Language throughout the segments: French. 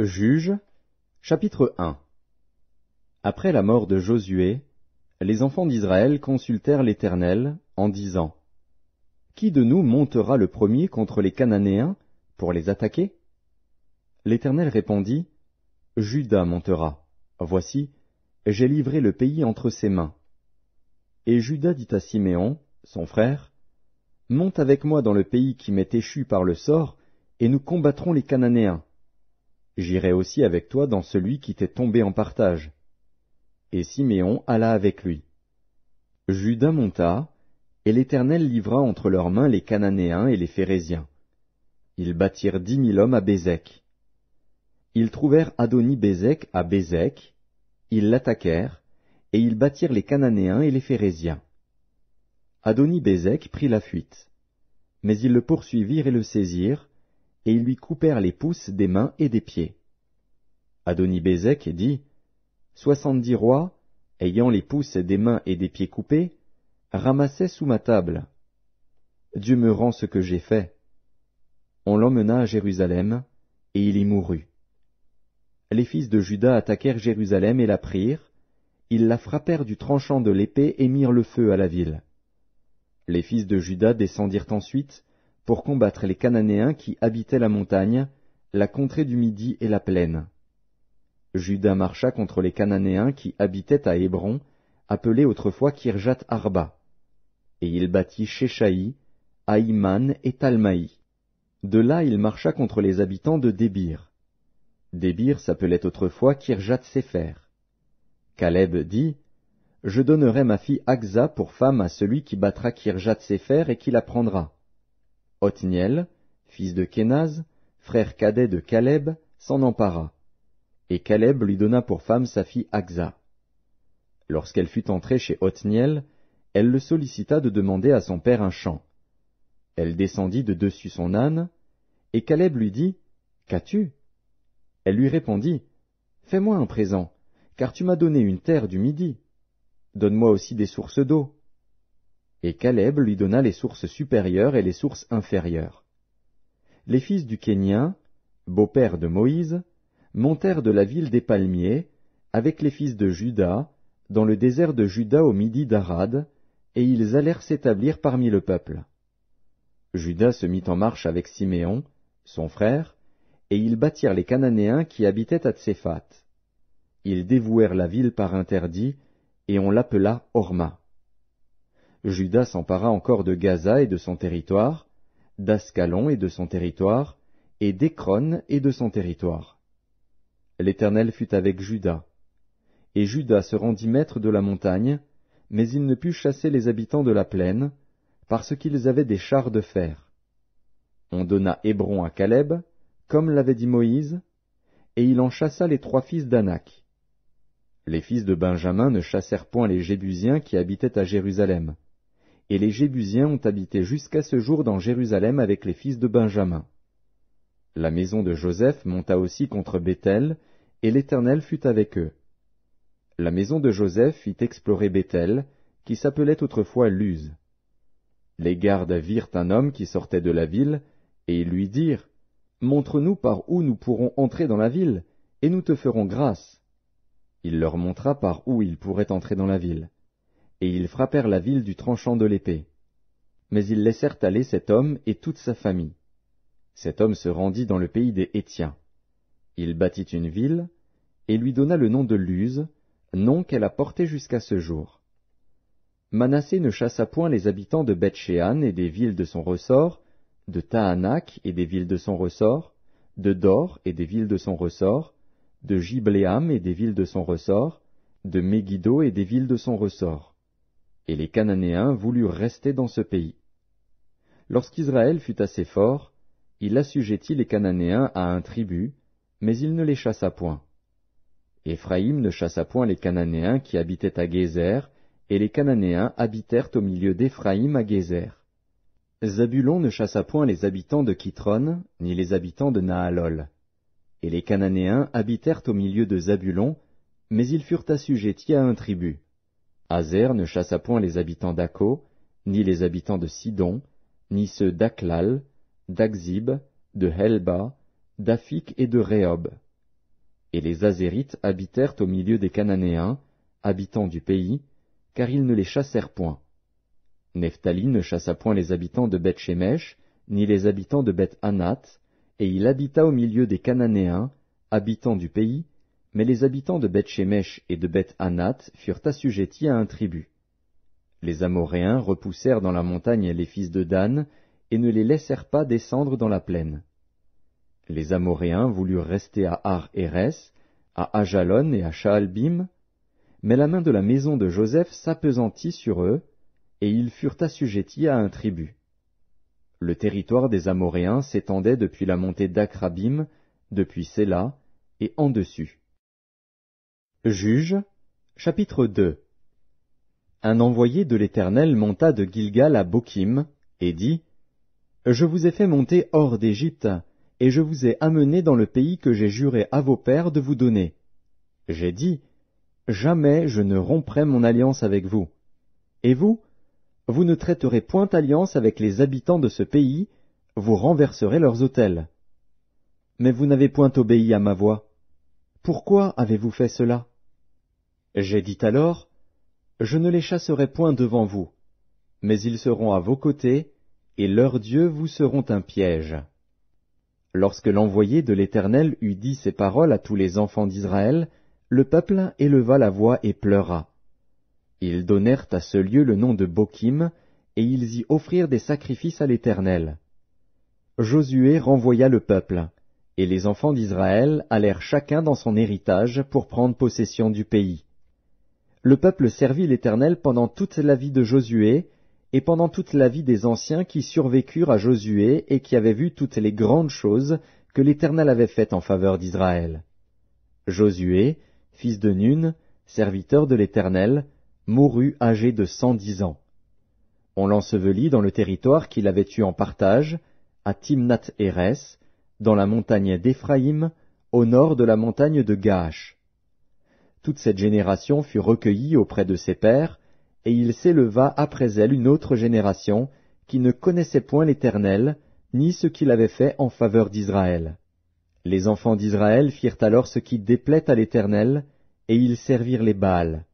Juge, chapitre 1 Après la mort de Josué, les enfants d'Israël consultèrent l'Éternel en disant Qui de nous montera le premier contre les Cananéens pour les attaquer L'Éternel répondit Judas montera. Voici, j'ai livré le pays entre ses mains. Et Judas dit à Siméon, son frère, Monte avec moi dans le pays qui m'est échu par le sort, et nous combattrons les Cananéens J'irai aussi avec toi dans celui qui t'est tombé en partage. Et Siméon alla avec lui. Judas monta, et l'Éternel livra entre leurs mains les Cananéens et les Phérésiens. Ils bâtirent dix mille hommes à Bézek. Ils trouvèrent Adoni Bézek à Bézek, ils l'attaquèrent, et ils bâtirent les Cananéens et les Phérésiens. Adoni Bézek prit la fuite. Mais ils le poursuivirent et le saisirent, et ils lui coupèrent les pouces des mains et des pieds. Adonibézek dit, Soixante-dix rois, ayant les pouces des mains et des pieds coupés, ramassaient sous ma table. Dieu me rend ce que j'ai fait. On l'emmena à Jérusalem, et il y mourut. Les fils de Juda attaquèrent Jérusalem et la prirent, ils la frappèrent du tranchant de l'épée et mirent le feu à la ville. Les fils de Juda descendirent ensuite, pour combattre les Cananéens qui habitaient la montagne, la contrée du Midi et la plaine. Judas marcha contre les Cananéens qui habitaient à Hébron, appelé autrefois Kirjat Arba. Et il bâtit Sheshaï, Aïman et Talmaï. De là il marcha contre les habitants de Débir. Débir s'appelait autrefois Kirjat Sefer. Caleb dit, Je donnerai ma fille akza pour femme à celui qui battra Kirjat Sefer et qui la prendra. Othniel, fils de Kénaz, frère cadet de Caleb, s'en empara. Et Caleb lui donna pour femme sa fille Aksa. Lorsqu'elle fut entrée chez Otniel, elle le sollicita de demander à son père un champ. Elle descendit de dessus son âne, et Caleb lui dit, Qu'as-tu Elle lui répondit, Fais-moi un présent, car tu m'as donné une terre du midi. Donne-moi aussi des sources d'eau, et Caleb lui donna les sources supérieures et les sources inférieures. Les fils du Kénien, beau-père de Moïse, montèrent de la ville des palmiers, avec les fils de Juda, dans le désert de Juda au midi d'Arad, et ils allèrent s'établir parmi le peuple. Judas se mit en marche avec Siméon, son frère, et ils bâtirent les Cananéens qui habitaient à Tsephat. Ils dévouèrent la ville par interdit, et on l'appela Horma. Judas s'empara encore de Gaza et de son territoire, d'Ascalon et de son territoire, et d'Écron et de son territoire. L'Éternel fut avec Judas. Et Judas se rendit maître de la montagne, mais il ne put chasser les habitants de la plaine, parce qu'ils avaient des chars de fer. On donna Hébron à Caleb, comme l'avait dit Moïse, et il en chassa les trois fils d'Anak. Les fils de Benjamin ne chassèrent point les Jébusiens qui habitaient à Jérusalem et les Jébusiens ont habité jusqu'à ce jour dans Jérusalem avec les fils de Benjamin. La maison de Joseph monta aussi contre Béthel, et l'Éternel fut avec eux. La maison de Joseph fit explorer Béthel, qui s'appelait autrefois Luz. Les gardes virent un homme qui sortait de la ville, et ils lui dirent, Montre-nous par où nous pourrons entrer dans la ville, et nous te ferons grâce. Il leur montra par où ils pourraient entrer dans la ville et ils frappèrent la ville du tranchant de l'épée. Mais ils laissèrent aller cet homme et toute sa famille. Cet homme se rendit dans le pays des Hétiens. Il bâtit une ville, et lui donna le nom de Luz, nom qu'elle a porté jusqu'à ce jour. Manassé ne chassa point les habitants de Bethshéan et des villes de son ressort, de Tahanak et des villes de son ressort, de Dor et des villes de son ressort, de Gibléam et des villes de son ressort, de Megiddo et des villes de son ressort et les Cananéens voulurent rester dans ce pays. Lorsqu'Israël fut assez fort, il assujettit les Cananéens à un tribut, mais il ne les chassa point. Éphraïm ne chassa point les Cananéens qui habitaient à Gézer, et les Cananéens habitèrent au milieu d'Éphraïm à Gézer. Zabulon ne chassa point les habitants de Kitron, ni les habitants de Nahalol. Et les Cananéens habitèrent au milieu de Zabulon, mais ils furent assujettis à un tribut. Azer ne chassa point les habitants d'Akko, ni les habitants de Sidon, ni ceux d'Aklal, d'Axib, de Helba, d'Afik et de Rehob. Et les Azérites habitèrent au milieu des Cananéens, habitants du pays, car ils ne les chassèrent point. Nephtali ne chassa point les habitants de Beth-Shemesh, ni les habitants de Beth-Anath, et il habita au milieu des Cananéens, habitants du pays, mais les habitants de beth et de Beth-Anath furent assujettis à un tribut. Les Amoréens repoussèrent dans la montagne les fils de Dan, et ne les laissèrent pas descendre dans la plaine. Les Amoréens voulurent rester à ar Erès, à Ajalon et à Shaalbim, mais la main de la maison de Joseph s'apesantit sur eux, et ils furent assujettis à un tribut. Le territoire des Amoréens s'étendait depuis la montée d'Akrabim, depuis Séla, et en dessus. Juge, chapitre 2 Un envoyé de l'Éternel monta de Gilgal à Bochim, et dit, Je vous ai fait monter hors d'Égypte, et je vous ai amené dans le pays que j'ai juré à vos pères de vous donner. J'ai dit, Jamais je ne romprai mon alliance avec vous. Et vous, vous ne traiterez point alliance avec les habitants de ce pays, vous renverserez leurs autels. Mais vous n'avez point obéi à ma voix. Pourquoi avez-vous fait cela J'ai dit alors, Je ne les chasserai point devant vous, mais ils seront à vos côtés, et leurs dieux vous seront un piège. Lorsque l'envoyé de l'Éternel eut dit ces paroles à tous les enfants d'Israël, le peuple éleva la voix et pleura. Ils donnèrent à ce lieu le nom de Bochim, et ils y offrirent des sacrifices à l'Éternel. Josué renvoya le peuple. Et les enfants d'Israël allèrent chacun dans son héritage pour prendre possession du pays. Le peuple servit l'Éternel pendant toute la vie de Josué, et pendant toute la vie des anciens qui survécurent à Josué et qui avaient vu toutes les grandes choses que l'Éternel avait faites en faveur d'Israël. Josué, fils de Nun, serviteur de l'Éternel, mourut âgé de cent dix ans. On l'ensevelit dans le territoire qu'il avait eu en partage, à Timnath-Hérès, dans la montagne d'Éphraïm, au nord de la montagne de Gaash. Toute cette génération fut recueillie auprès de ses pères, et il s'éleva après elle une autre génération, qui ne connaissait point l'Éternel, ni ce qu'il avait fait en faveur d'Israël. Les enfants d'Israël firent alors ce qui déplaît à l'Éternel, et ils servirent les Baals.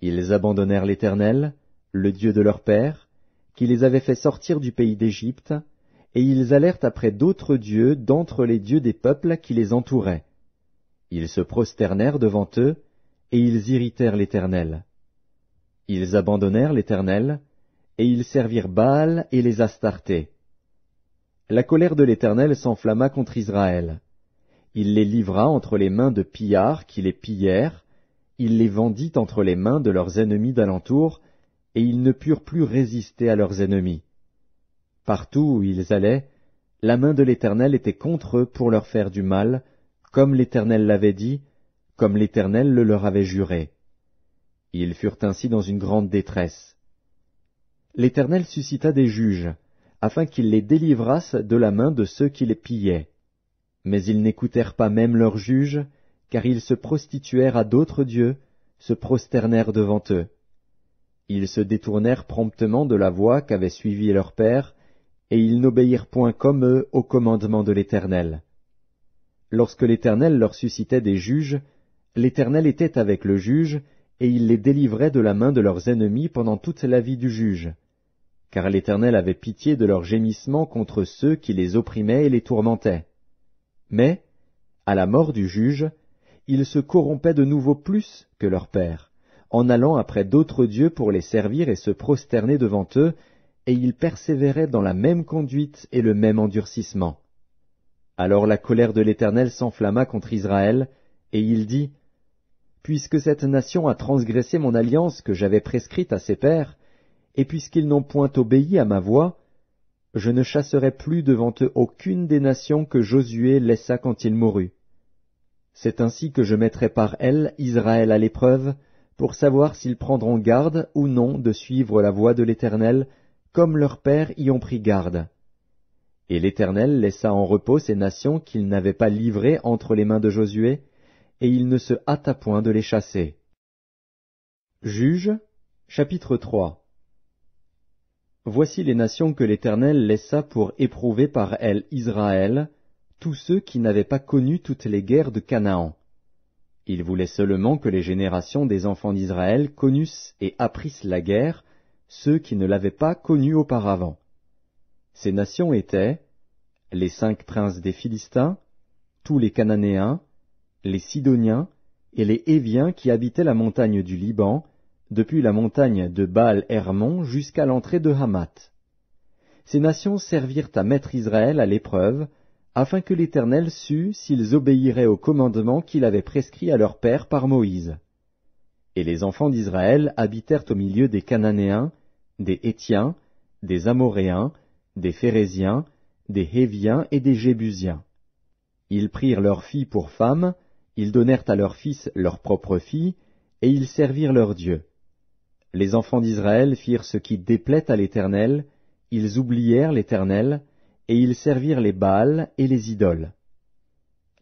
Ils abandonnèrent l'Éternel, le Dieu de leur père, qui les avait fait sortir du pays d'Égypte, et ils allèrent après d'autres dieux d'entre les dieux des peuples qui les entouraient. Ils se prosternèrent devant eux, et ils irritèrent l'Éternel. Ils abandonnèrent l'Éternel, et ils servirent Baal et les Astartés. La colère de l'Éternel s'enflamma contre Israël. Il les livra entre les mains de pillards qui les pillèrent, il les vendit entre les mains de leurs ennemis d'alentour, et ils ne purent plus résister à leurs ennemis. Partout où ils allaient, la main de l'Éternel était contre eux pour leur faire du mal, comme l'Éternel l'avait dit, comme l'Éternel le leur avait juré. Ils furent ainsi dans une grande détresse. L'Éternel suscita des juges, afin qu'ils les délivrassent de la main de ceux qui les pillaient. Mais ils n'écoutèrent pas même leurs juges, car ils se prostituèrent à d'autres dieux, se prosternèrent devant eux. Ils se détournèrent promptement de la voie qu'avait suivie leur père, et ils n'obéirent point comme eux au commandement de l'Éternel. Lorsque l'Éternel leur suscitait des juges, l'Éternel était avec le juge, et il les délivrait de la main de leurs ennemis pendant toute la vie du juge. Car l'Éternel avait pitié de leurs gémissements contre ceux qui les opprimaient et les tourmentaient. Mais, à la mort du juge, ils se corrompaient de nouveau plus que leur père, en allant après d'autres dieux pour les servir et se prosterner devant eux, et ils persévéraient dans la même conduite et le même endurcissement. Alors la colère de l'Éternel s'enflamma contre Israël, et il dit, Puisque cette nation a transgressé mon alliance que j'avais prescrite à ses pères, et puisqu'ils n'ont point obéi à ma voix, je ne chasserai plus devant eux aucune des nations que Josué laissa quand il mourut. C'est ainsi que je mettrai par elles Israël à l'épreuve, pour savoir s'ils prendront garde ou non de suivre la voie de l'Éternel, comme leurs pères y ont pris garde. Et l'Éternel laissa en repos ces nations qu'il n'avait pas livrées entre les mains de Josué, et il ne se hâta point de les chasser. Juge, chapitre 3 Voici les nations que l'Éternel laissa pour éprouver par elles Israël, tous ceux qui n'avaient pas connu toutes les guerres de Canaan. Il voulait seulement que les générations des enfants d'Israël connussent et apprissent la guerre, ceux qui ne l'avaient pas connu auparavant. Ces nations étaient les cinq princes des Philistins, tous les Cananéens, les Sidoniens et les Héviens qui habitaient la montagne du Liban, depuis la montagne de Baal-Hermon jusqu'à l'entrée de Hamath. Ces nations servirent à mettre Israël à l'épreuve, afin que l'Éternel sût s'ils obéiraient au commandement qu'il avait prescrit à leur père par Moïse. Et les enfants d'Israël habitèrent au milieu des Cananéens, des Hétiens, des Amoréens, des Phérésiens, des Héviens et des Jébusiens. Ils prirent leurs filles pour femmes, ils donnèrent à leurs fils leurs propres filles, et ils servirent leur Dieu. Les enfants d'Israël firent ce qui déplaît à l'Éternel, ils oublièrent l'Éternel, et ils servirent les Baals et les idoles.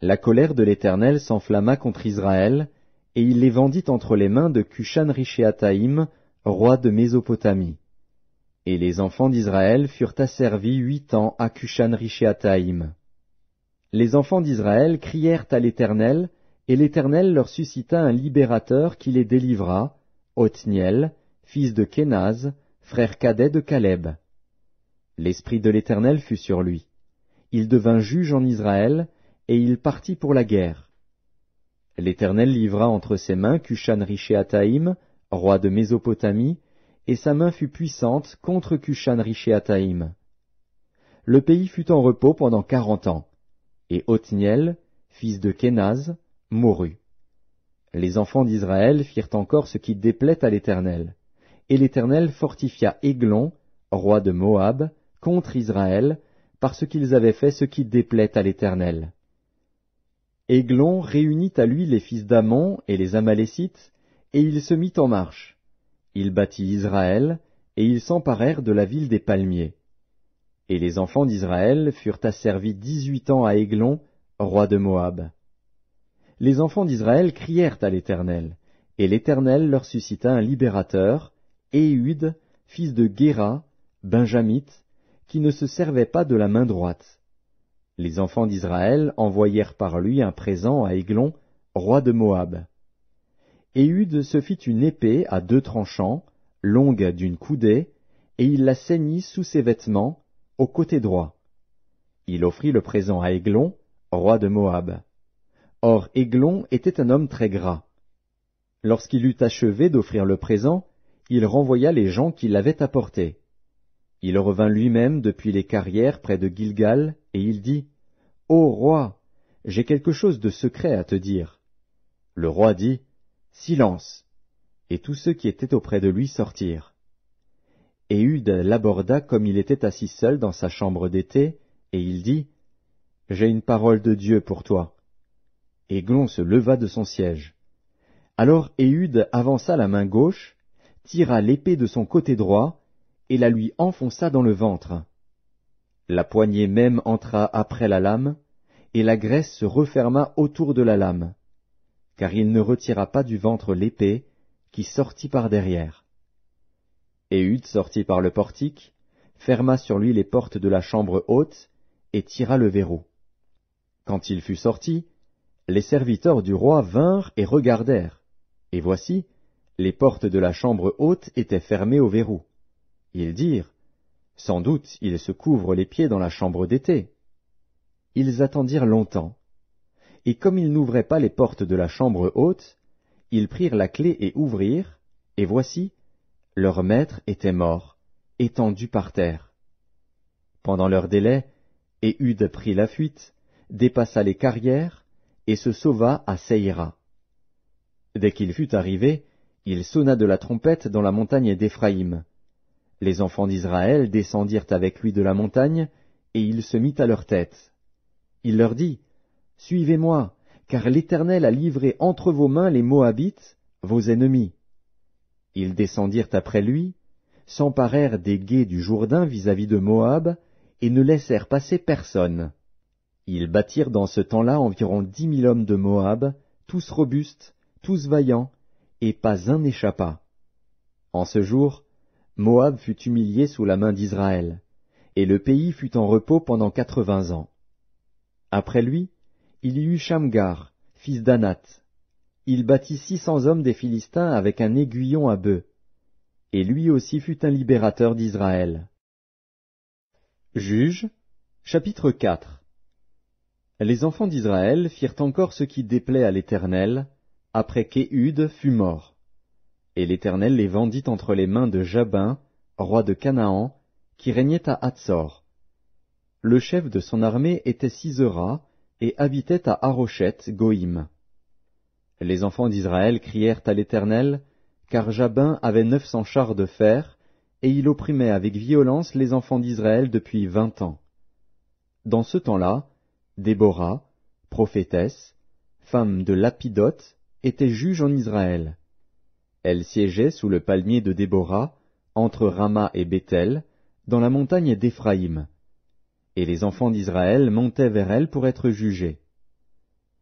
La colère de l'Éternel s'enflamma contre Israël, et il les vendit entre les mains de Cushan Rishéataïm, roi de Mésopotamie. Et les enfants d'Israël furent asservis huit ans à Cushan-Rishéataïm. Les enfants d'Israël crièrent à l'Éternel, et l'Éternel leur suscita un libérateur qui les délivra, Othniel, fils de Kénaz, frère cadet de Caleb. L'Esprit de l'Éternel fut sur lui. Il devint juge en Israël, et il partit pour la guerre. L'Éternel livra entre ses mains Cushan-Rishéataïm, roi de Mésopotamie, et sa main fut puissante contre Cushan Rishéataïm. Le pays fut en repos pendant quarante ans, et Othniel, fils de Kénaz, mourut. Les enfants d'Israël firent encore ce qui déplaît à l'Éternel, et l'Éternel fortifia Églon, roi de Moab, contre Israël, parce qu'ils avaient fait ce qui déplaît à l'Éternel. Églon réunit à lui les fils d'Amon et les Amalécites, et il se mit en marche. Il bâtit Israël, et ils s'emparèrent de la ville des palmiers. Et les enfants d'Israël furent asservis dix-huit ans à Églon, roi de Moab. Les enfants d'Israël crièrent à l'Éternel, et l'Éternel leur suscita un libérateur, Éhud, fils de Guéra, benjamite, qui ne se servait pas de la main droite. Les enfants d'Israël envoyèrent par lui un présent à Églon, roi de Moab. Et se fit une épée à deux tranchants, longue d'une coudée, et il la saignit sous ses vêtements, au côté droit. Il offrit le présent à Aiglon, roi de Moab. Or Aiglon était un homme très gras. Lorsqu'il eut achevé d'offrir le présent, il renvoya les gens qui l'avaient apporté. Il revint lui-même depuis les carrières près de Gilgal, et il dit, Ô roi, j'ai quelque chose de secret à te dire. Le roi dit, Silence. Et tous ceux qui étaient auprès de lui sortirent. Et l'aborda comme il était assis seul dans sa chambre d'été, et il dit, J'ai une parole de Dieu pour toi. Glon se leva de son siège. Alors Ehud avança la main gauche, tira l'épée de son côté droit, et la lui enfonça dans le ventre. La poignée même entra après la lame, et la graisse se referma autour de la lame car il ne retira pas du ventre l'épée, qui sortit par derrière. Et sortit par le portique, ferma sur lui les portes de la chambre haute, et tira le verrou. Quand il fut sorti, les serviteurs du roi vinrent et regardèrent, et voici, les portes de la chambre haute étaient fermées au verrou. Ils dirent, Sans doute il se couvre les pieds dans la chambre d'été. Ils attendirent longtemps, et comme ils n'ouvraient pas les portes de la chambre haute, ils prirent la clé et ouvrirent, et voici, leur maître était mort, étendu par terre. Pendant leur délai, Éhude prit la fuite, dépassa les carrières, et se sauva à Seïra. Dès qu'il fut arrivé, il sonna de la trompette dans la montagne d'Éphraïm. Les enfants d'Israël descendirent avec lui de la montagne, et il se mit à leur tête. Il leur dit, Suivez-moi, car l'Éternel a livré entre vos mains les Moabites, vos ennemis. Ils descendirent après lui, s'emparèrent des gués du Jourdain vis-à-vis de Moab, et ne laissèrent passer personne. Ils bâtirent dans ce temps-là environ dix mille hommes de Moab, tous robustes, tous vaillants, et pas un n'échappa. En ce jour, Moab fut humilié sous la main d'Israël, et le pays fut en repos pendant quatre-vingts ans. Après lui, il y eut Shamgar, fils d'Anath. Il bâtit six cents hommes des Philistins avec un aiguillon à bœuf. Et lui aussi fut un libérateur d'Israël. Juge, chapitre 4 Les enfants d'Israël firent encore ce qui déplaît à l'Éternel, après qu'Éhud fut mort. Et l'Éternel les vendit entre les mains de Jabin, roi de Canaan, qui régnait à Hatzor. Le chef de son armée était Sisera, et habitait à Arocheth Goïm. Les enfants d'Israël crièrent à l'Éternel, car Jabin avait neuf cents chars de fer, et il opprimait avec violence les enfants d'Israël depuis vingt ans. Dans ce temps-là, Déborah, prophétesse, femme de Lapidote, était juge en Israël. Elle siégeait sous le palmier de Déborah, entre Rama et Béthel, dans la montagne d'Éphraïm. Et les enfants d'Israël montaient vers elle pour être jugés.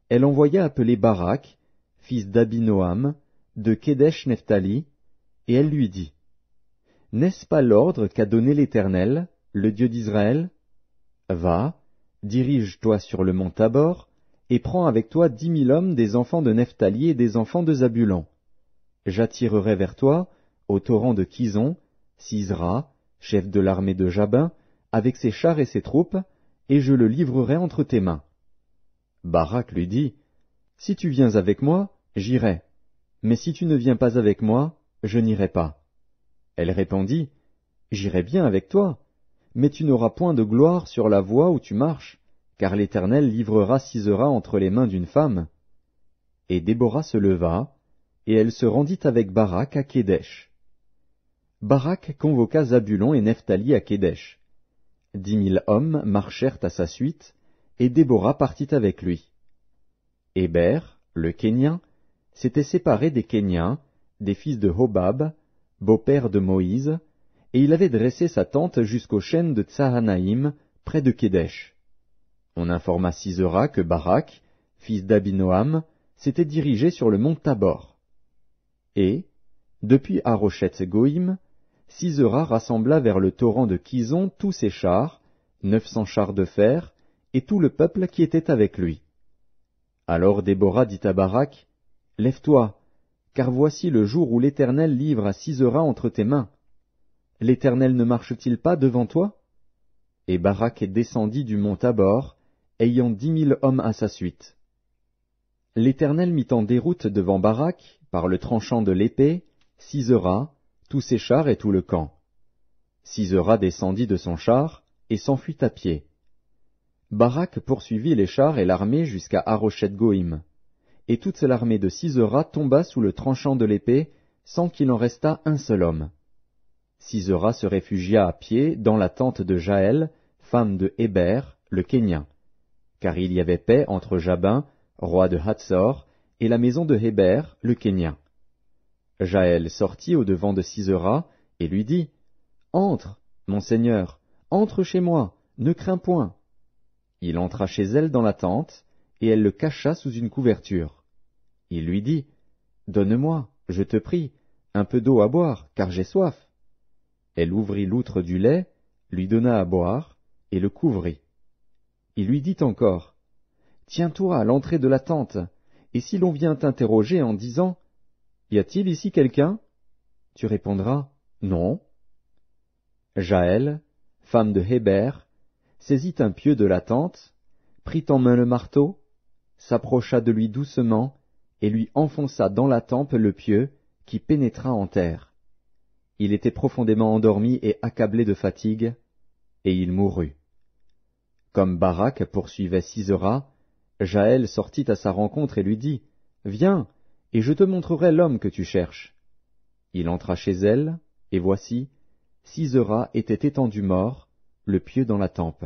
Elle envoya appeler Barak, fils d'Abinoam, de Kedesh Nephtali, et elle lui dit, N'est-ce pas l'ordre qu'a donné l'Éternel, le Dieu d'Israël Va, dirige-toi sur le mont Tabor, et prends avec toi dix mille hommes des enfants de Nephtali et des enfants de Zabulon. J'attirerai vers toi, au torrent de Kison, Sisra, chef de l'armée de Jabin, avec ses chars et ses troupes, et je le livrerai entre tes mains. Barak lui dit, Si tu viens avec moi, j'irai, mais si tu ne viens pas avec moi, je n'irai pas. Elle répondit, J'irai bien avec toi, mais tu n'auras point de gloire sur la voie où tu marches, car l'Éternel livrera Sisera entre les mains d'une femme. Et Déborah se leva, et elle se rendit avec Barak à Kédesh. Barak convoqua Zabulon et Nephtali à Kédesh. Dix mille hommes marchèrent à sa suite, et Déborah partit avec lui. Héber, le Kénien, s'était séparé des Kéniens, des fils de Hobab, beau-père de Moïse, et il avait dressé sa tente jusqu'aux chênes de Tsahanaïm, près de Kédesh. On informa Sisera que Barak, fils d'Abinoam, s'était dirigé sur le mont Tabor. Et, depuis Arochet Goïm, Sisera rassembla vers le torrent de Kison tous ses chars, neuf cents chars de fer, et tout le peuple qui était avec lui. Alors Déborah dit à Barak, Lève-toi, car voici le jour où l'Éternel livre à Sisera entre tes mains. L'Éternel ne marche-t-il pas devant toi Et Barak descendit du mont Tabor, ayant dix mille hommes à sa suite. L'Éternel mit en déroute devant Barak, par le tranchant de l'épée, Sisera, tous ses chars et tout le camp. Sisera descendit de son char et s'enfuit à pied. Barak poursuivit les chars et l'armée jusqu'à Arochet Goïm. Et toute l'armée de Sisera tomba sous le tranchant de l'épée, sans qu'il en restât un seul homme. Sisera se réfugia à pied dans la tente de Jaël, femme de Héber, le Kénien. Car il y avait paix entre Jabin, roi de Hatzor, et la maison de Héber, le Kénien. Jaël sortit au-devant de Sisera et lui dit Entre, mon seigneur, entre chez moi, ne crains point. Il entra chez elle dans la tente, et elle le cacha sous une couverture. Il lui dit Donne-moi, je te prie, un peu d'eau à boire, car j'ai soif. Elle ouvrit l'outre du lait, lui donna à boire, et le couvrit. Il lui dit encore Tiens-toi à l'entrée de la tente, et si l'on vient t'interroger en disant y a-t-il ici quelqu'un Tu répondras Non. Jaël, femme de Héber, saisit un pieu de la tente, prit en main le marteau, s'approcha de lui doucement et lui enfonça dans la tempe le pieu qui pénétra en terre. Il était profondément endormi et accablé de fatigue, et il mourut. Comme Barak poursuivait Sisera, Jaël sortit à sa rencontre et lui dit, Viens, et je te montrerai l'homme que tu cherches. Il entra chez elle, et voici, Sisera était étendu mort, le pieu dans la tempe.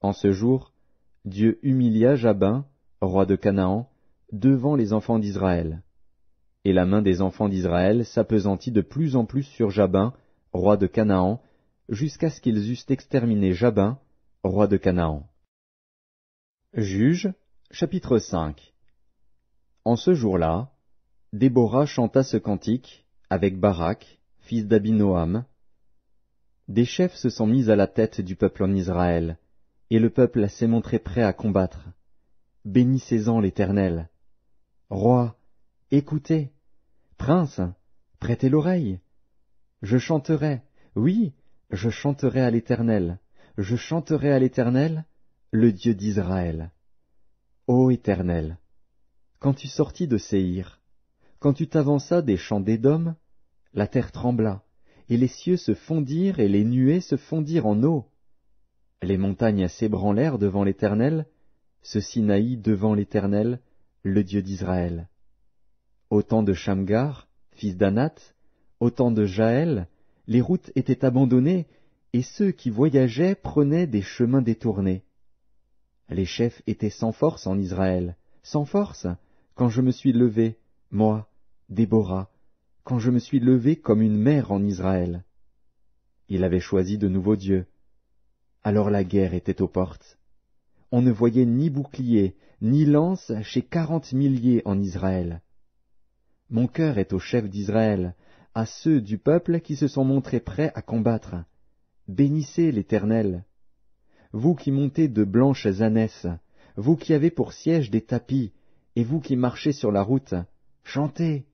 En ce jour, Dieu humilia Jabin, roi de Canaan, devant les enfants d'Israël. Et la main des enfants d'Israël s'apesantit de plus en plus sur Jabin, roi de Canaan, jusqu'à ce qu'ils eussent exterminé Jabin, roi de Canaan. Juge, chapitre 5 en ce jour-là, Déborah chanta ce cantique avec Barak, fils d'Abinoam. Des chefs se sont mis à la tête du peuple en Israël, et le peuple s'est montré prêt à combattre. Bénissez-en l'Éternel. Roi, écoutez. Prince, prêtez l'oreille. Je chanterai, oui, je chanterai à l'Éternel, je chanterai à l'Éternel, le Dieu d'Israël. Ô Éternel, quand tu sortis de Séir, quand tu t'avanças des champs d'Édom, la terre trembla, et les cieux se fondirent et les nuées se fondirent en eau. Les montagnes s'ébranlèrent devant l'Éternel, ce Sinaï devant l'Éternel, le Dieu d'Israël. Au temps de Shamgar, fils d'Anath, au temps de Jaël, les routes étaient abandonnées, et ceux qui voyageaient prenaient des chemins détournés. Les chefs étaient sans force en Israël, sans force, quand je me suis levée, moi, Déborah, quand je me suis levée comme une mère en Israël. Il avait choisi de nouveaux dieux. Alors la guerre était aux portes. On ne voyait ni bouclier, ni lance chez quarante milliers en Israël. Mon cœur est au chef d'Israël, à ceux du peuple qui se sont montrés prêts à combattre. Bénissez l'Éternel. Vous qui montez de blanches ânesses, vous qui avez pour siège des tapis, et vous qui marchez sur la route, chantez.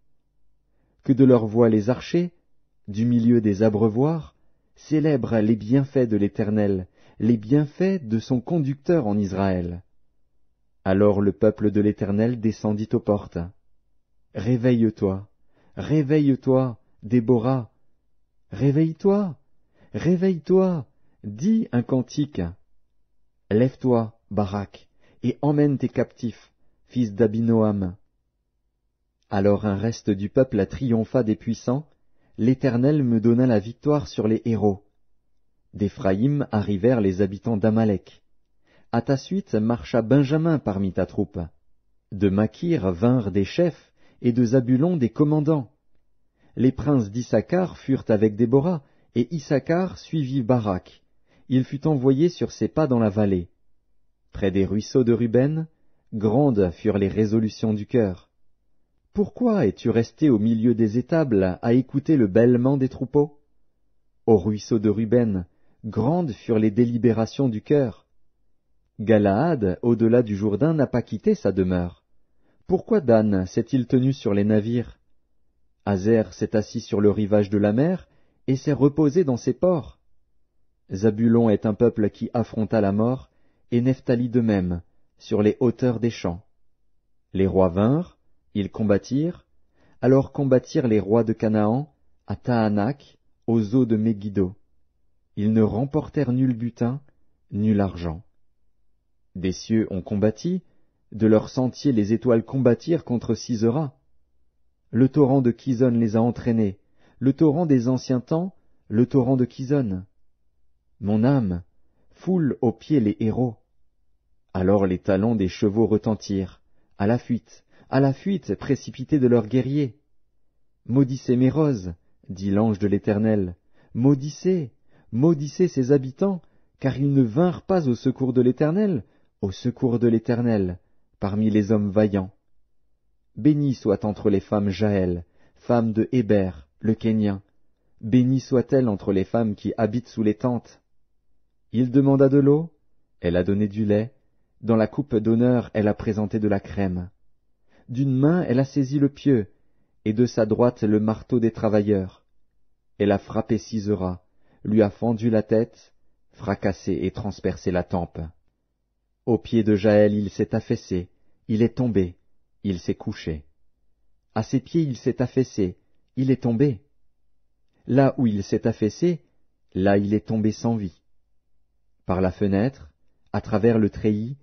Que de leur voix les archers, du milieu des abreuvoirs, célèbrent les bienfaits de l'Éternel, les bienfaits de son conducteur en Israël. Alors le peuple de l'Éternel descendit aux portes. Réveille-toi, réveille-toi, Déborah, réveille-toi, réveille-toi, dis un cantique. Lève-toi, Barak, et emmène tes captifs, fils d'Abinoam. Alors un reste du peuple triompha des puissants, l'Éternel me donna la victoire sur les héros. D'Éphraïm arrivèrent les habitants d'Amalek. À ta suite marcha Benjamin parmi ta troupe. De Makir vinrent des chefs, et de Zabulon des commandants. Les princes d'Issacar furent avec Déborah, et Issachar suivit Barak. Il fut envoyé sur ses pas dans la vallée. Près des ruisseaux de Ruben, Grandes furent les résolutions du cœur. Pourquoi es-tu resté au milieu des étables à écouter le bêlement des troupeaux Au ruisseau de Ruben, grandes furent les délibérations du cœur. Galaad, au-delà du Jourdain, n'a pas quitté sa demeure. Pourquoi Dan s'est-il tenu sur les navires Azer s'est assis sur le rivage de la mer et s'est reposé dans ses ports. Zabulon est un peuple qui affronta la mort, et Nephtali de même, sur les hauteurs des champs. Les rois vinrent, ils combattirent, alors combattirent les rois de Canaan, à Tahanak, aux eaux de Megiddo. Ils ne remportèrent nul butin, nul argent. Des cieux ont combattu, de leur sentier les étoiles combattirent contre Sisera. Le torrent de Kizon les a entraînés, le torrent des anciens temps, le torrent de Kizon. Mon âme, foule aux pieds les héros. Alors les talons des chevaux retentirent. À la fuite, à la fuite, précipitée de leurs guerriers. Maudissez roses, » dit l'ange de l'Éternel, maudissez, maudissez ses habitants, car ils ne vinrent pas au secours de l'Éternel, au secours de l'Éternel, parmi les hommes vaillants. Béni soit entre les femmes Jaël, femme de Héber, le Kénien. Béni soit-elle entre les femmes qui habitent sous les tentes. Il demanda de l'eau, elle a donné du lait, dans la coupe d'honneur, elle a présenté de la crème. D'une main, elle a saisi le pieu, et de sa droite le marteau des travailleurs. Elle a frappé Cisera, lui a fendu la tête, fracassé et transpercé la tempe. Au pied de Jaël, il s'est affaissé, il est tombé, il s'est couché. À ses pieds, il s'est affaissé, il est tombé. Là où il s'est affaissé, là il est tombé sans vie. Par la fenêtre, à travers le treillis,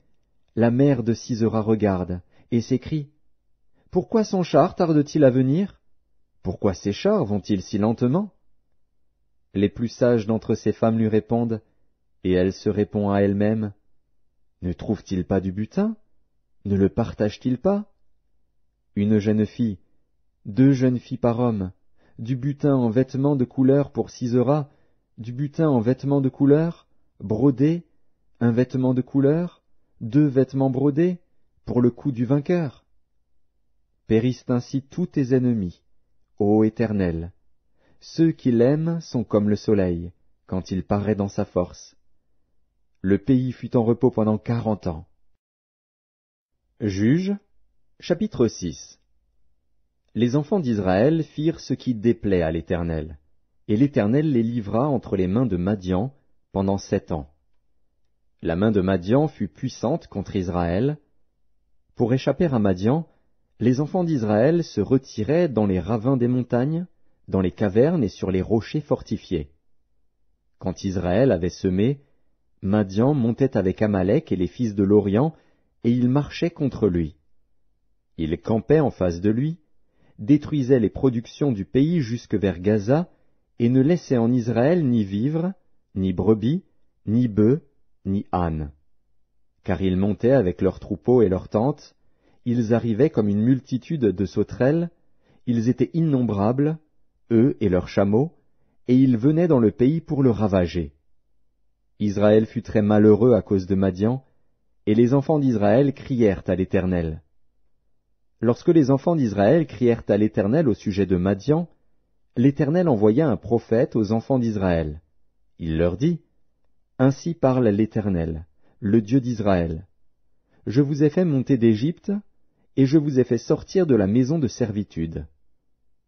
la mère de Cisera regarde et s'écrie Pourquoi son char tarde-t-il à venir Pourquoi ses chars vont-ils si lentement Les plus sages d'entre ces femmes lui répondent, et elle se répond à elle-même Ne trouve-t-il pas du butin Ne le partage-t-il pas Une jeune fille, deux jeunes filles par homme, du butin en vêtements de couleur pour Cisera, du butin en vêtements de couleur, brodé, un vêtement de couleur, deux vêtements brodés, pour le coup du vainqueur. Périssent ainsi tous tes ennemis, ô Éternel. Ceux qui l'aiment sont comme le soleil, quand il paraît dans sa force. Le pays fut en repos pendant quarante ans. Juge, chapitre 6 Les enfants d'Israël firent ce qui déplaît à l'Éternel, et l'Éternel les livra entre les mains de Madian pendant sept ans. La main de Madian fut puissante contre Israël. Pour échapper à Madian, les enfants d'Israël se retiraient dans les ravins des montagnes, dans les cavernes et sur les rochers fortifiés. Quand Israël avait semé, Madian montait avec Amalek et les fils de l'Orient, et ils marchaient contre lui. Ils campaient en face de lui, détruisaient les productions du pays jusque vers Gaza, et ne laissaient en Israël ni vivres, ni brebis, ni bœufs, ni âne. Car ils montaient avec leurs troupeaux et leurs tentes, ils arrivaient comme une multitude de sauterelles, ils étaient innombrables, eux et leurs chameaux, et ils venaient dans le pays pour le ravager. Israël fut très malheureux à cause de Madian, et les enfants d'Israël crièrent à l'Éternel. Lorsque les enfants d'Israël crièrent à l'Éternel au sujet de Madian, l'Éternel envoya un prophète aux enfants d'Israël. Il leur dit, ainsi parle l'Éternel, le Dieu d'Israël. Je vous ai fait monter d'Égypte, et je vous ai fait sortir de la maison de servitude.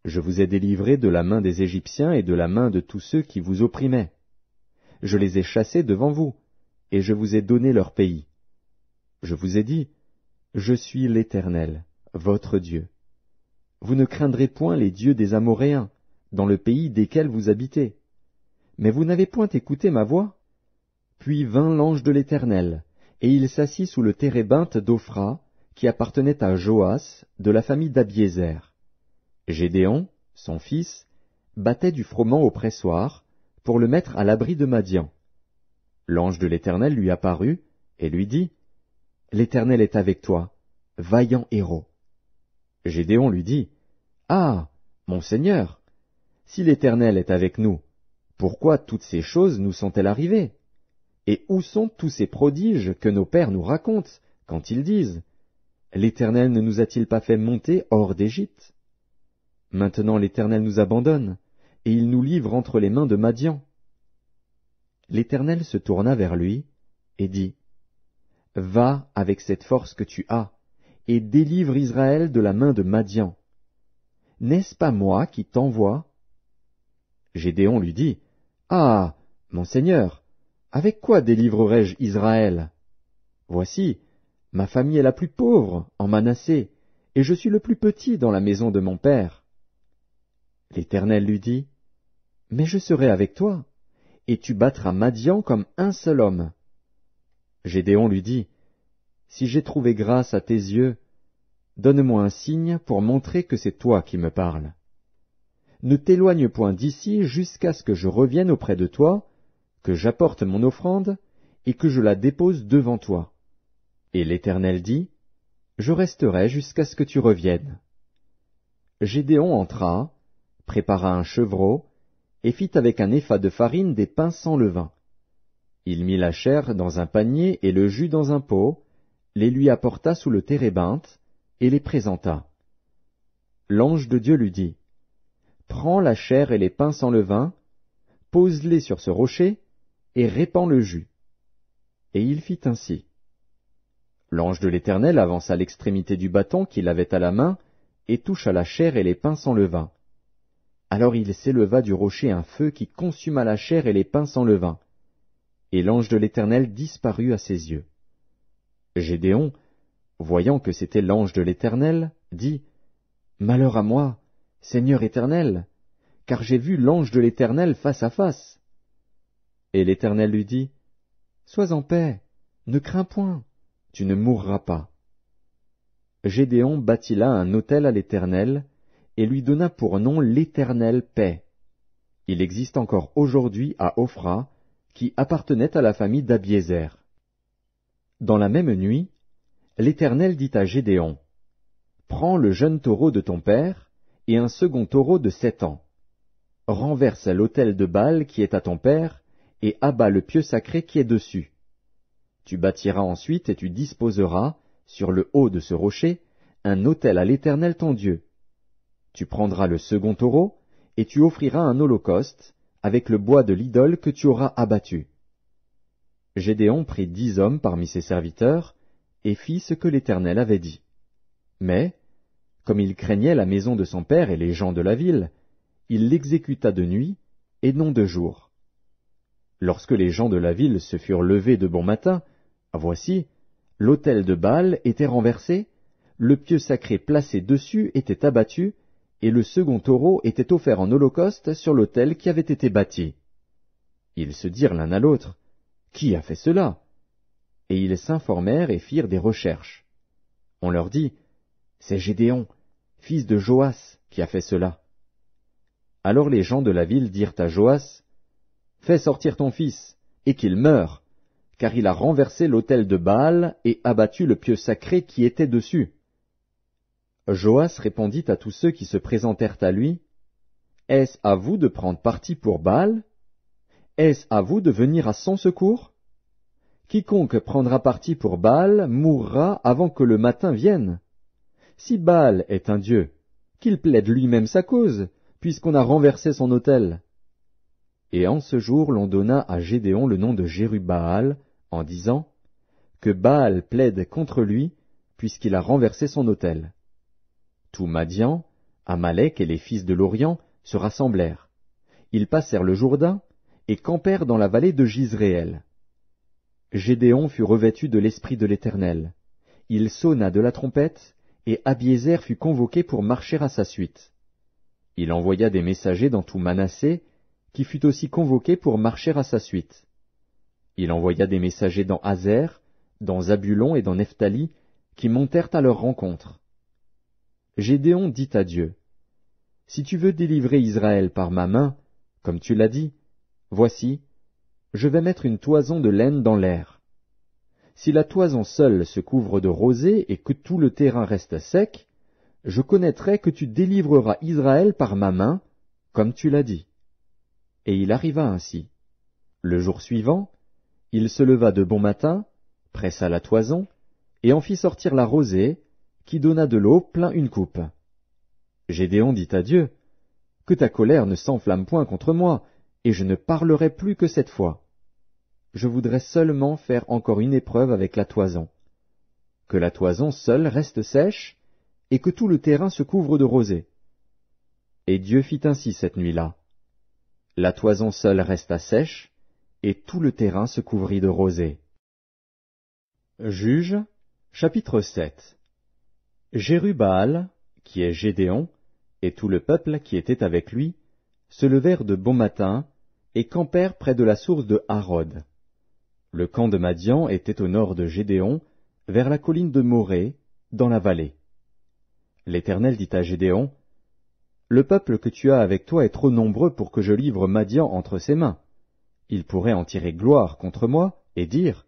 Je vous ai délivré de la main des Égyptiens et de la main de tous ceux qui vous opprimaient. Je les ai chassés devant vous, et je vous ai donné leur pays. Je vous ai dit, Je suis l'Éternel, votre Dieu. Vous ne craindrez point les dieux des Amoréens, dans le pays desquels vous habitez. Mais vous n'avez point écouté ma voix, puis vint l'ange de l'Éternel, et il s'assit sous le térébinthe d'Ophra, qui appartenait à Joas, de la famille d'Abiézer. Gédéon, son fils, battait du froment au pressoir, pour le mettre à l'abri de Madian. L'ange de l'Éternel lui apparut, et lui dit, L'Éternel est avec toi, vaillant héros. Gédéon lui dit, Ah, mon Seigneur, si l'Éternel est avec nous, pourquoi toutes ces choses nous sont-elles arrivées et où sont tous ces prodiges que nos pères nous racontent quand ils disent L'Éternel ne nous a-t-il pas fait monter hors d'Égypte Maintenant l'Éternel nous abandonne, et il nous livre entre les mains de Madian. L'Éternel se tourna vers lui, et dit, Va avec cette force que tu as, et délivre Israël de la main de Madian. N'est-ce pas moi qui t'envoie Gédéon lui dit, Ah, mon Seigneur, avec quoi délivrerai-je Israël Voici, ma famille est la plus pauvre en Manassé, et je suis le plus petit dans la maison de mon père. L'Éternel lui dit, Mais je serai avec toi, et tu battras Madian comme un seul homme. Gédéon lui dit, Si j'ai trouvé grâce à tes yeux, donne-moi un signe pour montrer que c'est toi qui me parles. Ne t'éloigne point d'ici jusqu'à ce que je revienne auprès de toi, que j'apporte mon offrande, et que je la dépose devant toi. Et l'Éternel dit, Je resterai jusqu'à ce que tu reviennes. Gédéon entra, prépara un chevreau, et fit avec un effat de farine des pains sans levain. Il mit la chair dans un panier et le jus dans un pot, les lui apporta sous le térébinthe, et les présenta. L'ange de Dieu lui dit, Prends la chair et les pains sans levain, pose-les sur ce rocher, et répand le jus. Et il fit ainsi. L'ange de l'Éternel avança l'extrémité du bâton qu'il avait à la main, et toucha la chair et les pains sans levain. Alors il s'éleva du rocher un feu qui consuma la chair et les pains sans levain. Et l'ange de l'Éternel disparut à ses yeux. Gédéon, voyant que c'était l'ange de l'Éternel, dit, Malheur à moi, Seigneur Éternel, car j'ai vu l'ange de l'Éternel face à face, et l'Éternel lui dit, Sois en paix, ne crains point, tu ne mourras pas. Gédéon bâtit là un autel à l'Éternel, et lui donna pour nom l'Éternel paix. Il existe encore aujourd'hui à Ophra, qui appartenait à la famille d'Abiézer. Dans la même nuit, l'Éternel dit à Gédéon, Prends le jeune taureau de ton père, et un second taureau de sept ans. Renverse l'autel de Baal qui est à ton père, et abat le pieu sacré qui est dessus. Tu bâtiras ensuite et tu disposeras, sur le haut de ce rocher, un autel à l'Éternel ton Dieu. Tu prendras le second taureau, et tu offriras un holocauste, avec le bois de l'idole que tu auras abattu. Gédéon prit dix hommes parmi ses serviteurs, et fit ce que l'Éternel avait dit. Mais, comme il craignait la maison de son père et les gens de la ville, il l'exécuta de nuit, et non de jour. Lorsque les gens de la ville se furent levés de bon matin, voici, l'autel de Baal était renversé, le pieu sacré placé dessus était abattu, et le second taureau était offert en holocauste sur l'autel qui avait été bâti. Ils se dirent l'un à l'autre, Qui a fait cela Et ils s'informèrent et firent des recherches. On leur dit, C'est Gédéon, fils de Joas, qui a fait cela. Alors les gens de la ville dirent à Joas, Fais sortir ton fils, et qu'il meure, car il a renversé l'autel de Baal et abattu le pieu sacré qui était dessus. Joas répondit à tous ceux qui se présentèrent à lui, Est-ce à vous de prendre parti pour Baal Est-ce à vous de venir à son secours Quiconque prendra parti pour Baal mourra avant que le matin vienne. Si Baal est un dieu, qu'il plaide lui-même sa cause, puisqu'on a renversé son autel. Et en ce jour l'on donna à Gédéon le nom de Jérubaal, en disant Que Baal plaide contre lui, puisqu'il a renversé son autel. Tout Madian, Amalek et les fils de l'Orient se rassemblèrent. Ils passèrent le Jourdain et campèrent dans la vallée de Gisréel. Gédéon fut revêtu de l'esprit de l'Éternel. Il sonna de la trompette, et Abiézer fut convoqué pour marcher à sa suite. Il envoya des messagers dans tout Manassé qui fut aussi convoqué pour marcher à sa suite. Il envoya des messagers dans Hazer, dans Zabulon et dans Nephtali, qui montèrent à leur rencontre. Gédéon dit à Dieu, Si tu veux délivrer Israël par ma main, comme tu l'as dit, voici, je vais mettre une toison de laine dans l'air. Si la toison seule se couvre de rosée et que tout le terrain reste sec, je connaîtrai que tu délivreras Israël par ma main, comme tu l'as dit. Et il arriva ainsi. Le jour suivant, il se leva de bon matin, pressa la toison, et en fit sortir la rosée, qui donna de l'eau plein une coupe. Gédéon dit à Dieu, Que ta colère ne s'enflamme point contre moi, et je ne parlerai plus que cette fois. Je voudrais seulement faire encore une épreuve avec la toison. Que la toison seule reste sèche, et que tout le terrain se couvre de rosée. Et Dieu fit ainsi cette nuit-là. La toison seule resta sèche, et tout le terrain se couvrit de rosée. Juge, chapitre 7 Jérubaal, qui est Gédéon, et tout le peuple qui était avec lui, se levèrent de bon matin, et campèrent près de la source de Harod. Le camp de Madian était au nord de Gédéon, vers la colline de Morée, dans la vallée. L'Éternel dit à Gédéon, le peuple que tu as avec toi est trop nombreux pour que je livre Madian entre ses mains. Il pourrait en tirer gloire contre moi, et dire,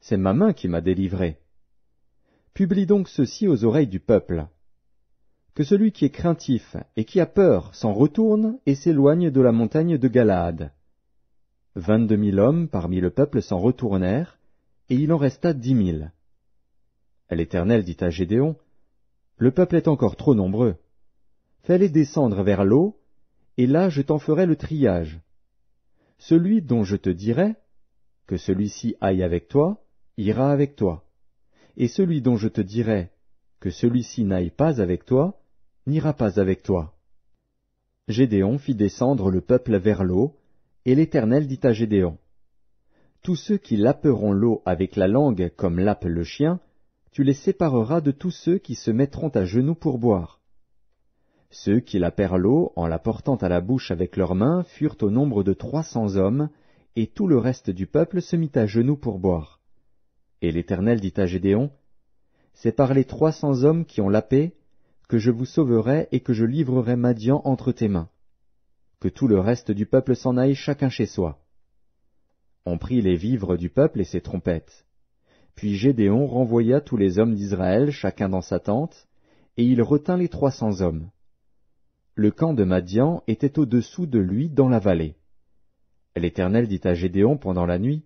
C'est ma main qui m'a délivré. Publie donc ceci aux oreilles du peuple. Que celui qui est craintif et qui a peur s'en retourne et s'éloigne de la montagne de Galaad. Vingt-deux mille hommes parmi le peuple s'en retournèrent, et il en resta dix mille. L'Éternel dit à Gédéon, Le peuple est encore trop nombreux fais-les descendre vers l'eau, et là je t'en ferai le triage. Celui dont je te dirai, que celui-ci aille avec toi, ira avec toi, et celui dont je te dirai, que celui-ci n'aille pas avec toi, n'ira pas avec toi. Gédéon fit descendre le peuple vers l'eau, et l'Éternel dit à Gédéon, Tous ceux qui laperont l'eau avec la langue comme lape le chien, tu les sépareras de tous ceux qui se mettront à genoux pour boire. Ceux qui la l'eau, en la portant à la bouche avec leurs mains, furent au nombre de trois cents hommes, et tout le reste du peuple se mit à genoux pour boire. Et l'Éternel dit à Gédéon, C'est par les trois cents hommes qui ont la paix que je vous sauverai et que je livrerai Madian entre tes mains. Que tout le reste du peuple s'en aille chacun chez soi. On prit les vivres du peuple et ses trompettes. Puis Gédéon renvoya tous les hommes d'Israël chacun dans sa tente, et il retint les trois cents hommes. Le camp de Madian était au-dessous de lui dans la vallée. L'Éternel dit à Gédéon pendant la nuit,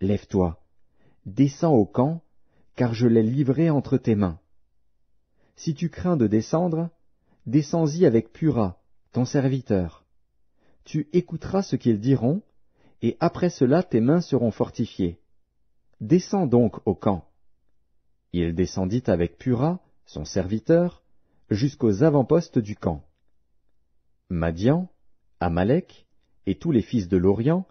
Lève-toi, descends au camp, car je l'ai livré entre tes mains. Si tu crains de descendre, descends-y avec Pura, ton serviteur. Tu écouteras ce qu'ils diront, et après cela tes mains seront fortifiées. Descends donc au camp. Il descendit avec Pura, son serviteur, jusqu'aux avant-postes du camp. Madian, Amalek et tous les fils de l'Orient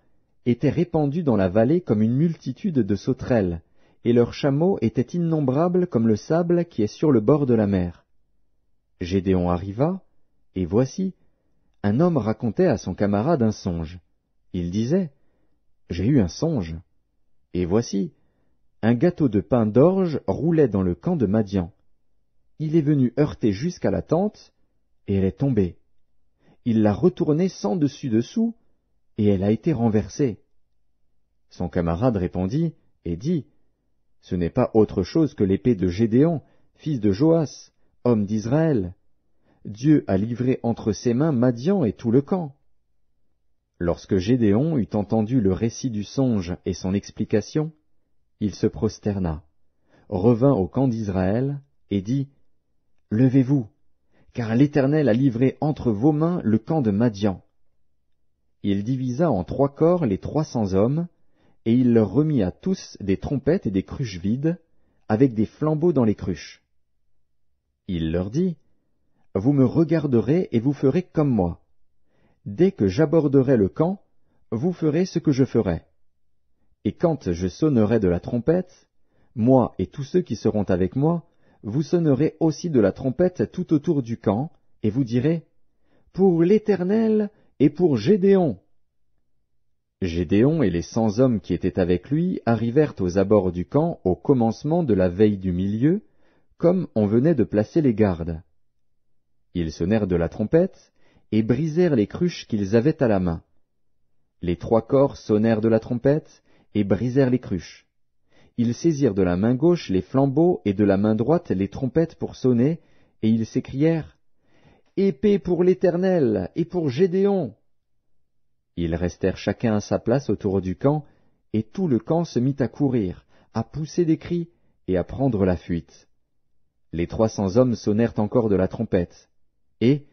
étaient répandus dans la vallée comme une multitude de sauterelles, et leurs chameaux étaient innombrables comme le sable qui est sur le bord de la mer. Gédéon arriva, et voici, un homme racontait à son camarade un songe. Il disait, J'ai eu un songe. Et voici, un gâteau de pain d'orge roulait dans le camp de Madian. Il est venu heurter jusqu'à la tente, et elle est tombée il l'a retournée sans dessus-dessous, et elle a été renversée. Son camarade répondit et dit, Ce n'est pas autre chose que l'épée de Gédéon, fils de Joas, homme d'Israël. Dieu a livré entre ses mains Madian et tout le camp. Lorsque Gédéon eut entendu le récit du songe et son explication, il se prosterna, revint au camp d'Israël et dit, Levez-vous, car l'Éternel a livré entre vos mains le camp de Madian. Il divisa en trois corps les trois cents hommes, et il leur remit à tous des trompettes et des cruches vides, avec des flambeaux dans les cruches. Il leur dit, Vous me regarderez et vous ferez comme moi. Dès que j'aborderai le camp, vous ferez ce que je ferai. Et quand je sonnerai de la trompette, moi et tous ceux qui seront avec moi, vous sonnerez aussi de la trompette tout autour du camp, et vous direz Pour l'Éternel et pour Gédéon. Gédéon et les cent hommes qui étaient avec lui arrivèrent aux abords du camp au commencement de la veille du milieu, comme on venait de placer les gardes. Ils sonnèrent de la trompette, et brisèrent les cruches qu'ils avaient à la main. Les trois corps sonnèrent de la trompette, et brisèrent les cruches. Ils saisirent de la main gauche les flambeaux et de la main droite les trompettes pour sonner, et ils s'écrièrent Épée pour l'Éternel et pour Gédéon. Ils restèrent chacun à sa place autour du camp, et tout le camp se mit à courir, à pousser des cris et à prendre la fuite. Les trois cents hommes sonnèrent encore de la trompette, et,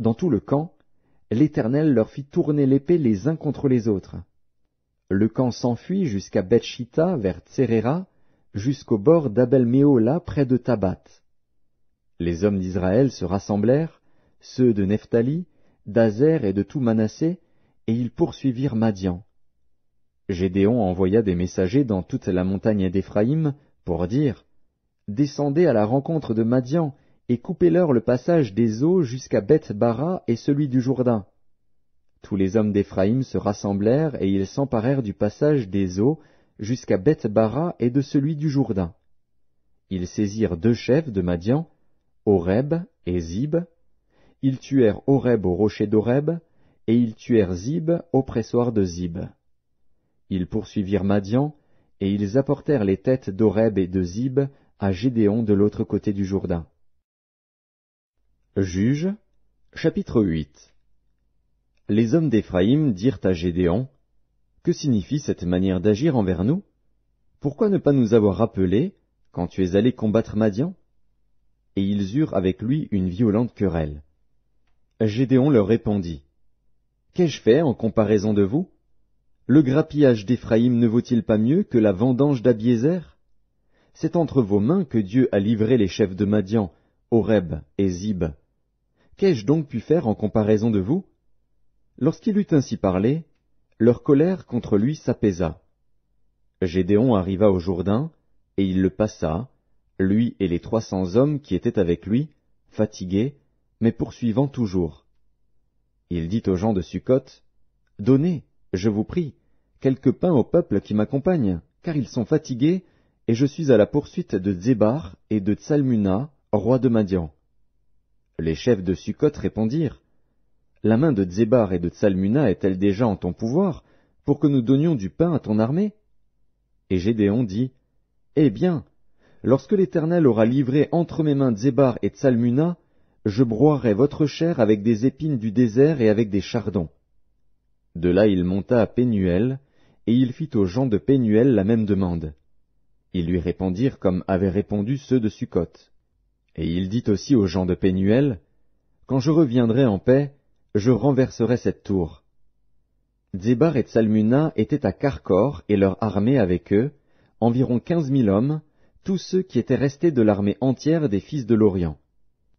dans tout le camp, l'Éternel leur fit tourner l'épée les uns contre les autres. Le camp s'enfuit jusqu'à Betchita, vers Tserera, jusqu'au bord d'Abel Méola, près de Tabat. Les hommes d'Israël se rassemblèrent, ceux de Nephtali, d'Azer et de tout Manassé, et ils poursuivirent Madian. Gédéon envoya des messagers dans toute la montagne d'Éphraïm pour dire Descendez à la rencontre de Madian et coupez-leur le passage des eaux jusqu'à Beth-Bara et celui du Jourdain. Tous les hommes d'Éphraïm se rassemblèrent, et ils s'emparèrent du passage des eaux jusqu'à Beth-bara et de celui du Jourdain. Ils saisirent deux chefs de Madian, Horeb et Zib. Ils tuèrent Horeb au rocher d'Horeb, et ils tuèrent Zib au pressoir de Zib. Ils poursuivirent Madian, et ils apportèrent les têtes d'Horeb et de Zib à Gédéon de l'autre côté du Jourdain. Juge, chapitre 8 les hommes d'Éphraïm dirent à Gédéon, Que signifie cette manière d'agir envers nous Pourquoi ne pas nous avoir rappelés quand tu es allé combattre Madian Et ils eurent avec lui une violente querelle. Gédéon leur répondit, Qu'ai-je fait en comparaison de vous Le grappillage d'Éphraïm ne vaut-il pas mieux que la vendange d'Abiézer C'est entre vos mains que Dieu a livré les chefs de Madian, Horeb et Zib. Qu'ai-je donc pu faire en comparaison de vous Lorsqu'il eut ainsi parlé, leur colère contre lui s'apaisa. Gédéon arriva au Jourdain, et il le passa, lui et les trois cents hommes qui étaient avec lui, fatigués, mais poursuivant toujours. Il dit aux gens de Succoth, Donnez, je vous prie, quelque pain au peuple qui m'accompagne, car ils sont fatigués, et je suis à la poursuite de Zébar et de Tsalmuna, roi de Madian. Les chefs de Succoth répondirent, la main de Zébar et de Tsalmuna est-elle déjà en ton pouvoir, pour que nous donnions du pain à ton armée Et Gédéon dit, Eh bien, lorsque l'Éternel aura livré entre mes mains Zébar et Tsalmuna, je broierai votre chair avec des épines du désert et avec des chardons. De là il monta à Pénuel, et il fit aux gens de Pénuel la même demande. Ils lui répondirent comme avaient répondu ceux de Succoth. Et il dit aussi aux gens de Pénuel, Quand je reviendrai en paix, je renverserai cette tour. Dzebar et Tsalmuna étaient à Carcor et leur armée avec eux, environ quinze mille hommes, tous ceux qui étaient restés de l'armée entière des fils de l'Orient.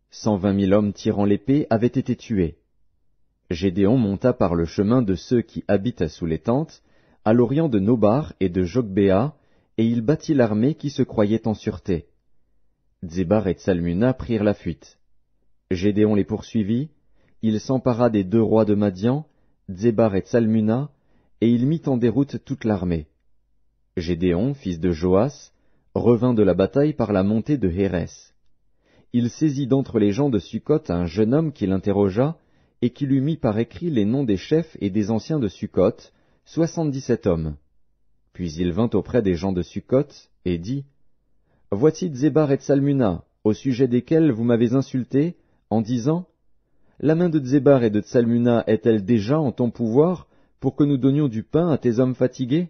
Cent vingt mille hommes tirant l'épée avaient été tués. Gédéon monta par le chemin de ceux qui habitaient sous les tentes, à l'orient de Nobar et de Jogbéa, et il battit l'armée qui se croyait en sûreté. Dzebar et Tsalmuna prirent la fuite. Gédéon les poursuivit, il s'empara des deux rois de Madian, Dzebar et Tsalmuna, et il mit en déroute toute l'armée. Gédéon, fils de Joas, revint de la bataille par la montée de Hérès. Il saisit d'entre les gens de Succot un jeune homme qui l'interrogea, et qui lui mit par écrit les noms des chefs et des anciens de Succoth, soixante-dix-sept hommes. Puis il vint auprès des gens de Succoth, et dit, Voici Dzebar et Salmuna, au sujet desquels vous m'avez insulté, en disant, la main de Zébar et de Tsalmuna est-elle déjà en ton pouvoir pour que nous donnions du pain à tes hommes fatigués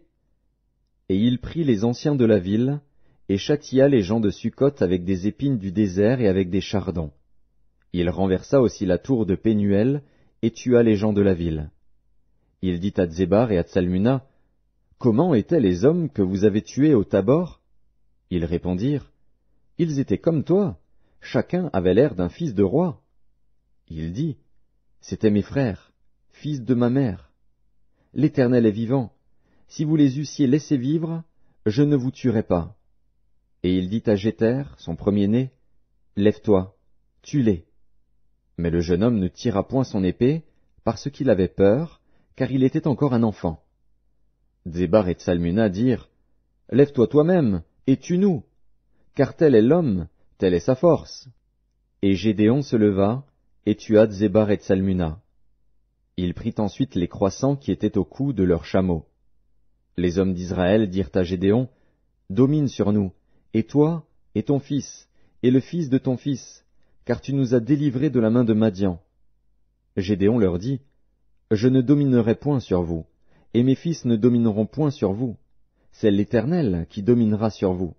Et il prit les anciens de la ville, et châtia les gens de Succoth avec des épines du désert et avec des chardons. Il renversa aussi la tour de Pénuel, et tua les gens de la ville. Il dit à Zébar et à Tsalmuna, Comment étaient les hommes que vous avez tués au Tabor Ils répondirent, Ils étaient comme toi, chacun avait l'air d'un fils de roi. Il dit, C'étaient mes frères, fils de ma mère. L'Éternel est vivant. Si vous les eussiez laissés vivre, je ne vous tuerais pas. Et il dit à Jéter, son premier-né, Lève-toi, tue-les. Mais le jeune homme ne tira point son épée, parce qu'il avait peur, car il était encore un enfant. Zébar et Tsalmuna dirent, Lève-toi toi-même, et tue-nous, car tel est l'homme, telle est sa force. Et Gédéon se leva, et tu as Zébar et Salmuna. » Il prit ensuite les croissants qui étaient au cou de leurs chameaux. Les hommes d'Israël dirent à Gédéon, Domine sur nous, et toi, et ton fils, et le fils de ton fils, car tu nous as délivrés de la main de Madian. Gédéon leur dit, Je ne dominerai point sur vous, et mes fils ne domineront point sur vous. C'est l'Éternel qui dominera sur vous.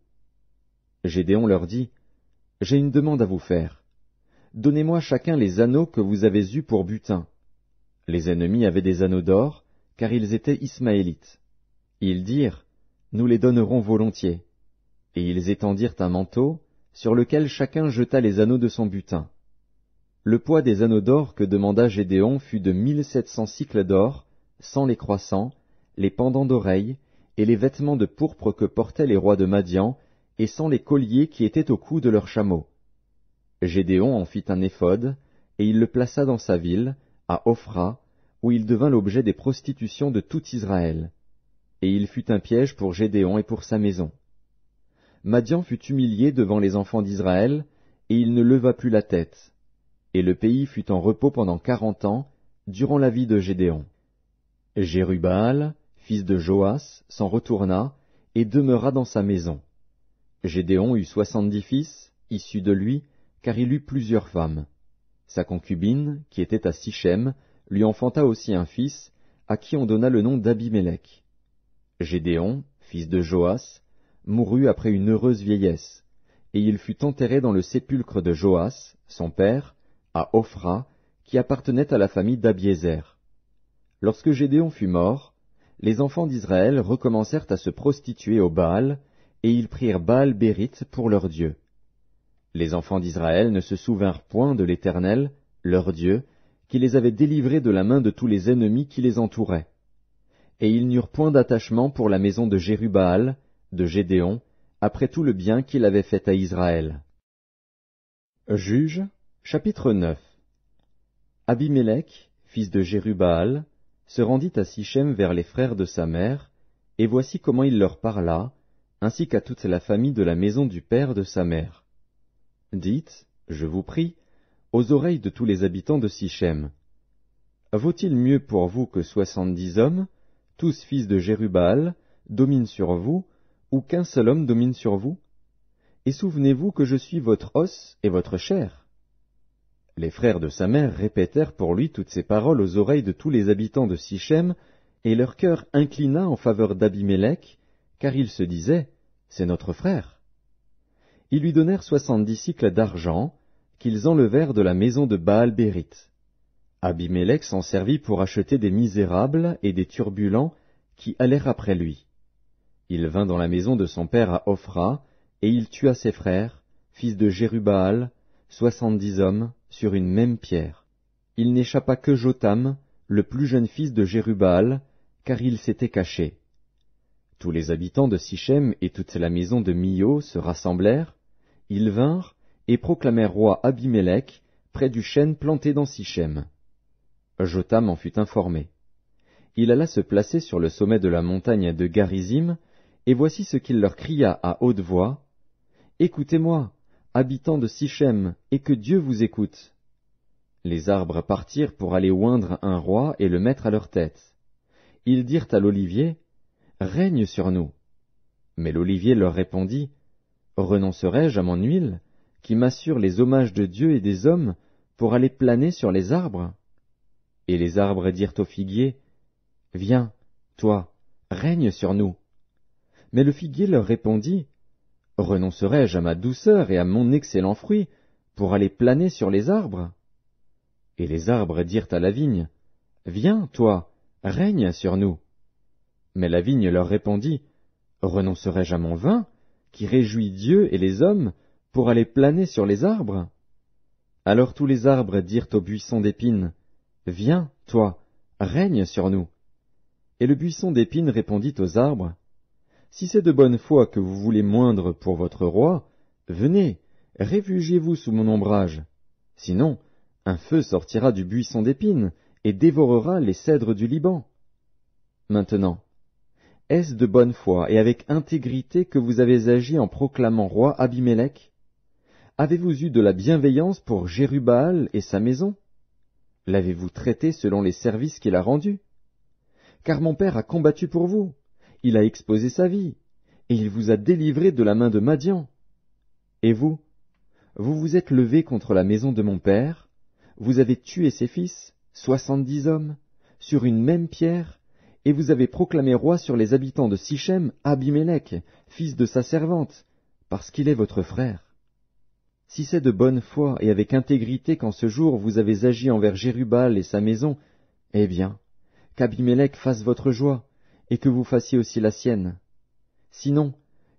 Gédéon leur dit, J'ai une demande à vous faire. Donnez-moi chacun les anneaux que vous avez eus pour butin. Les ennemis avaient des anneaux d'or, car ils étaient ismaélites. Ils dirent, Nous les donnerons volontiers. Et ils étendirent un manteau, sur lequel chacun jeta les anneaux de son butin. Le poids des anneaux d'or que demanda Gédéon fut de mille sept cents cycles d'or, sans les croissants, les pendants d'oreilles, et les vêtements de pourpre que portaient les rois de Madian, et sans les colliers qui étaient au cou de leurs chameaux. Gédéon en fit un éphode, et il le plaça dans sa ville, à Ophra, où il devint l'objet des prostitutions de tout Israël. Et il fut un piège pour Gédéon et pour sa maison. Madian fut humilié devant les enfants d'Israël, et il ne leva plus la tête. Et le pays fut en repos pendant quarante ans, durant la vie de Gédéon. Jérubaal, fils de Joas, s'en retourna, et demeura dans sa maison. Gédéon eut soixante-dix fils, issus de lui, car il eut plusieurs femmes. Sa concubine, qui était à Sichem, lui enfanta aussi un fils, à qui on donna le nom d'Abimélec. Gédéon, fils de Joas, mourut après une heureuse vieillesse, et il fut enterré dans le sépulcre de Joas, son père, à Ophra, qui appartenait à la famille d'Abiézer. Lorsque Gédéon fut mort, les enfants d'Israël recommencèrent à se prostituer au Baal, et ils prirent Baal-Bérite pour leur dieu. Les enfants d'Israël ne se souvinrent point de l'Éternel, leur Dieu, qui les avait délivrés de la main de tous les ennemis qui les entouraient. Et ils n'eurent point d'attachement pour la maison de Jérubaal, de Gédéon, après tout le bien qu'il avait fait à Israël. Juge, chapitre 9 Abimelech, fils de Jérubaal, se rendit à Sichem vers les frères de sa mère, et voici comment il leur parla, ainsi qu'à toute la famille de la maison du père de sa mère. Dites, je vous prie, aux oreilles de tous les habitants de Sichem. Vaut-il mieux pour vous que soixante-dix hommes, tous fils de Jérubal, dominent sur vous, ou qu'un seul homme domine sur vous Et souvenez-vous que je suis votre os et votre chair. Les frères de sa mère répétèrent pour lui toutes ces paroles aux oreilles de tous les habitants de Sichem, et leur cœur inclina en faveur d'Abimélec, car ils se disaient, C'est notre frère ils lui donnèrent soixante-dix cycles d'argent, qu'ils enlevèrent de la maison de Baal-Bérite. Abimélec s'en servit pour acheter des misérables et des turbulents qui allèrent après lui. Il vint dans la maison de son père à Ophra, et il tua ses frères, fils de Jérubaal, soixante-dix hommes, sur une même pierre. Il n'échappa que Jotam, le plus jeune fils de Jérubaal, car il s'était caché. Tous les habitants de Sichem et toute la maison de Mio se rassemblèrent, ils vinrent et proclamèrent roi Abimélec près du chêne planté dans Sichem. Jotam en fut informé. Il alla se placer sur le sommet de la montagne de Garizim, et voici ce qu'il leur cria à haute voix. Écoutez-moi, habitants de Sichem, et que Dieu vous écoute. Les arbres partirent pour aller oindre un roi et le mettre à leur tête. Ils dirent à l'olivier, Règne sur nous. Mais l'olivier leur répondit, Renoncerai-je à mon huile, qui m'assure les hommages de Dieu et des hommes, pour aller planer sur les arbres Et les arbres dirent au figuier, Viens, toi, règne sur nous. Mais le figuier leur répondit, Renoncerai-je à ma douceur et à mon excellent fruit, pour aller planer sur les arbres Et les arbres dirent à la vigne, Viens, toi, règne sur nous. Mais la vigne leur répondit, Renoncerai-je à mon vin qui réjouit Dieu et les hommes pour aller planer sur les arbres Alors tous les arbres dirent au buisson d'épines, Viens, toi, règne sur nous. Et le buisson d'épines répondit aux arbres, Si c'est de bonne foi que vous voulez moindre pour votre roi, venez, réfugiez-vous sous mon ombrage. Sinon, un feu sortira du buisson d'épines et dévorera les cèdres du Liban. Maintenant, est-ce de bonne foi et avec intégrité que vous avez agi en proclamant roi Abimélec Avez-vous eu de la bienveillance pour Jérubaal et sa maison L'avez-vous traité selon les services qu'il a rendus Car mon père a combattu pour vous, il a exposé sa vie, et il vous a délivré de la main de Madian. Et vous, vous vous êtes levé contre la maison de mon père, vous avez tué ses fils, soixante-dix hommes, sur une même pierre, et vous avez proclamé roi sur les habitants de Sichem Abimélec, fils de sa servante, parce qu'il est votre frère. Si c'est de bonne foi et avec intégrité qu'en ce jour vous avez agi envers Jérubal et sa maison, eh bien, qu'Abimélec fasse votre joie, et que vous fassiez aussi la sienne. Sinon,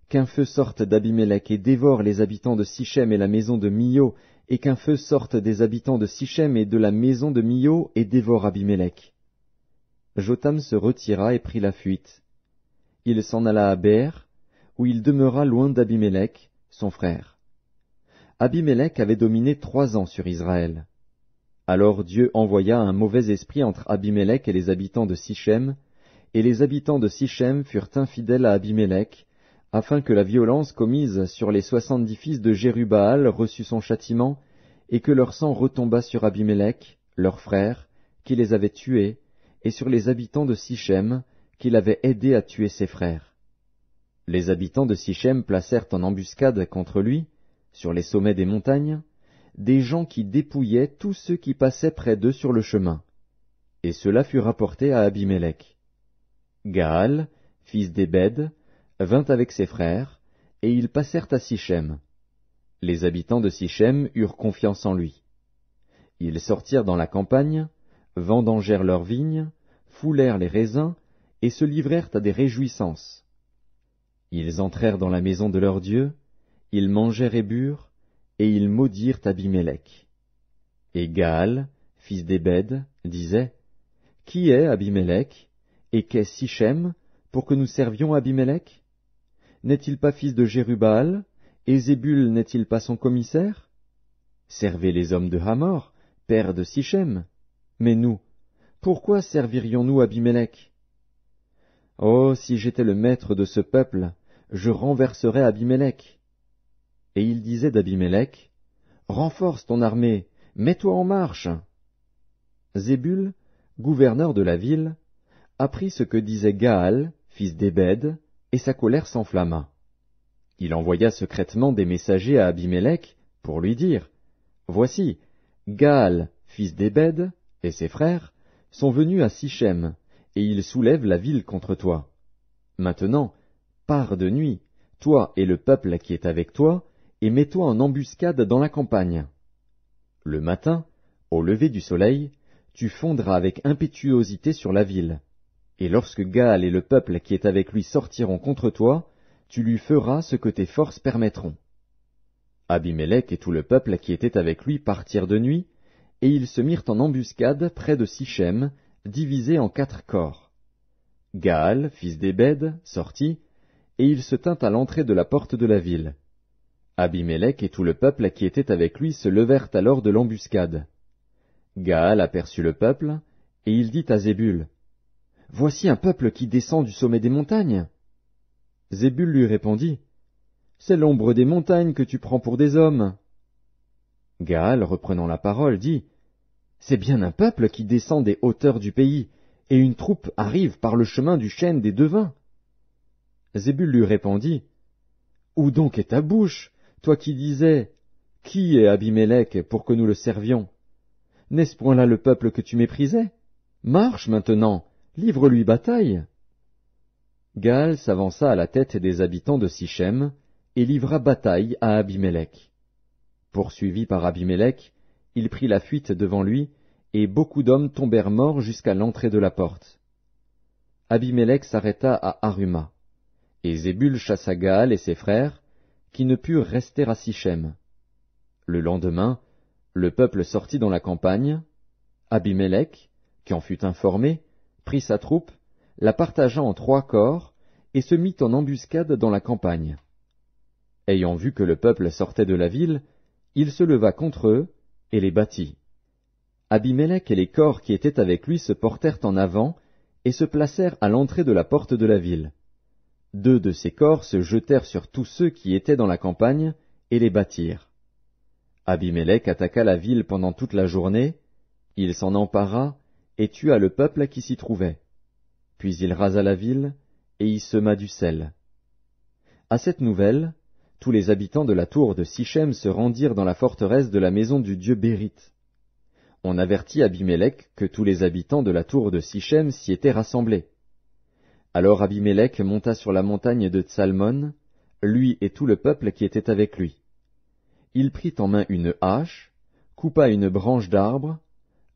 qu'un feu sorte d'Abimélec et dévore les habitants de Sichem et la maison de Mio, et qu'un feu sorte des habitants de Sichem et de la maison de Mio et dévore Abimélec. Jotam se retira et prit la fuite. Il s'en alla à Béer, où il demeura loin d'Abimélec, son frère. Abimélec avait dominé trois ans sur Israël. Alors Dieu envoya un mauvais esprit entre Abimélec et les habitants de Sichem, et les habitants de Sichem furent infidèles à Abimélec, afin que la violence commise sur les soixante-dix fils de Jérubaal reçût son châtiment, et que leur sang retombât sur Abimélec, leur frère, qui les avait tués, et sur les habitants de Sichem, qu'il avait aidé à tuer ses frères. Les habitants de Sichem placèrent en embuscade contre lui, sur les sommets des montagnes, des gens qui dépouillaient tous ceux qui passaient près d'eux sur le chemin. Et cela fut rapporté à Abimélec. Gaal, fils d'Ébed, vint avec ses frères, et ils passèrent à Sichem. Les habitants de Sichem eurent confiance en lui. Ils sortirent dans la campagne, vendangèrent leurs vignes, foulèrent les raisins, et se livrèrent à des réjouissances. Ils entrèrent dans la maison de leur Dieu, ils mangèrent et burent, et ils maudirent Abimélec. Et Gaal, fils d'Ébède, disait, Qui est Abimélec, et qu'est Sichem, pour que nous servions Abimélec N'est-il pas fils de Jérubal, et Zébul n'est-il pas son commissaire Servez les hommes de Hamor, père de Sichem. Mais nous, pourquoi servirions-nous Abimélec Oh, si j'étais le maître de ce peuple, je renverserais Abimélec. Et il disait d'Abimélec, Renforce ton armée, mets-toi en marche. Zébul, gouverneur de la ville, apprit ce que disait Gaal, fils d'Ébed, et sa colère s'enflamma. Il envoya secrètement des messagers à Abimélec pour lui dire Voici, Gaal, fils d'Ébed, et ses frères, sont venus à Sichem, et ils soulèvent la ville contre toi. Maintenant, pars de nuit, toi et le peuple qui est avec toi, et mets-toi en embuscade dans la campagne. Le matin, au lever du soleil, tu fondras avec impétuosité sur la ville. Et lorsque Gaal et le peuple qui est avec lui sortiront contre toi, tu lui feras ce que tes forces permettront. Abimélec et tout le peuple qui était avec lui partirent de nuit, et ils se mirent en embuscade près de Sichem, divisés en quatre corps. Gaal, fils d'ébède, sortit, et il se tint à l'entrée de la porte de la ville. Abimélec et tout le peuple qui était avec lui se levèrent alors de l'embuscade. Gaal aperçut le peuple, et il dit à Zébul, Voici un peuple qui descend du sommet des montagnes. Zébul lui répondit, C'est l'ombre des montagnes que tu prends pour des hommes. Gaal, reprenant la parole, dit C'est bien un peuple qui descend des hauteurs du pays, et une troupe arrive par le chemin du chêne des devins. Zébul lui répondit Où donc est ta bouche, toi qui disais Qui est Abimélec pour que nous le servions N'est-ce point là le peuple que tu méprisais Marche maintenant, livre-lui bataille. Gaal s'avança à la tête des habitants de Sichem et livra bataille à Abimélec. Poursuivi par Abimélec, il prit la fuite devant lui, et beaucoup d'hommes tombèrent morts jusqu'à l'entrée de la porte. Abimélec s'arrêta à Aruma, et Zébul chassa Gaal et ses frères, qui ne purent rester à Sichem. Le lendemain, le peuple sortit dans la campagne. Abimélec, qui en fut informé, prit sa troupe, la partagea en trois corps, et se mit en embuscade dans la campagne. Ayant vu que le peuple sortait de la ville, il se leva contre eux et les battit. Abimélec et les corps qui étaient avec lui se portèrent en avant et se placèrent à l'entrée de la porte de la ville. Deux de ces corps se jetèrent sur tous ceux qui étaient dans la campagne et les battirent. Abimélec attaqua la ville pendant toute la journée, il s'en empara et tua le peuple qui s'y trouvait. Puis il rasa la ville et y sema du sel. À cette nouvelle, tous les habitants de la tour de Sichem se rendirent dans la forteresse de la maison du dieu Bérite. On avertit Abimélec que tous les habitants de la tour de Sichem s'y étaient rassemblés. Alors Abimélec monta sur la montagne de Tsalmon, lui et tout le peuple qui était avec lui. Il prit en main une hache, coupa une branche d'arbre,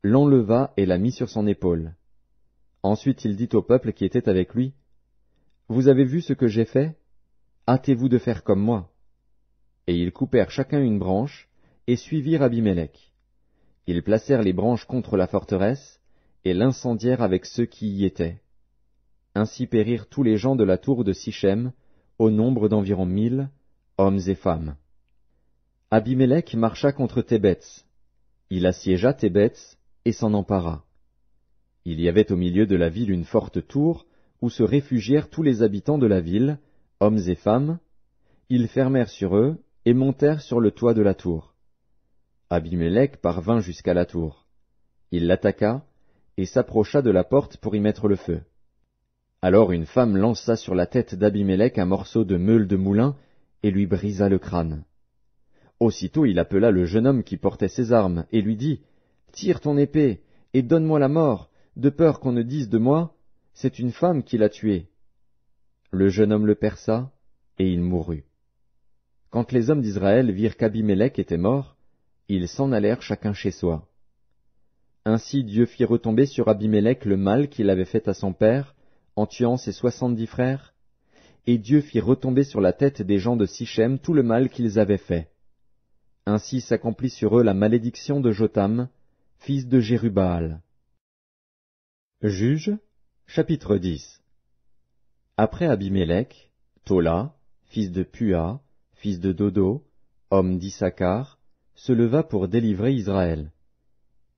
l'enleva et la mit sur son épaule. Ensuite il dit au peuple qui était avec lui, Vous avez vu ce que j'ai fait Hâtez-vous de faire comme moi. Et ils coupèrent chacun une branche, et suivirent Abimélec. Ils placèrent les branches contre la forteresse, et l'incendièrent avec ceux qui y étaient. Ainsi périrent tous les gens de la tour de Sichem, au nombre d'environ mille, hommes et femmes. Abimélec marcha contre Tébets. Il assiégea Tébets et s'en empara. Il y avait au milieu de la ville une forte tour, où se réfugièrent tous les habitants de la ville, hommes et femmes. Ils fermèrent sur eux et montèrent sur le toit de la tour. Abimélec parvint jusqu'à la tour. Il l'attaqua, et s'approcha de la porte pour y mettre le feu. Alors une femme lança sur la tête d'Abimélec un morceau de meule de moulin, et lui brisa le crâne. Aussitôt il appela le jeune homme qui portait ses armes, et lui dit. Tire ton épée, et donne-moi la mort, de peur qu'on ne dise de moi, c'est une femme qui l'a tué. Le jeune homme le perça, et il mourut. Quand les hommes d'Israël virent qu'Abimélec était mort, ils s'en allèrent chacun chez soi. Ainsi Dieu fit retomber sur Abimélec le mal qu'il avait fait à son père, en tuant ses soixante-dix frères, et Dieu fit retomber sur la tête des gens de Sichem tout le mal qu'ils avaient fait. Ainsi s'accomplit sur eux la malédiction de Jotam, fils de Jérubaal. Juge, chapitre 10 Après Abimélec, Tola, fils de Puah, fils de Dodo, homme d'Issacar, se leva pour délivrer Israël.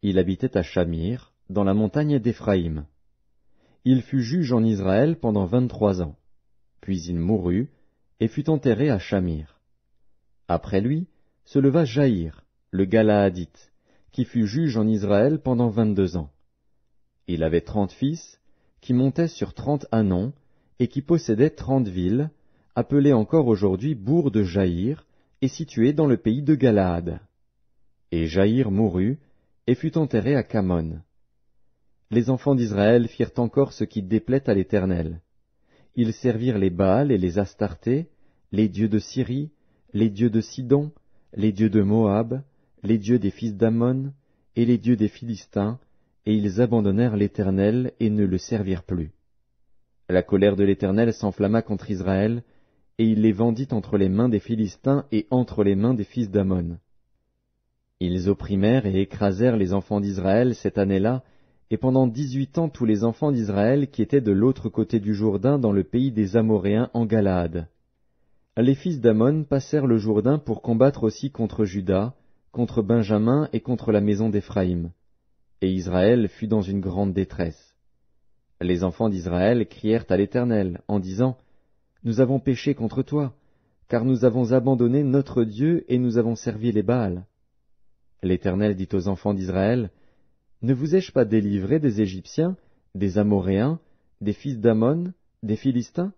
Il habitait à Shamir, dans la montagne d'Éphraïm. Il fut juge en Israël pendant vingt-trois ans. Puis il mourut et fut enterré à Shamir. Après lui se leva Jaïr, le Galaadite, qui fut juge en Israël pendant vingt-deux ans. Il avait trente fils, qui montaient sur trente anons, et qui possédaient trente villes, appelé encore aujourd'hui bourg de Jaïr, et situé dans le pays de Galaad. Et Jaïr mourut, et fut enterré à Camon. Les enfants d'Israël firent encore ce qui déplaît à l'Éternel. Ils servirent les Baals et les Astartés, les dieux de Syrie, les dieux de Sidon, les dieux de Moab, les dieux des fils d'Ammon, et les dieux des Philistins, et ils abandonnèrent l'Éternel et ne le servirent plus. La colère de l'Éternel s'enflamma contre Israël, et il les vendit entre les mains des Philistins et entre les mains des fils d'Amon. Ils opprimèrent et écrasèrent les enfants d'Israël cette année-là, et pendant dix-huit ans tous les enfants d'Israël qui étaient de l'autre côté du Jourdain dans le pays des Amoréens en Galade. Les fils d'Amon passèrent le Jourdain pour combattre aussi contre Juda, contre Benjamin et contre la maison d'Éphraïm. Et Israël fut dans une grande détresse. Les enfants d'Israël crièrent à l'Éternel, en disant, nous avons péché contre toi, car nous avons abandonné notre Dieu et nous avons servi les Baals. L'Éternel dit aux enfants d'Israël, Ne vous ai-je pas délivré des Égyptiens, des Amoréens, des fils d'Ammon, des Philistins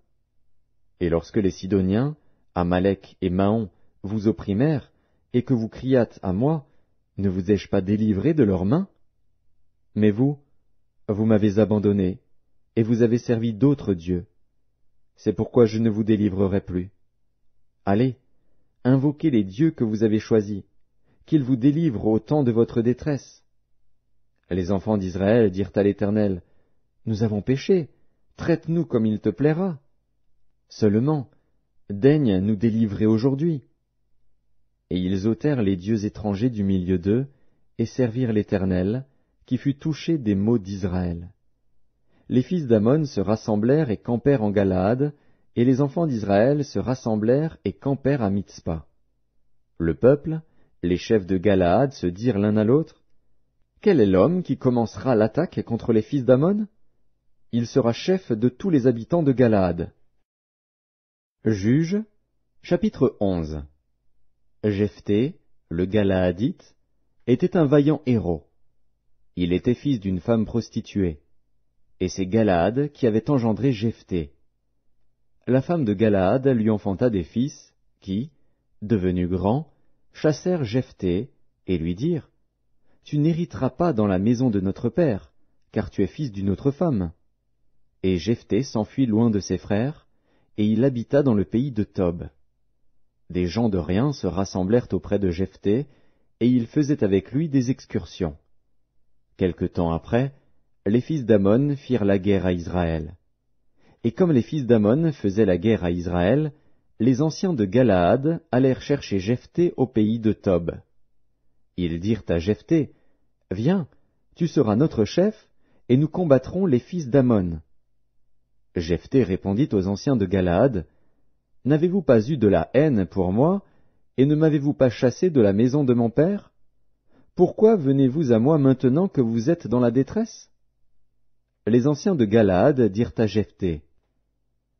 Et lorsque les Sidoniens, Amalek et Mahon, vous opprimèrent, et que vous criâtes à moi, ne vous ai-je pas délivré de leurs mains Mais vous, vous m'avez abandonné, et vous avez servi d'autres dieux. C'est pourquoi je ne vous délivrerai plus. Allez, invoquez les dieux que vous avez choisis, qu'ils vous délivrent au temps de votre détresse. Les enfants d'Israël dirent à l'Éternel, Nous avons péché, traite-nous comme il te plaira. Seulement, daigne nous délivrer aujourd'hui. Et ils ôtèrent les dieux étrangers du milieu d'eux, et servirent l'Éternel, qui fut touché des maux d'Israël les fils d'Amon se rassemblèrent et campèrent en Galaad, et les enfants d'Israël se rassemblèrent et campèrent à Mitzpah. Le peuple, les chefs de Galaad se dirent l'un à l'autre, Quel est l'homme qui commencera l'attaque contre les fils d'Amon Il sera chef de tous les habitants de Galaad. Juge, chapitre 11 Jephthé, le Galaadite, était un vaillant héros. Il était fils d'une femme prostituée et c'est Galaad qui avait engendré Jephthé. La femme de Galaad lui enfanta des fils, qui, devenus grands, chassèrent Jephthé, et lui dirent, Tu n'hériteras pas dans la maison de notre père, car tu es fils d'une autre femme. Et Jephthé s'enfuit loin de ses frères, et il habita dans le pays de Tob. Des gens de rien se rassemblèrent auprès de Jephthé, et ils faisaient avec lui des excursions. Quelque temps après, les fils d'Amon firent la guerre à Israël. Et comme les fils d'Amon faisaient la guerre à Israël, les anciens de Galaad allèrent chercher Jephthé au pays de Tob. Ils dirent à Jephthé, Viens, tu seras notre chef, et nous combattrons les fils d'Amon. Jephthé répondit aux anciens de Galaad, N'avez-vous pas eu de la haine pour moi, et ne m'avez-vous pas chassé de la maison de mon père Pourquoi venez-vous à moi maintenant que vous êtes dans la détresse les anciens de Galaad dirent à Jephthé,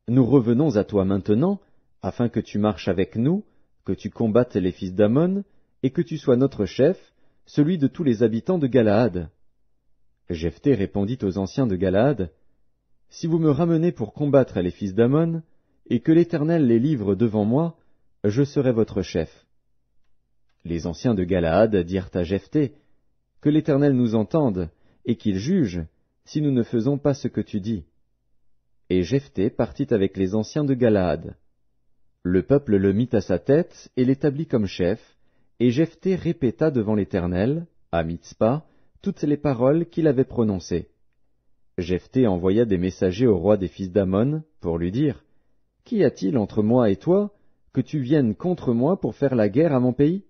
Nous revenons à toi maintenant, afin que tu marches avec nous, que tu combattes les fils d'Amon, et que tu sois notre chef, celui de tous les habitants de Galaad. Jephthé répondit aux anciens de Galaad, Si vous me ramenez pour combattre les fils d'Amon, et que l'Éternel les livre devant moi, je serai votre chef. Les anciens de Galaad dirent à Jephthé, Que l'Éternel nous entende, et qu'il juge, si nous ne faisons pas ce que tu dis. Et Jephthé partit avec les anciens de Galaad. Le peuple le mit à sa tête et l'établit comme chef, et Jephthé répéta devant l'Éternel, à Mitzpah, toutes les paroles qu'il avait prononcées. Jephthé envoya des messagers au roi des fils d'Ammon pour lui dire Qu'y a-t-il entre moi et toi que tu viennes contre moi pour faire la guerre à mon pays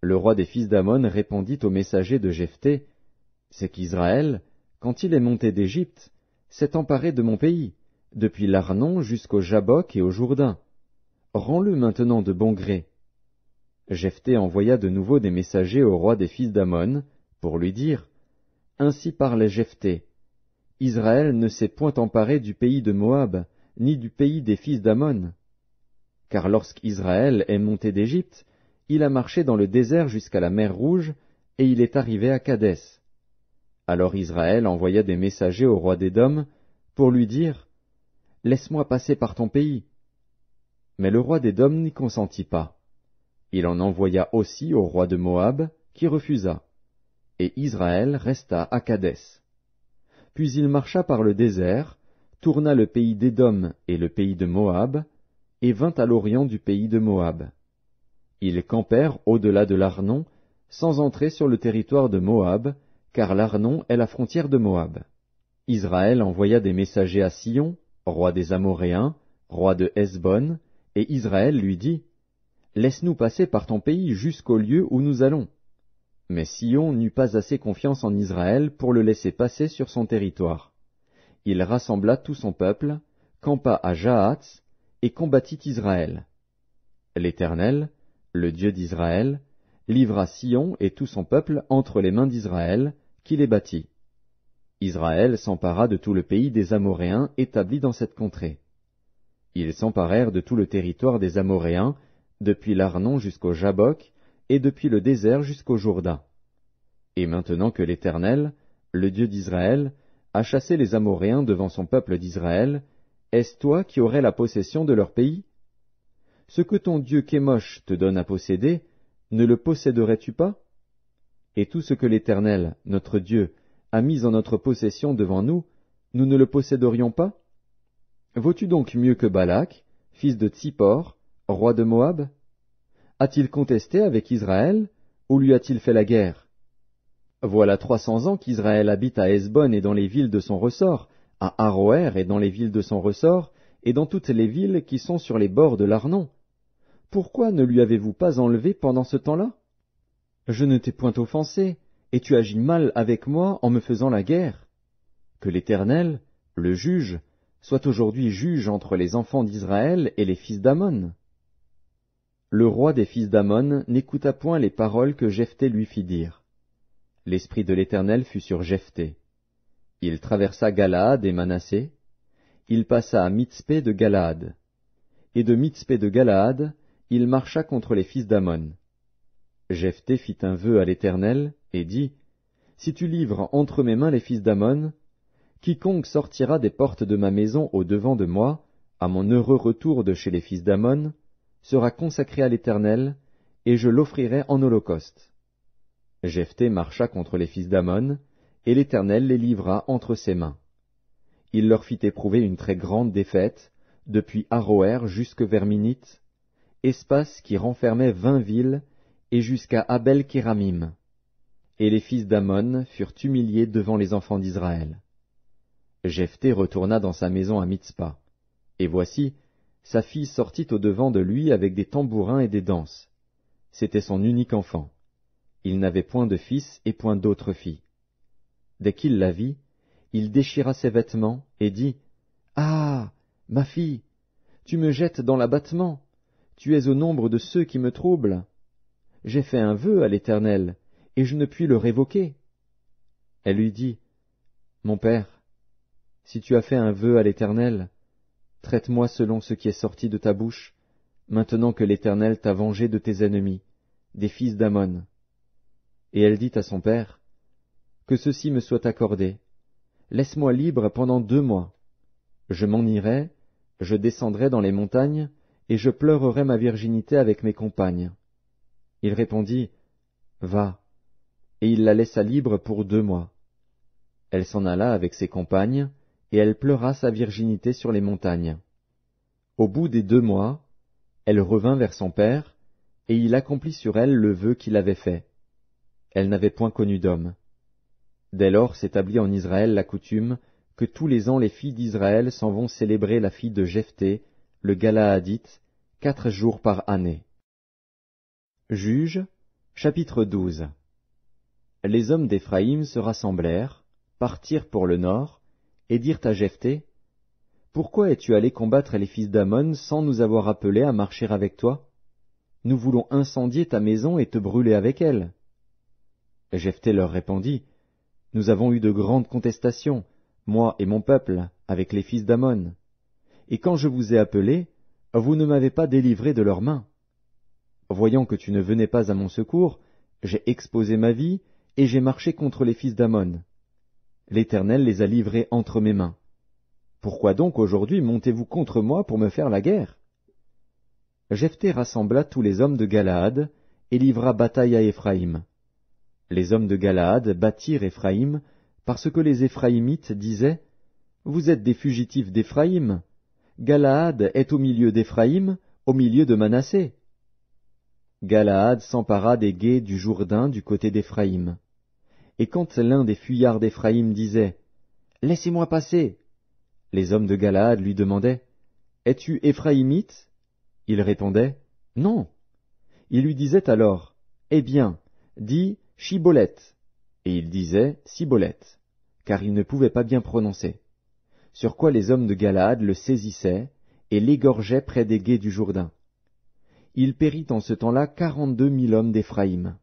Le roi des fils d'Ammon répondit aux messagers de Jephthé C'est qu'Israël, quand il est monté d'Égypte, s'est emparé de mon pays, depuis l'Arnon jusqu'au Jabok et au Jourdain. Rends-le maintenant de bon gré. Jephthé envoya de nouveau des messagers au roi des fils d'Ammon, pour lui dire Ainsi parlait Jephthé. Israël ne s'est point emparé du pays de Moab, ni du pays des fils d'Ammon. Car lorsqu'Israël est monté d'Égypte, il a marché dans le désert jusqu'à la mer Rouge, et il est arrivé à Cadès. » Alors Israël envoya des messagers au roi d'Édom pour lui dire Laisse-moi passer par ton pays. Mais le roi d'Édom n'y consentit pas. Il en envoya aussi au roi de Moab, qui refusa. Et Israël resta à Kadès. Puis il marcha par le désert, tourna le pays d'Édom et le pays de Moab, et vint à l'orient du pays de Moab. Ils campèrent au-delà de l'Arnon, sans entrer sur le territoire de Moab, car l'Arnon est la frontière de Moab. Israël envoya des messagers à Sion, roi des Amoréens, roi de Hesbon, et Israël lui dit, Laisse-nous passer par ton pays jusqu'au lieu où nous allons. Mais Sion n'eut pas assez confiance en Israël pour le laisser passer sur son territoire. Il rassembla tout son peuple, campa à Jahatz, et combattit Israël. L'Éternel, le Dieu d'Israël, livra Sion et tout son peuple entre les mains d'Israël, qui les bâtit. Israël s'empara de tout le pays des Amoréens établis dans cette contrée. Ils s'emparèrent de tout le territoire des Amoréens, depuis l'Arnon jusqu'au Jabok, et depuis le désert jusqu'au Jourdain. Et maintenant que l'Éternel, le Dieu d'Israël, a chassé les Amoréens devant son peuple d'Israël, est-ce toi qui aurais la possession de leur pays Ce que ton Dieu Kémosh te donne à posséder, ne le posséderais-tu pas et tout ce que l'Éternel, notre Dieu, a mis en notre possession devant nous, nous ne le posséderions pas Vaut-tu donc mieux que Balak, fils de Tsippor, roi de Moab A-t-il contesté avec Israël, ou lui a-t-il fait la guerre Voilà trois cents ans qu'Israël habite à Hesbon et dans les villes de son ressort, à Aroer et dans les villes de son ressort, et dans toutes les villes qui sont sur les bords de l'Arnon. Pourquoi ne lui avez-vous pas enlevé pendant ce temps-là je ne t'ai point offensé, et tu agis mal avec moi en me faisant la guerre. Que l'Éternel, le juge, soit aujourd'hui juge entre les enfants d'Israël et les fils d'Amon. Le roi des fils d'Amon n'écouta point les paroles que Jephthé lui fit dire. L'esprit de l'Éternel fut sur Jephthé. Il traversa Galaad et Manassé. Il passa à Mitzpé de Galaad. Et de Mitzpé de Galaad, il marcha contre les fils d'Amon. Jephthé fit un vœu à l'Éternel, et dit, Si tu livres entre mes mains les fils d'Amon, quiconque sortira des portes de ma maison au devant de moi, à mon heureux retour de chez les fils d'Amon, sera consacré à l'Éternel, et je l'offrirai en holocauste. Jephthé marcha contre les fils d'Amon et l'Éternel les livra entre ses mains. Il leur fit éprouver une très grande défaite, depuis Aroer jusque vers espace qui renfermait vingt villes et jusqu'à Abel-Kéramim. Et les fils d'Amon furent humiliés devant les enfants d'Israël. Jephthé retourna dans sa maison à Mitzpah. Et voici, sa fille sortit au devant de lui avec des tambourins et des danses. C'était son unique enfant. Il n'avait point de fils et point d'autre fille. Dès qu'il la vit, il déchira ses vêtements et dit Ah, ma fille, tu me jettes dans l'abattement, tu es au nombre de ceux qui me troublent. J'ai fait un vœu à l'Éternel, et je ne puis le révoquer. Elle lui dit, Mon père, si tu as fait un vœu à l'Éternel, traite-moi selon ce qui est sorti de ta bouche, maintenant que l'Éternel t'a vengé de tes ennemis, des fils d'Amon. » Et elle dit à son père, Que ceci me soit accordé. Laisse-moi libre pendant deux mois. Je m'en irai, je descendrai dans les montagnes, et je pleurerai ma virginité avec mes compagnes. Il répondit, Va. Et il la laissa libre pour deux mois. Elle s'en alla avec ses compagnes, et elle pleura sa virginité sur les montagnes. Au bout des deux mois, elle revint vers son père, et il accomplit sur elle le vœu qu'il avait fait. Elle n'avait point connu d'homme. Dès lors s'établit en Israël la coutume que tous les ans les filles d'Israël s'en vont célébrer la fille de Jephthé, le Galaadite, quatre jours par année. Juge, chapitre 12 Les hommes d'Éphraïm se rassemblèrent, partirent pour le nord, et dirent à Jephthé, Pourquoi es-tu allé combattre les fils d'Amon sans nous avoir appelés à marcher avec toi Nous voulons incendier ta maison et te brûler avec elle. Jephthé leur répondit, Nous avons eu de grandes contestations, moi et mon peuple, avec les fils d'Amon. Et quand je vous ai appelés, vous ne m'avez pas délivré de leurs mains. Voyant que tu ne venais pas à mon secours, j'ai exposé ma vie, et j'ai marché contre les fils d'Amon. L'Éternel les a livrés entre mes mains. Pourquoi donc aujourd'hui montez-vous contre moi pour me faire la guerre Jephthé rassembla tous les hommes de Galaad et livra bataille à Éphraïm. Les hommes de Galaad battirent Éphraïm parce que les Éphraïmites disaient Vous êtes des fugitifs d'Éphraïm. Galaad est au milieu d'Éphraïm, au milieu de Manassé galaad s'empara des gués du jourdain du côté d'éphraïm et quand l'un des fuyards d'éphraïm disait laissez-moi passer les hommes de galaad lui demandaient es-tu éphraïmite il répondait non Il lui disait alors eh bien dis Chibolette. Et il disait Sibolette, car il ne pouvait pas bien prononcer. Sur quoi les hommes de Galaad le saisissaient et l'égorgeaient près des gués du Jourdain il périt en ce temps-là quarante-deux mille hommes d'Éphraïm.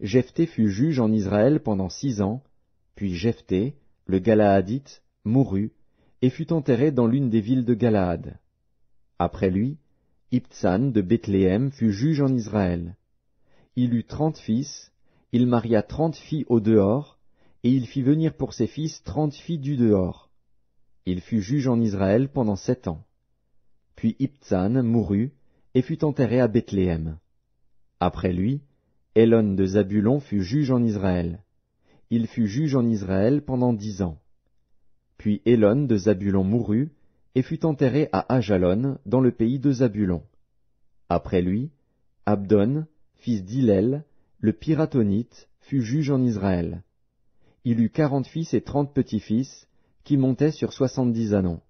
Jephthé fut juge en Israël pendant six ans, puis Jephthé, le Galaadite, mourut, et fut enterré dans l'une des villes de Galaad. Après lui, Ibtsan de Bethléem fut juge en Israël. Il eut trente fils, il maria trente filles au dehors, et il fit venir pour ses fils trente filles du dehors. Il fut juge en Israël pendant sept ans. Puis Ibtsan mourut, et fut enterré à Bethléem. Après lui, Elon de Zabulon fut juge en Israël. Il fut juge en Israël pendant dix ans. Puis Elon de Zabulon mourut, et fut enterré à Ajalon, dans le pays de Zabulon. Après lui, Abdon, fils d'Hillel, le piratonite, fut juge en Israël. Il eut quarante fils et trente petits-fils, qui montaient sur soixante-dix anons.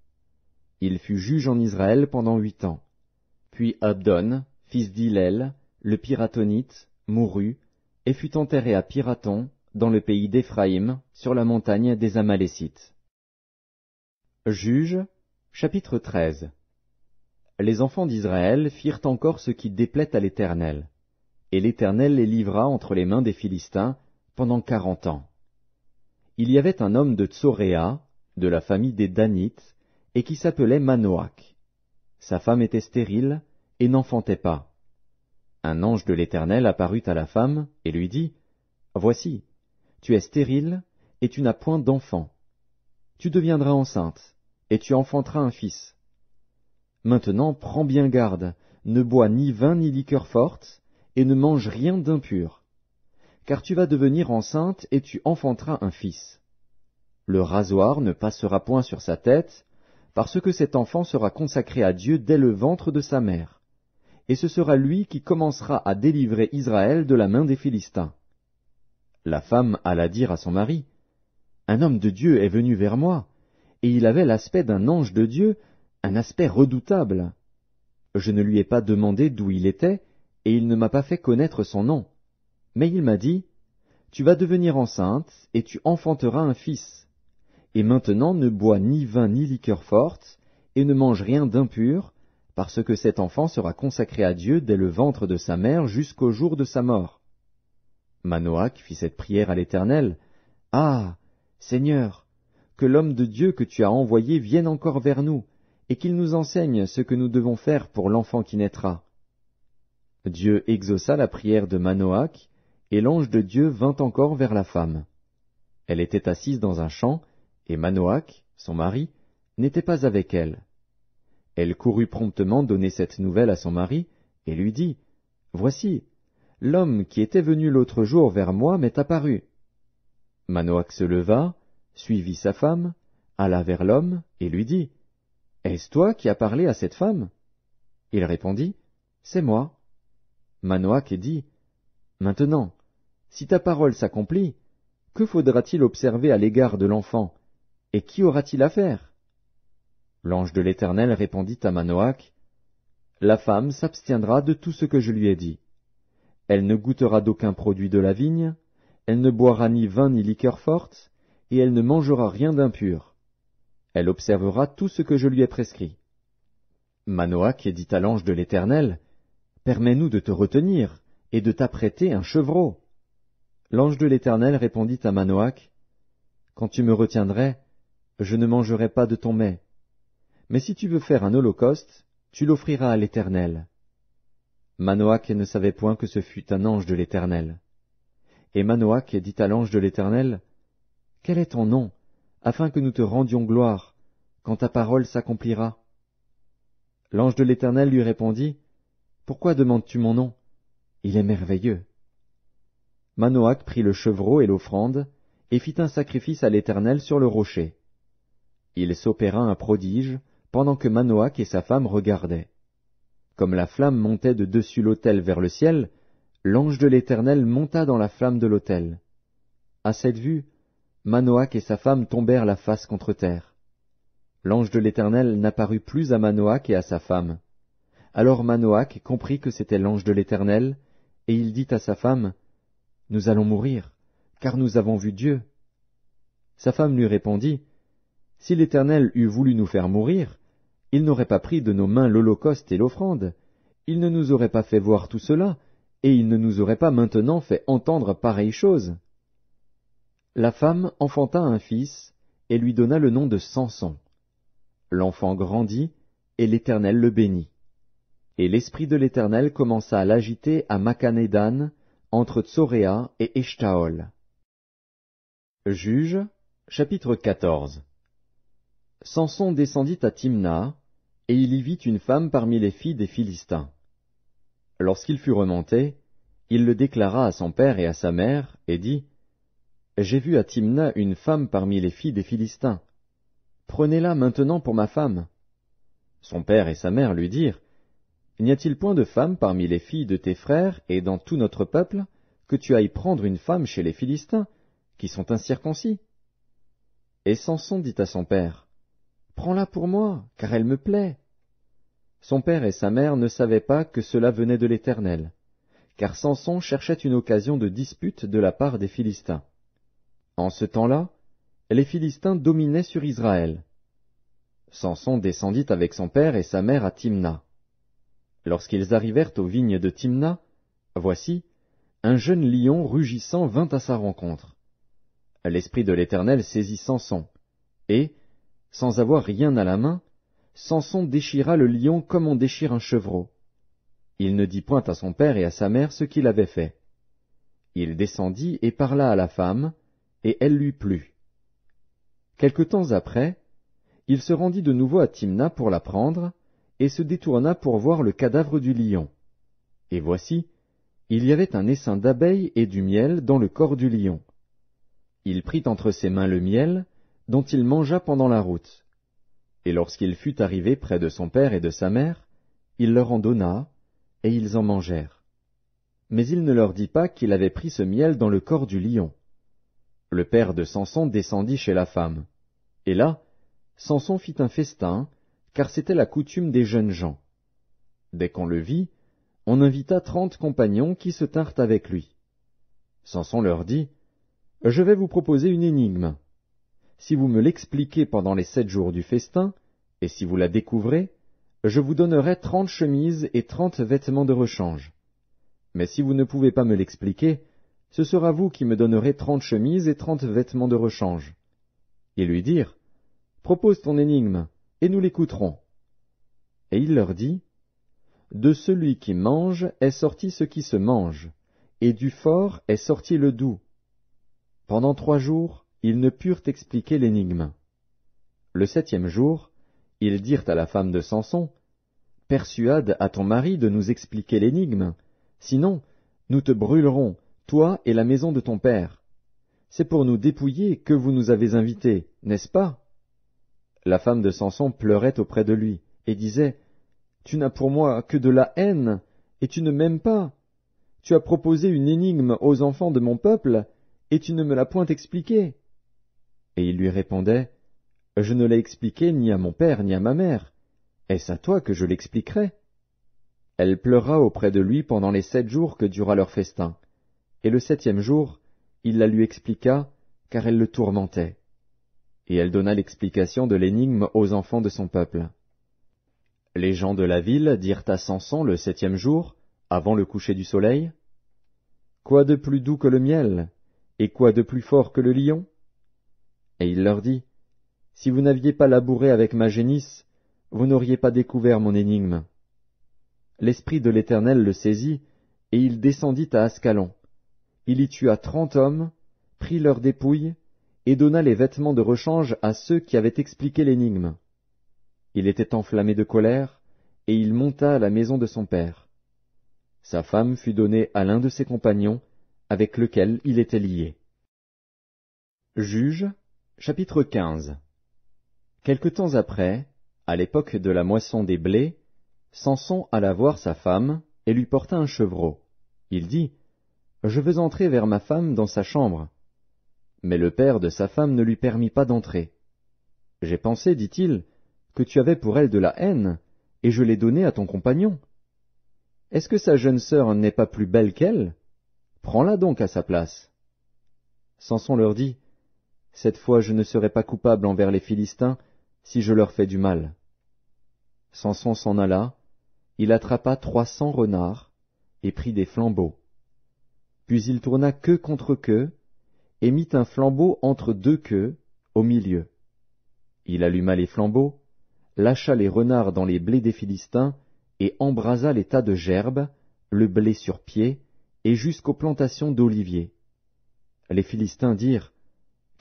Il fut juge en Israël pendant huit ans. Puis Abdon, fils d'Ilel, le Piratonite, mourut, et fut enterré à Piraton, dans le pays d'Éphraïm, sur la montagne des Amalécites. Juge, chapitre 13 Les enfants d'Israël firent encore ce qui déplaît à l'Éternel, et l'Éternel les livra entre les mains des Philistins pendant quarante ans. Il y avait un homme de Tsoréa, de la famille des Danites, et qui s'appelait Manoac. Sa femme était stérile et n'enfantait pas. Un ange de l'Éternel apparut à la femme et lui dit, Voici, tu es stérile et tu n'as point d'enfant. Tu deviendras enceinte et tu enfanteras un fils. Maintenant prends bien garde, ne bois ni vin ni liqueur forte, et ne mange rien d'impur, car tu vas devenir enceinte et tu enfanteras un fils. Le rasoir ne passera point sur sa tête, parce que cet enfant sera consacré à Dieu dès le ventre de sa mère. Et ce sera lui qui commencera à délivrer Israël de la main des Philistins. La femme alla dire à son mari, Un homme de Dieu est venu vers moi, et il avait l'aspect d'un ange de Dieu, un aspect redoutable. Je ne lui ai pas demandé d'où il était, et il ne m'a pas fait connaître son nom. Mais il m'a dit, Tu vas devenir enceinte, et tu enfanteras un fils et maintenant ne boit ni vin ni liqueur forte, et ne mange rien d'impur, parce que cet enfant sera consacré à Dieu dès le ventre de sa mère jusqu'au jour de sa mort. Manoac fit cette prière à l'Éternel. Ah. Seigneur, que l'homme de Dieu que tu as envoyé vienne encore vers nous, et qu'il nous enseigne ce que nous devons faire pour l'enfant qui naîtra. Dieu exauça la prière de Manoac, et l'ange de Dieu vint encore vers la femme. Elle était assise dans un champ, et Manoac, son mari, n'était pas avec elle. Elle courut promptement donner cette nouvelle à son mari, et lui dit, Voici, l'homme qui était venu l'autre jour vers moi m'est apparu. Manoac se leva, suivit sa femme, alla vers l'homme, et lui dit, Est-ce toi qui as parlé à cette femme Il répondit, C'est moi. Manoac dit, Maintenant, si ta parole s'accomplit, que faudra-t-il observer à l'égard de l'enfant, et qui aura-t-il à faire L'ange de l'Éternel répondit à Manoac, La femme s'abstiendra de tout ce que je lui ai dit. Elle ne goûtera d'aucun produit de la vigne, elle ne boira ni vin ni liqueur forte, et elle ne mangera rien d'impur. Elle observera tout ce que je lui ai prescrit. Manoac dit à l'ange de l'Éternel, Permets-nous de te retenir et de t'apprêter un chevreau. L'ange de l'Éternel répondit à Manoac, Quand tu me retiendrais, je ne mangerai pas de ton mets. Mais si tu veux faire un holocauste, tu l'offriras à l'Éternel. Manoac ne savait point que ce fut un ange de l'Éternel. Et Manoac dit à l'ange de l'Éternel, Quel est ton nom, afin que nous te rendions gloire, quand ta parole s'accomplira L'ange de l'Éternel lui répondit, Pourquoi demandes-tu mon nom Il est merveilleux. Manoac prit le chevreau et l'offrande, et fit un sacrifice à l'Éternel sur le rocher. Il s'opéra un prodige, pendant que Manoac et sa femme regardaient. Comme la flamme montait de dessus l'autel vers le ciel, l'ange de l'Éternel monta dans la flamme de l'autel. À cette vue, Manoac et sa femme tombèrent la face contre terre. L'ange de l'Éternel n'apparut plus à Manoac et à sa femme. Alors Manoac comprit que c'était l'ange de l'Éternel, et il dit à sa femme, Nous allons mourir, car nous avons vu Dieu. Sa femme lui répondit, si l'Éternel eût voulu nous faire mourir, il n'aurait pas pris de nos mains l'holocauste et l'offrande, il ne nous aurait pas fait voir tout cela, et il ne nous aurait pas maintenant fait entendre pareille chose. La femme enfanta un fils, et lui donna le nom de Samson. L'enfant grandit, et l'Éternel le bénit. Et l'Esprit de l'Éternel commença à l'agiter à Macanédan, entre Tzoréa et Eshtaol. Juge, chapitre 14 Samson descendit à Timna, et il y vit une femme parmi les filles des Philistins. Lorsqu'il fut remonté, il le déclara à son père et à sa mère, et dit, J'ai vu à Timna une femme parmi les filles des Philistins. Prenez-la maintenant pour ma femme. Son père et sa mère lui dirent, N'y a-t-il point de femme parmi les filles de tes frères et dans tout notre peuple que tu ailles prendre une femme chez les Philistins, qui sont incirconcis Et Samson dit à son père, Prends-la pour moi, car elle me plaît. Son père et sa mère ne savaient pas que cela venait de l'Éternel, car Samson cherchait une occasion de dispute de la part des Philistins. En ce temps-là, les Philistins dominaient sur Israël. Samson descendit avec son père et sa mère à Timna. Lorsqu'ils arrivèrent aux vignes de Timna, voici, un jeune lion rugissant vint à sa rencontre. L'Esprit de l'Éternel saisit Samson, et, sans avoir rien à la main, Samson déchira le lion comme on déchire un chevreau. Il ne dit point à son père et à sa mère ce qu'il avait fait. Il descendit et parla à la femme, et elle lui plut. Quelque temps après, il se rendit de nouveau à Timna pour la prendre, et se détourna pour voir le cadavre du lion. Et voici, il y avait un essaim d'abeilles et du miel dans le corps du lion. Il prit entre ses mains le miel, dont il mangea pendant la route. Et lorsqu'il fut arrivé près de son père et de sa mère, il leur en donna, et ils en mangèrent. Mais il ne leur dit pas qu'il avait pris ce miel dans le corps du lion. Le père de Samson descendit chez la femme. Et là, Samson fit un festin, car c'était la coutume des jeunes gens. Dès qu'on le vit, on invita trente compagnons qui se tinrent avec lui. Samson leur dit, Je vais vous proposer une énigme. Si vous me l'expliquez pendant les sept jours du festin, et si vous la découvrez, je vous donnerai trente chemises et trente vêtements de rechange. Mais si vous ne pouvez pas me l'expliquer, ce sera vous qui me donnerez trente chemises et trente vêtements de rechange. Ils lui dirent, Propose ton énigme, et nous l'écouterons. Et il leur dit, De celui qui mange est sorti ce qui se mange, et du fort est sorti le doux. Pendant trois jours, ils ne purent expliquer l'énigme. Le septième jour, ils dirent à la femme de Samson, Persuade à ton mari de nous expliquer l'énigme, sinon nous te brûlerons, toi et la maison de ton père. C'est pour nous dépouiller que vous nous avez invités, n'est-ce pas La femme de Samson pleurait auprès de lui, et disait, Tu n'as pour moi que de la haine, et tu ne m'aimes pas. Tu as proposé une énigme aux enfants de mon peuple, et tu ne me l'as point expliquée. Et il lui répondait, Je ne l'ai expliqué ni à mon père ni à ma mère. Est-ce à toi que je l'expliquerai Elle pleura auprès de lui pendant les sept jours que dura leur festin. Et le septième jour, il la lui expliqua, car elle le tourmentait. Et elle donna l'explication de l'énigme aux enfants de son peuple. Les gens de la ville dirent à Samson le septième jour, avant le coucher du soleil, Quoi de plus doux que le miel, et quoi de plus fort que le lion et il leur dit, Si vous n'aviez pas labouré avec ma génisse, vous n'auriez pas découvert mon énigme. L'Esprit de l'Éternel le saisit, et il descendit à Ascalon. Il y tua trente hommes, prit leurs dépouilles, et donna les vêtements de rechange à ceux qui avaient expliqué l'énigme. Il était enflammé de colère, et il monta à la maison de son père. Sa femme fut donnée à l'un de ses compagnons, avec lequel il était lié. Juge, Chapitre 15 Quelque temps après, à l'époque de la moisson des blés, Samson alla voir sa femme et lui porta un chevreau. Il dit Je veux entrer vers ma femme dans sa chambre. Mais le père de sa femme ne lui permit pas d'entrer. J'ai pensé, dit-il, que tu avais pour elle de la haine, et je l'ai donnée à ton compagnon. Est-ce que sa jeune sœur n'est pas plus belle qu'elle Prends-la donc à sa place. Samson leur dit cette fois je ne serai pas coupable envers les Philistins si je leur fais du mal. Samson s'en alla, il attrapa trois cents renards et prit des flambeaux. Puis il tourna queue contre queue et mit un flambeau entre deux queues au milieu. Il alluma les flambeaux, lâcha les renards dans les blés des Philistins et embrasa les tas de gerbes, le blé sur pied et jusqu'aux plantations d'oliviers. Les Philistins dirent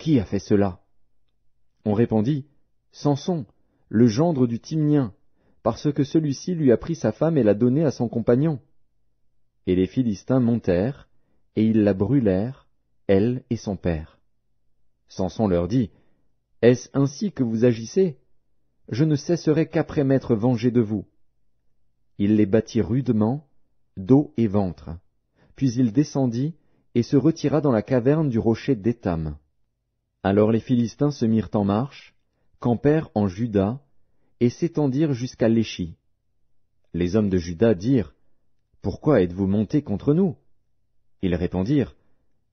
qui a fait cela On répondit, Samson, le gendre du Timnien, parce que celui-ci lui a pris sa femme et l'a donnée à son compagnon. Et les Philistins montèrent, et ils la brûlèrent, elle et son père. Samson leur dit, Est-ce ainsi que vous agissez Je ne cesserai qu'après m'être vengé de vous. Il les battit rudement, dos et ventre. Puis il descendit et se retira dans la caverne du rocher d'Étam. Alors les Philistins se mirent en marche, campèrent en Juda, et s'étendirent jusqu'à Léchi. Les hommes de Juda dirent, Pourquoi êtes-vous montés contre nous Ils répondirent,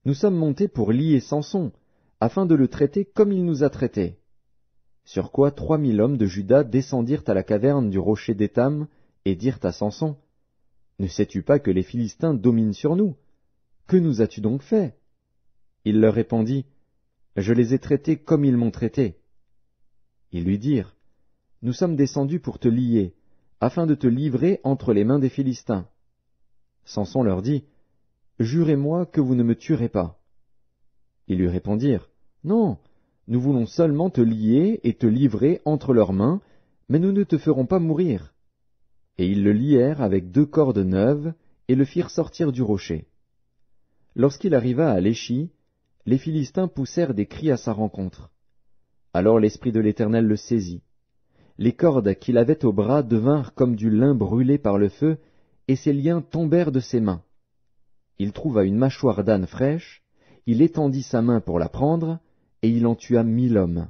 Nous sommes montés pour lier Samson, afin de le traiter comme il nous a traités. Sur quoi trois mille hommes de Juda descendirent à la caverne du rocher d'Étam, et dirent à Samson, Ne sais-tu pas que les Philistins dominent sur nous Que nous as-tu donc fait Il leur répondit, je les ai traités comme ils m'ont traité. Ils lui dirent, Nous sommes descendus pour te lier, afin de te livrer entre les mains des Philistins. Samson leur dit, Jurez-moi que vous ne me tuerez pas. Ils lui répondirent, Non, nous voulons seulement te lier et te livrer entre leurs mains, mais nous ne te ferons pas mourir. Et ils le lièrent avec deux cordes neuves, et le firent sortir du rocher. Lorsqu'il arriva à Léchi, les Philistins poussèrent des cris à sa rencontre. Alors l'Esprit de l'Éternel le saisit. Les cordes qu'il avait au bras devinrent comme du lin brûlé par le feu, et ses liens tombèrent de ses mains. Il trouva une mâchoire d'âne fraîche, il étendit sa main pour la prendre, et il en tua mille hommes.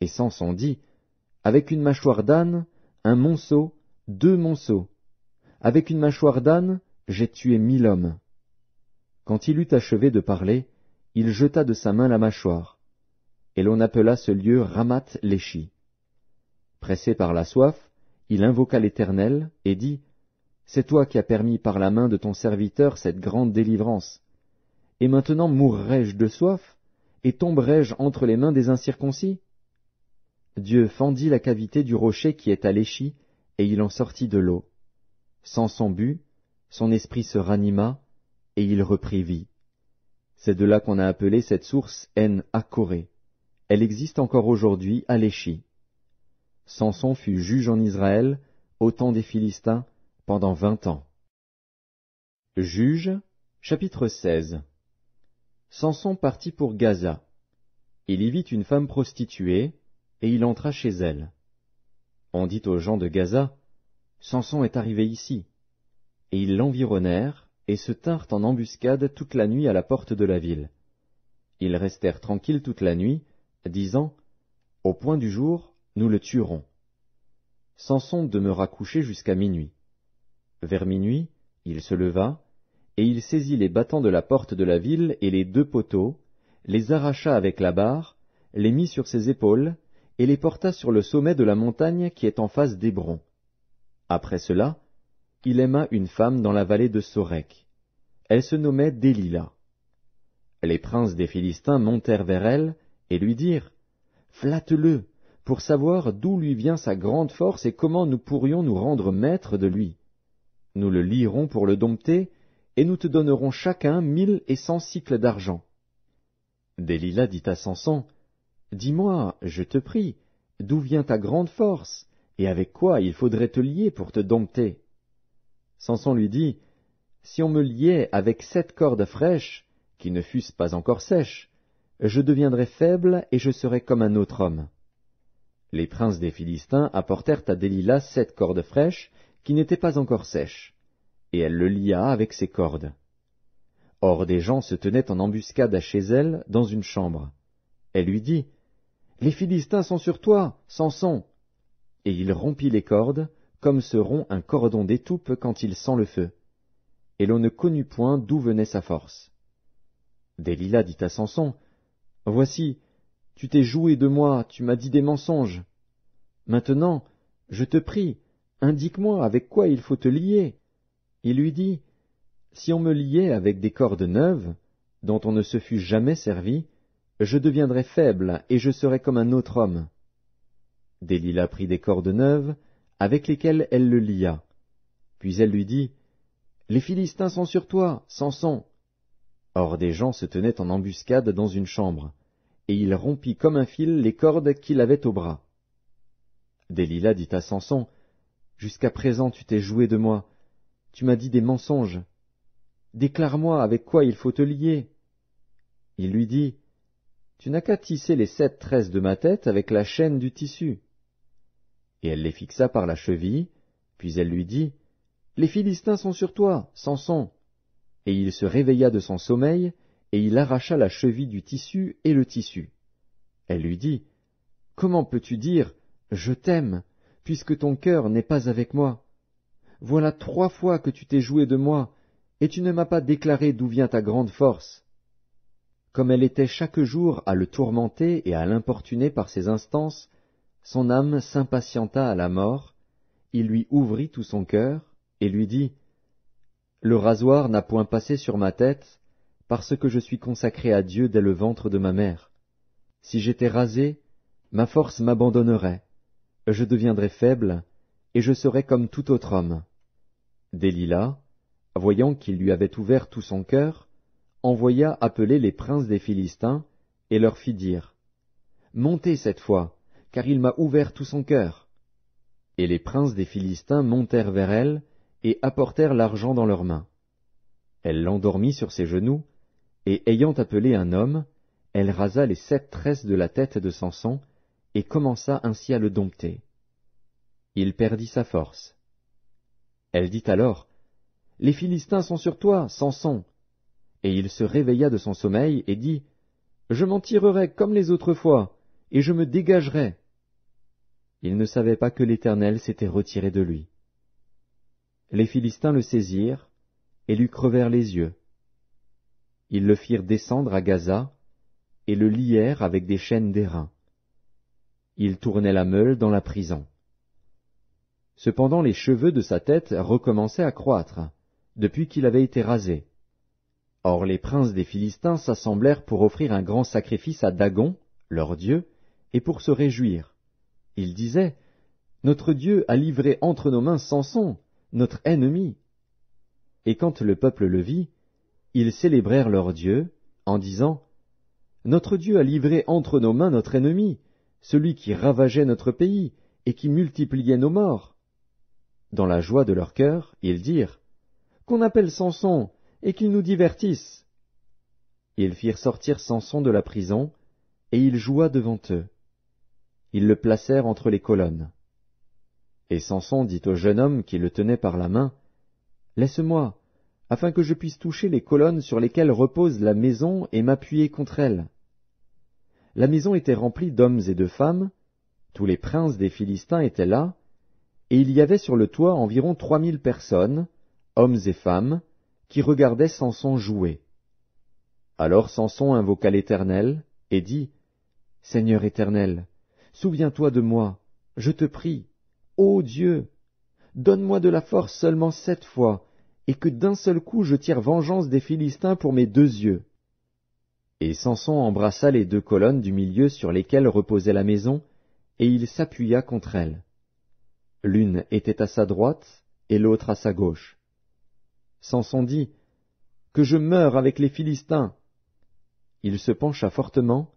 Et Samson dit, Avec une mâchoire d'âne, un monceau, deux monceaux. Avec une mâchoire d'âne, j'ai tué mille hommes. Quand il eut achevé de parler, il jeta de sa main la mâchoire. Et l'on appela ce lieu Ramat Léchi. Pressé par la soif, il invoqua l'Éternel et dit, C'est toi qui as permis par la main de ton serviteur cette grande délivrance. Et maintenant mourrai-je de soif, et tomberai-je entre les mains des incirconcis Dieu fendit la cavité du rocher qui est à Léchi, et il en sortit de l'eau. Sans son but, son esprit se ranima, et il reprit vie. C'est de là qu'on a appelé cette source En Corée. Elle existe encore aujourd'hui à Léchi. Samson fut juge en Israël, au temps des Philistins, pendant vingt ans. Juge, chapitre 16 Samson partit pour Gaza. Il y vit une femme prostituée, et il entra chez elle. On dit aux gens de Gaza, Samson est arrivé ici. Et ils l'environnèrent, et se tinrent en embuscade toute la nuit à la porte de la ville. Ils restèrent tranquilles toute la nuit, disant, Au point du jour, nous le tuerons. Samson demeura couché jusqu'à minuit. Vers minuit, il se leva, et il saisit les battants de la porte de la ville et les deux poteaux, les arracha avec la barre, les mit sur ses épaules, et les porta sur le sommet de la montagne qui est en face d'Hébron. Après cela, il aima une femme dans la vallée de Sorek. Elle se nommait Délila. Les princes des Philistins montèrent vers elle et lui dirent Flatte-le, pour savoir d'où lui vient sa grande force et comment nous pourrions nous rendre maîtres de lui. Nous le lierons pour le dompter, et nous te donnerons chacun mille et cent cycles d'argent. Délila dit à Samson, Dis-moi, je te prie, d'où vient ta grande force, et avec quoi il faudrait te lier pour te dompter Samson lui dit, Si on me liait avec sept cordes fraîches, qui ne fussent pas encore sèches, je deviendrais faible et je serais comme un autre homme. Les princes des Philistins apportèrent à Delilah sept cordes fraîches, qui n'étaient pas encore sèches, et elle le lia avec ses cordes. Or des gens se tenaient en embuscade à chez elle, dans une chambre. Elle lui dit, Les Philistins sont sur toi, Samson. Et il rompit les cordes, comme se rompt un cordon d'étoupe quand il sent le feu. Et l'on ne connut point d'où venait sa force. Delilah dit à Samson, Voici, tu t'es joué de moi, tu m'as dit des mensonges. Maintenant, je te prie, indique-moi avec quoi il faut te lier. Il lui dit, Si on me liait avec des cordes neuves, dont on ne se fût jamais servi, je deviendrais faible et je serais comme un autre homme. Delilah prit des cordes neuves, avec lesquels elle le lia. Puis elle lui dit, Les Philistins sont sur toi, Samson. Or des gens se tenaient en embuscade dans une chambre, et il rompit comme un fil les cordes qu'il avait au bras. Delilah dit à Samson, Jusqu'à présent tu t'es joué de moi, tu m'as dit des mensonges. Déclare-moi avec quoi il faut te lier. Il lui dit, Tu n'as qu'à tisser les sept tresses de ma tête avec la chaîne du tissu. Et elle les fixa par la cheville, puis elle lui dit, Les Philistins sont sur toi, Samson. Et il se réveilla de son sommeil, et il arracha la cheville du tissu et le tissu. Elle lui dit, Comment peux-tu dire, Je t'aime, puisque ton cœur n'est pas avec moi Voilà trois fois que tu t'es joué de moi, et tu ne m'as pas déclaré d'où vient ta grande force. Comme elle était chaque jour à le tourmenter et à l'importuner par ses instances, son âme s'impatienta à la mort, il lui ouvrit tout son cœur, et lui dit Le rasoir n'a point passé sur ma tête, parce que je suis consacré à Dieu dès le ventre de ma mère. Si j'étais rasé, ma force m'abandonnerait, je deviendrais faible, et je serais comme tout autre homme. Délila, voyant qu'il lui avait ouvert tout son cœur, envoya appeler les princes des Philistins, et leur fit dire Montez cette fois, car il m'a ouvert tout son cœur. Et les princes des Philistins montèrent vers elle, et apportèrent l'argent dans leurs mains. Elle l'endormit sur ses genoux, et ayant appelé un homme, elle rasa les sept tresses de la tête de Samson, et commença ainsi à le dompter. Il perdit sa force. Elle dit alors, Les Philistins sont sur toi, Samson. Et il se réveilla de son sommeil et dit, Je m'en tirerai comme les autres fois, et je me dégagerai il ne savait pas que l'Éternel s'était retiré de lui. Les Philistins le saisirent et lui crevèrent les yeux. Ils le firent descendre à Gaza et le lièrent avec des chaînes d'airain. Il tournait la meule dans la prison. Cependant les cheveux de sa tête recommençaient à croître, depuis qu'il avait été rasé. Or les princes des Philistins s'assemblèrent pour offrir un grand sacrifice à Dagon, leur dieu, et pour se réjouir, il disait, Notre Dieu a livré entre nos mains Samson, notre ennemi. Et quand le peuple le vit, ils célébrèrent leur Dieu, en disant, Notre Dieu a livré entre nos mains notre ennemi, celui qui ravageait notre pays, et qui multipliait nos morts. Dans la joie de leur cœur, ils dirent, Qu'on appelle Samson, et qu'il nous divertisse. Ils firent sortir Samson de la prison, et il joua devant eux ils le placèrent entre les colonnes. Et Samson dit au jeune homme qui le tenait par la main, Laisse-moi, afin que je puisse toucher les colonnes sur lesquelles repose la maison et m'appuyer contre elles. La maison était remplie d'hommes et de femmes, tous les princes des Philistins étaient là, et il y avait sur le toit environ trois mille personnes, hommes et femmes, qui regardaient Samson jouer. Alors Samson invoqua l'Éternel, et dit, Seigneur Éternel, Souviens-toi de moi, je te prie, ô Dieu, donne-moi de la force seulement sept fois, et que d'un seul coup je tire vengeance des Philistins pour mes deux yeux. Et Samson embrassa les deux colonnes du milieu sur lesquelles reposait la maison, et il s'appuya contre elles. L'une était à sa droite et l'autre à sa gauche. Samson dit, Que je meure avec les Philistins. Il se pencha fortement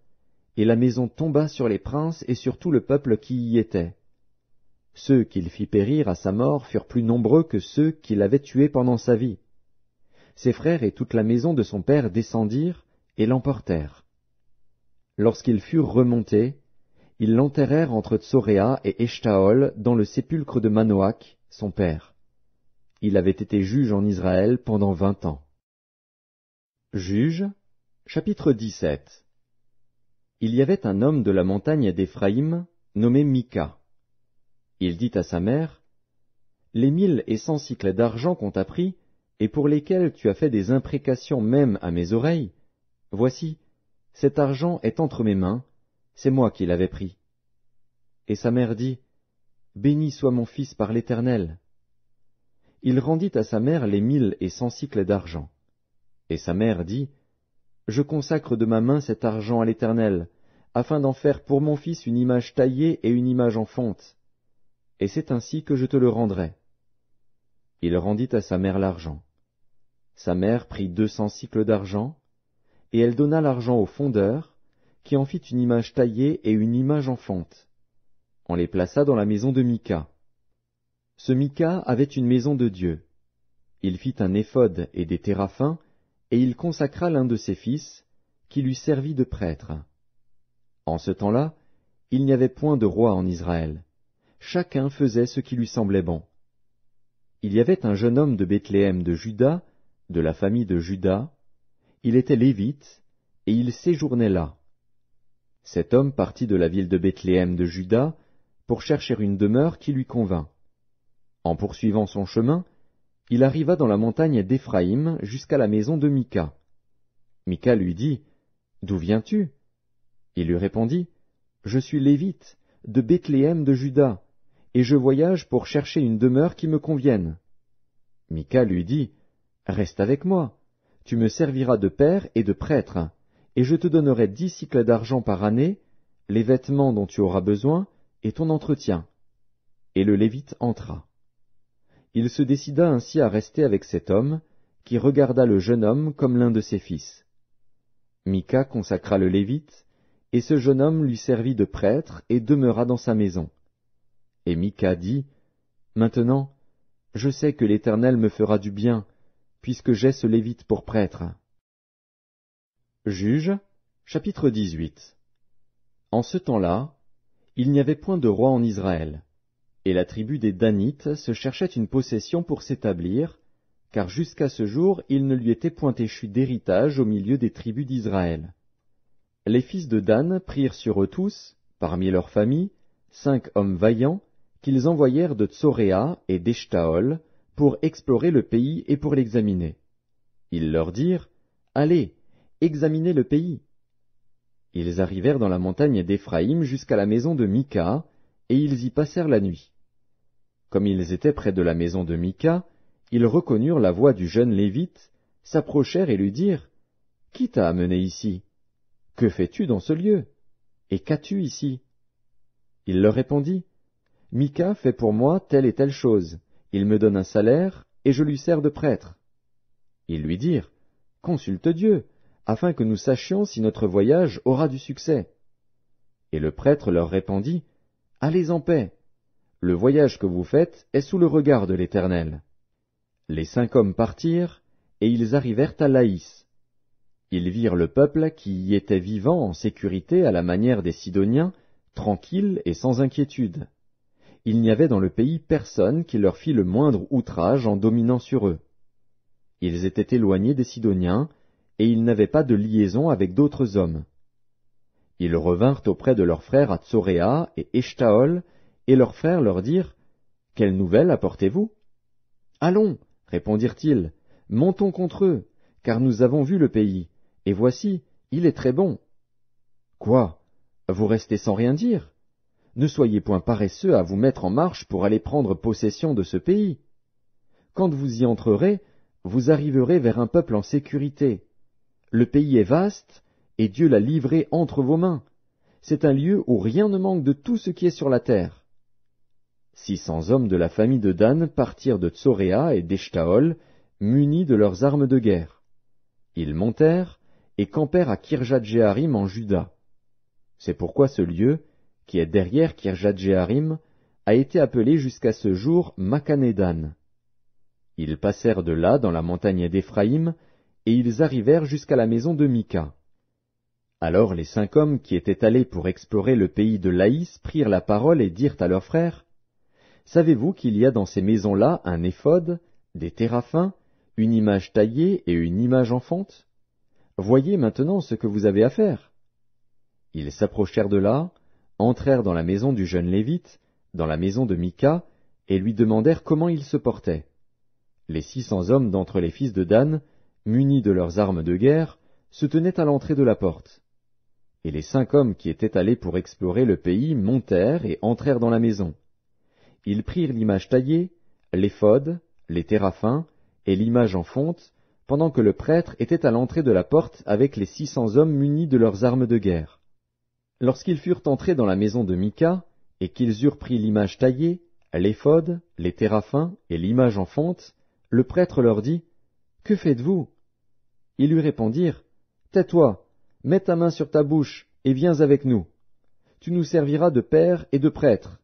et la maison tomba sur les princes et sur tout le peuple qui y était. Ceux qu'il fit périr à sa mort furent plus nombreux que ceux qu'il avait tués pendant sa vie. Ses frères et toute la maison de son père descendirent et l'emportèrent. Lorsqu'ils furent remontés, ils l'enterrèrent entre Tsoréa et Eshtaol dans le sépulcre de Manoac, son père. Il avait été juge en Israël pendant vingt ans. Juge, chapitre 17 il y avait un homme de la montagne d'Éphraïm, nommé Mika. Il dit à sa mère, Les mille et cent cycles d'argent qu'on t'a pris, et pour lesquels tu as fait des imprécations même à mes oreilles, voici, cet argent est entre mes mains, c'est moi qui l'avais pris. Et sa mère dit, Béni soit mon fils par l'Éternel. Il rendit à sa mère les mille et cent cycles d'argent. Et sa mère dit, je consacre de ma main cet argent à l'Éternel, afin d'en faire pour mon fils une image taillée et une image en fonte. Et c'est ainsi que je te le rendrai. Il rendit à sa mère l'argent. Sa mère prit deux cents cycles d'argent, et elle donna l'argent au fondeur, qui en fit une image taillée et une image en fonte. On les plaça dans la maison de Micah. Ce Micah avait une maison de Dieu. Il fit un éphod et des téraphins et il consacra l'un de ses fils, qui lui servit de prêtre. En ce temps-là, il n'y avait point de roi en Israël. Chacun faisait ce qui lui semblait bon. Il y avait un jeune homme de Bethléem de Juda, de la famille de Juda, il était lévite, et il séjournait là. Cet homme partit de la ville de Bethléem de Juda pour chercher une demeure qui lui convint. En poursuivant son chemin, il arriva dans la montagne d'Éphraïm jusqu'à la maison de Mica. Mica lui dit, D'où viens-tu Il lui répondit, Je suis lévite, de Bethléem de Juda, et je voyage pour chercher une demeure qui me convienne. Mica lui dit, Reste avec moi, tu me serviras de père et de prêtre, et je te donnerai dix cycles d'argent par année, les vêtements dont tu auras besoin, et ton entretien. Et le Lévite entra. Il se décida ainsi à rester avec cet homme, qui regarda le jeune homme comme l'un de ses fils. Micah consacra le Lévite, et ce jeune homme lui servit de prêtre et demeura dans sa maison. Et Mica dit, Maintenant, je sais que l'Éternel me fera du bien, puisque j'ai ce Lévite pour prêtre. Juge, chapitre 18 En ce temps-là, il n'y avait point de roi en Israël. Et la tribu des Danites se cherchait une possession pour s'établir, car jusqu'à ce jour il ne lui était point échu d'héritage au milieu des tribus d'Israël. Les fils de Dan prirent sur eux tous, parmi leurs familles, cinq hommes vaillants, qu'ils envoyèrent de Tsoréa et d'Eshtaol, pour explorer le pays et pour l'examiner. Ils leur dirent, Allez, examinez le pays. Ils arrivèrent dans la montagne d'Éphraïm jusqu'à la maison de Mica et ils y passèrent la nuit. Comme ils étaient près de la maison de Mika, ils reconnurent la voix du jeune Lévite, s'approchèrent et lui dirent Qui t'a amené ici Que fais-tu dans ce lieu Et qu'as-tu ici Il leur répondit Mika fait pour moi telle et telle chose, il me donne un salaire, et je lui sers de prêtre. Ils lui dirent Consulte Dieu, afin que nous sachions si notre voyage aura du succès. Et le prêtre leur répondit Allez en paix, le voyage que vous faites est sous le regard de l'Éternel. Les cinq hommes partirent, et ils arrivèrent à Laïs. Ils virent le peuple qui y était vivant en sécurité à la manière des Sidoniens, tranquille et sans inquiétude. Il n'y avait dans le pays personne qui leur fit le moindre outrage en dominant sur eux. Ils étaient éloignés des Sidoniens, et ils n'avaient pas de liaison avec d'autres hommes. Ils revinrent auprès de leurs frères à Tsoréa et Eshtaol, et leurs frères leur dirent Quelle nouvelle apportez-vous Allons, répondirent-ils, montons contre eux, car nous avons vu le pays, et voici, il est très bon. Quoi Vous restez sans rien dire Ne soyez point paresseux à vous mettre en marche pour aller prendre possession de ce pays. Quand vous y entrerez, vous arriverez vers un peuple en sécurité. Le pays est vaste, et Dieu l'a livré entre vos mains. C'est un lieu où rien ne manque de tout ce qui est sur la terre. Six cents hommes de la famille de Dan partirent de Tzoréa et d'Eshtaol, munis de leurs armes de guerre. Ils montèrent et campèrent à kirjat en Juda. C'est pourquoi ce lieu, qui est derrière kirjat a été appelé jusqu'à ce jour Makanedan. Ils passèrent de là dans la montagne d'Éphraïm, et ils arrivèrent jusqu'à la maison de Mika. Alors les cinq hommes qui étaient allés pour explorer le pays de Laïs prirent la parole et dirent à leurs frères Savez-vous qu'il y a dans ces maisons-là un éphode, des téraphins, une image taillée et une image en Voyez maintenant ce que vous avez à faire. Ils s'approchèrent de là, entrèrent dans la maison du jeune Lévite, dans la maison de Micah, et lui demandèrent comment il se portait. Les six cents hommes d'entre les fils de Dan, munis de leurs armes de guerre, se tenaient à l'entrée de la porte. Et les cinq hommes qui étaient allés pour explorer le pays montèrent et entrèrent dans la maison. Ils prirent l'image taillée, l'éphode, les téraphins, et l'image en fonte, pendant que le prêtre était à l'entrée de la porte avec les six cents hommes munis de leurs armes de guerre. Lorsqu'ils furent entrés dans la maison de Mica et qu'ils eurent pris l'image taillée, l'éphode, les téraphins et l'image en fonte, le prêtre leur dit Que faites-vous Ils lui répondirent Tais-toi, mets ta main sur ta bouche et viens avec nous. Tu nous serviras de père et de prêtre.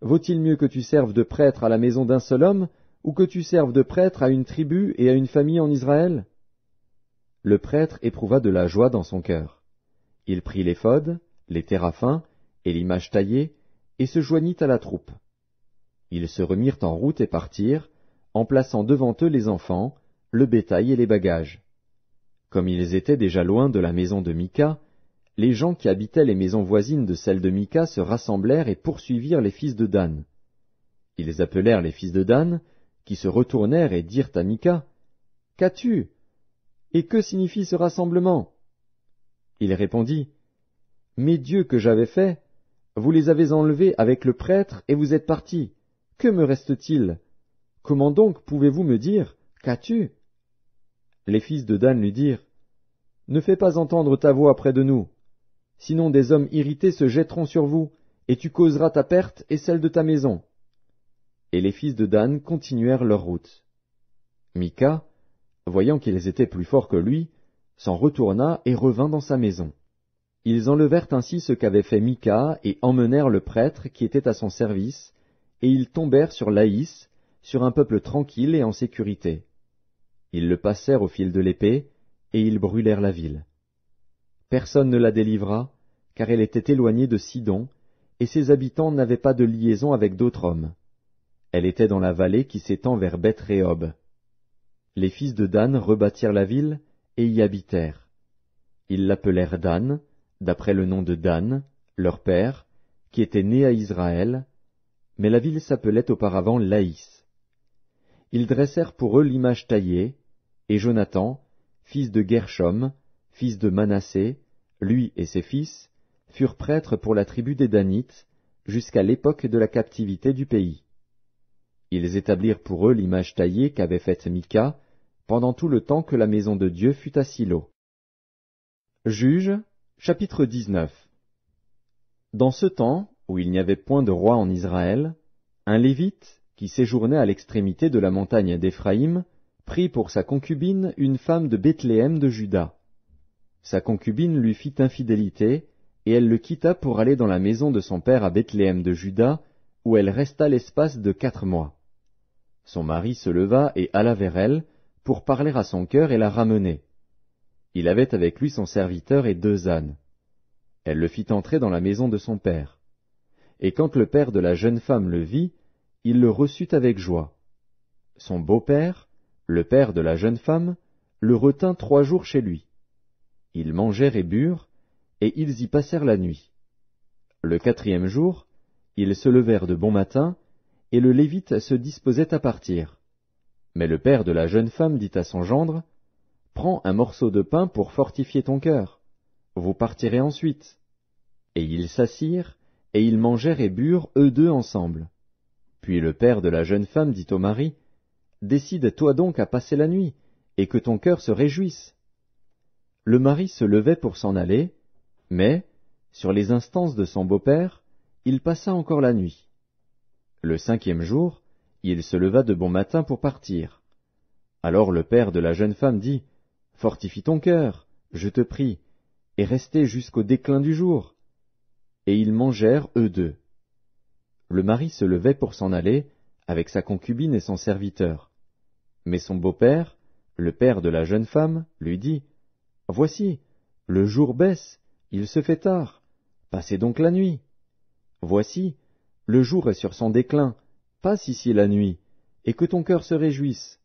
Vaut-il mieux que tu serves de prêtre à la maison d'un seul homme, ou que tu serves de prêtre à une tribu et à une famille en Israël Le prêtre éprouva de la joie dans son cœur. Il prit l'éphod, les téraphins et l'image taillée, et se joignit à la troupe. Ils se remirent en route et partirent, en plaçant devant eux les enfants, le bétail et les bagages. Comme ils étaient déjà loin de la maison de Micah, les gens qui habitaient les maisons voisines de celles de Mika se rassemblèrent et poursuivirent les fils de Dan. Ils appelèrent les fils de Dan, qui se retournèrent et dirent à Mika, Qu'as-tu Et que signifie ce rassemblement Il répondit, Mes dieux que j'avais faits, vous les avez enlevés avec le prêtre et vous êtes partis. Que me reste-t-il Comment donc pouvez-vous me dire, Qu'as-tu Les fils de Dan lui dirent, Ne fais pas entendre ta voix près de nous Sinon des hommes irrités se jetteront sur vous, et tu causeras ta perte et celle de ta maison. Et les fils de Dan continuèrent leur route. Mica, voyant qu'ils étaient plus forts que lui, s'en retourna et revint dans sa maison. Ils enlevèrent ainsi ce qu'avait fait Mika et emmenèrent le prêtre qui était à son service, et ils tombèrent sur Laïs, sur un peuple tranquille et en sécurité. Ils le passèrent au fil de l'épée, et ils brûlèrent la ville. Personne ne la délivra, car elle était éloignée de Sidon, et ses habitants n'avaient pas de liaison avec d'autres hommes. Elle était dans la vallée qui s'étend vers beth Les fils de Dan rebâtirent la ville et y habitèrent. Ils l'appelèrent Dan, d'après le nom de Dan, leur père, qui était né à Israël, mais la ville s'appelait auparavant Laïs. Ils dressèrent pour eux l'image taillée, et Jonathan, fils de Gershom, fils de Manassé, lui et ses fils, furent prêtres pour la tribu des Danites, jusqu'à l'époque de la captivité du pays. Ils établirent pour eux l'image taillée qu'avait faite Micah pendant tout le temps que la maison de Dieu fut à Silo. Juge, chapitre 19 Dans ce temps, où il n'y avait point de roi en Israël, un Lévite, qui séjournait à l'extrémité de la montagne d'Éphraïm, prit pour sa concubine une femme de Bethléem de Juda. Sa concubine lui fit infidélité, et elle le quitta pour aller dans la maison de son père à Bethléem de Juda, où elle resta l'espace de quatre mois. Son mari se leva et alla vers elle, pour parler à son cœur et la ramener. Il avait avec lui son serviteur et deux ânes. Elle le fit entrer dans la maison de son père. Et quand le père de la jeune femme le vit, il le reçut avec joie. Son beau-père, le père de la jeune femme, le retint trois jours chez lui. Ils mangèrent et burent, et ils y passèrent la nuit. Le quatrième jour, ils se levèrent de bon matin, et le Lévite se disposait à partir. Mais le père de la jeune femme dit à son gendre, Prends un morceau de pain pour fortifier ton cœur. Vous partirez ensuite. Et ils s'assirent, et ils mangèrent et burent eux deux ensemble. Puis le père de la jeune femme dit au mari, Décide-toi donc à passer la nuit, et que ton cœur se réjouisse, le mari se levait pour s'en aller, mais, sur les instances de son beau-père, il passa encore la nuit. Le cinquième jour, il se leva de bon matin pour partir. Alors le père de la jeune femme dit, Fortifie ton cœur, je te prie, et restez jusqu'au déclin du jour. Et ils mangèrent eux deux. Le mari se levait pour s'en aller, avec sa concubine et son serviteur. Mais son beau-père, le père de la jeune femme, lui dit, Voici, le jour baisse, il se fait tard, passez donc la nuit. Voici, le jour est sur son déclin, passe ici la nuit, et que ton cœur se réjouisse.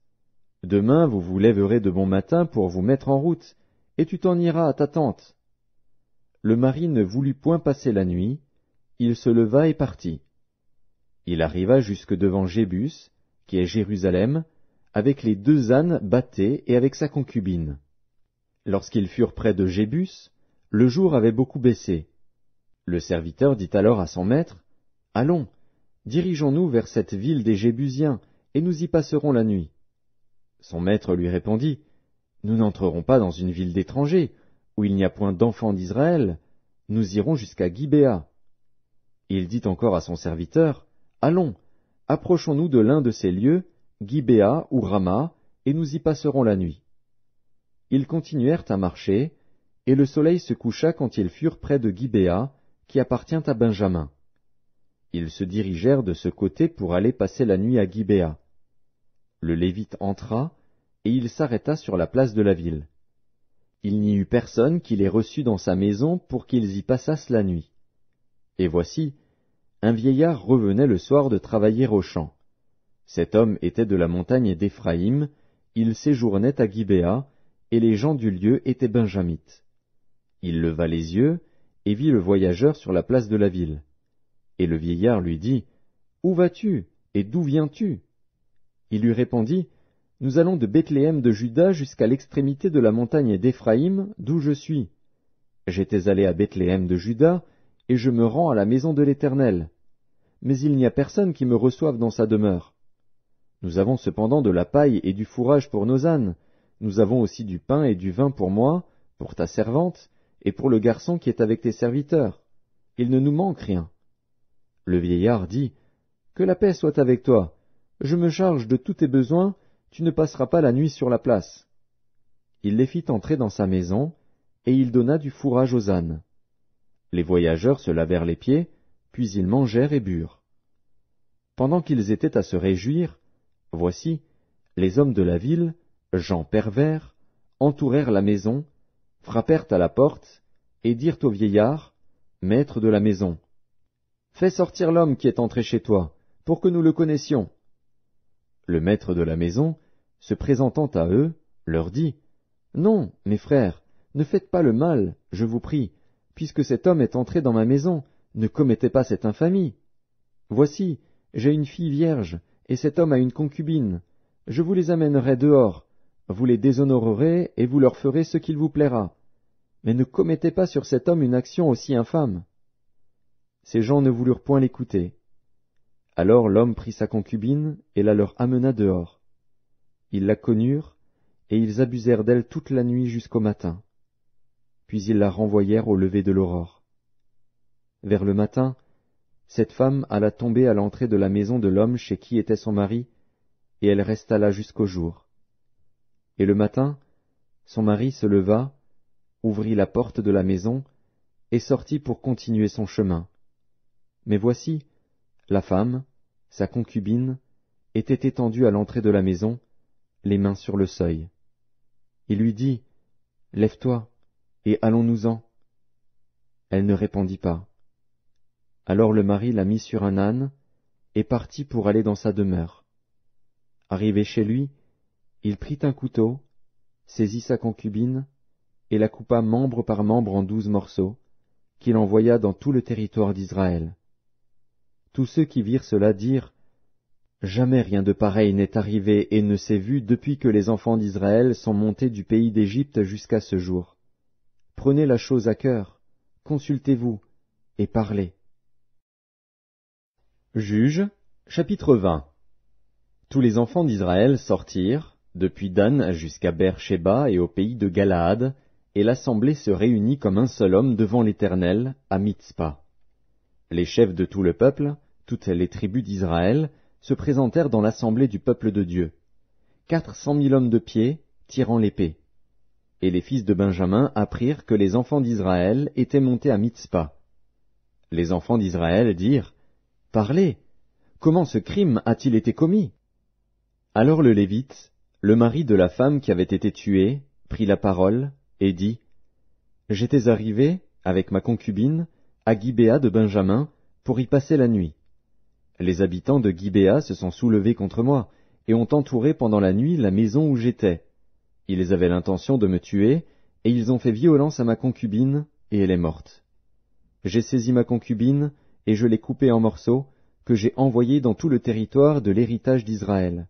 Demain vous vous lèverez de bon matin pour vous mettre en route, et tu t'en iras à ta tente. Le mari ne voulut point passer la nuit, il se leva et partit. Il arriva jusque devant Jébus, qui est Jérusalem, avec les deux ânes battés et avec sa concubine. Lorsqu'ils furent près de Gébus, le jour avait beaucoup baissé. Le serviteur dit alors à son maître, Allons, dirigeons-nous vers cette ville des Jébusiens, et nous y passerons la nuit. Son maître lui répondit, Nous n'entrerons pas dans une ville d'étrangers, où il n'y a point d'enfants d'Israël, nous irons jusqu'à Gibéa. Il dit encore à son serviteur, Allons, approchons-nous de l'un de ces lieux, Gibéa ou Rama, et nous y passerons la nuit. Ils continuèrent à marcher, et le soleil se coucha quand ils furent près de Gibéa, qui appartient à Benjamin. Ils se dirigèrent de ce côté pour aller passer la nuit à Gibéa. Le Lévite entra, et il s'arrêta sur la place de la ville. Il n'y eut personne qui les reçut dans sa maison pour qu'ils y passassent la nuit. Et voici, un vieillard revenait le soir de travailler au champs. Cet homme était de la montagne d'Éphraïm, il séjournait à Gibéa, et les gens du lieu étaient benjamites. Il leva les yeux, et vit le voyageur sur la place de la ville. Et le vieillard lui dit, Où vas-tu, et d'où viens-tu Il lui répondit, Nous allons de Bethléem de Juda jusqu'à l'extrémité de la montagne d'Éphraïm, d'où je suis. J'étais allé à Bethléem de Juda, et je me rends à la maison de l'Éternel. Mais il n'y a personne qui me reçoive dans sa demeure. Nous avons cependant de la paille et du fourrage pour nos ânes, nous avons aussi du pain et du vin pour moi, pour ta servante, et pour le garçon qui est avec tes serviteurs. Il ne nous manque rien. Le vieillard dit, Que la paix soit avec toi. Je me charge de tous tes besoins, tu ne passeras pas la nuit sur la place. Il les fit entrer dans sa maison, et il donna du fourrage aux ânes. Les voyageurs se lavèrent les pieds, puis ils mangèrent et burent. Pendant qu'ils étaient à se réjouir, voici, les hommes de la ville, gens pervers, entourèrent la maison, frappèrent à la porte, et dirent au vieillard, Maître de la maison, fais sortir l'homme qui est entré chez toi, pour que nous le connaissions. Le maître de la maison, se présentant à eux, leur dit, Non, mes frères, ne faites pas le mal, je vous prie, puisque cet homme est entré dans ma maison, ne commettez pas cette infamie. Voici, j'ai une fille vierge, et cet homme a une concubine. Je vous les amènerai dehors, vous les déshonorerez et vous leur ferez ce qu'il vous plaira. Mais ne commettez pas sur cet homme une action aussi infâme. Ces gens ne voulurent point l'écouter. Alors l'homme prit sa concubine et la leur amena dehors. Ils la connurent, et ils abusèrent d'elle toute la nuit jusqu'au matin. Puis ils la renvoyèrent au lever de l'aurore. Vers le matin, cette femme alla tomber à l'entrée de la maison de l'homme chez qui était son mari, et elle resta là jusqu'au jour. Et le matin, son mari se leva, ouvrit la porte de la maison, et sortit pour continuer son chemin. Mais voici, la femme, sa concubine, était étendue à l'entrée de la maison, les mains sur le seuil. Il lui dit, Lève-toi, et allons-nous-en. Elle ne répondit pas. Alors le mari la mit sur un âne, et partit pour aller dans sa demeure. Arrivé chez lui, il prit un couteau, saisit sa concubine, et la coupa membre par membre en douze morceaux, qu'il envoya dans tout le territoire d'Israël. Tous ceux qui virent cela dirent Jamais rien de pareil n'est arrivé et ne s'est vu depuis que les enfants d'Israël sont montés du pays d'Égypte jusqu'à ce jour. Prenez la chose à cœur, consultez-vous, et parlez. Juge, chapitre 20 Tous les enfants d'Israël sortirent, depuis Dan jusqu'à Beersheba et au pays de Galaad, et l'assemblée se réunit comme un seul homme devant l'Éternel à Mitzpah. Les chefs de tout le peuple, toutes les tribus d'Israël, se présentèrent dans l'assemblée du peuple de Dieu. Quatre cent mille hommes de pied, tirant l'épée. Et les fils de Benjamin apprirent que les enfants d'Israël étaient montés à Mitzpah. Les enfants d'Israël dirent, Parlez, comment ce crime a-t-il été commis Alors le Lévite, le mari de la femme qui avait été tuée prit la parole et dit J'étais arrivé, avec ma concubine, à Gibéa de Benjamin, pour y passer la nuit. Les habitants de Gibéa se sont soulevés contre moi, et ont entouré pendant la nuit la maison où j'étais. Ils avaient l'intention de me tuer, et ils ont fait violence à ma concubine, et elle est morte. J'ai saisi ma concubine, et je l'ai coupée en morceaux, que j'ai envoyée dans tout le territoire de l'héritage d'Israël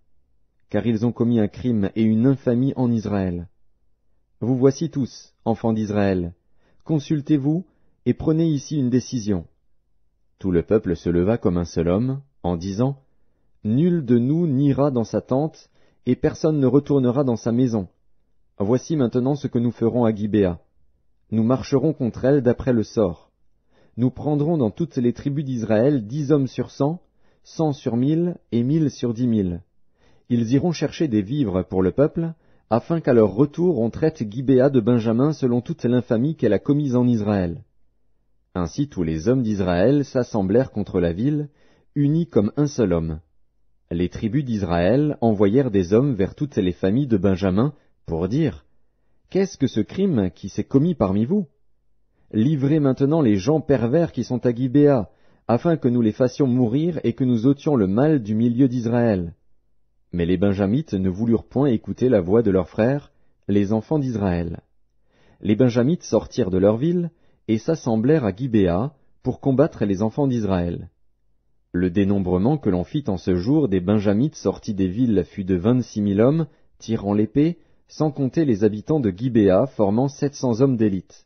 car ils ont commis un crime et une infamie en Israël. Vous voici tous, enfants d'Israël, consultez-vous et prenez ici une décision. Tout le peuple se leva comme un seul homme, en disant, Nul de nous n'ira dans sa tente, et personne ne retournera dans sa maison. Voici maintenant ce que nous ferons à Gibéa. Nous marcherons contre elle d'après le sort. Nous prendrons dans toutes les tribus d'Israël dix hommes sur cent, cent sur mille et mille sur dix mille. Ils iront chercher des vivres pour le peuple, afin qu'à leur retour on traite Gibéa de Benjamin selon toute l'infamie qu'elle a commise en Israël. Ainsi tous les hommes d'Israël s'assemblèrent contre la ville, unis comme un seul homme. Les tribus d'Israël envoyèrent des hommes vers toutes les familles de Benjamin pour dire Qu'est-ce que ce crime qui s'est commis parmi vous Livrez maintenant les gens pervers qui sont à Gibéa, afin que nous les fassions mourir et que nous ôtions le mal du milieu d'Israël. Mais les Benjamites ne voulurent point écouter la voix de leurs frères, les enfants d'Israël. Les Benjamites sortirent de leur ville et s'assemblèrent à Gibéa pour combattre les enfants d'Israël. Le dénombrement que l'on fit en ce jour des Benjamites sortis des villes fut de vingt-six mille hommes, tirant l'épée, sans compter les habitants de Gibéa formant sept cents hommes d'élite.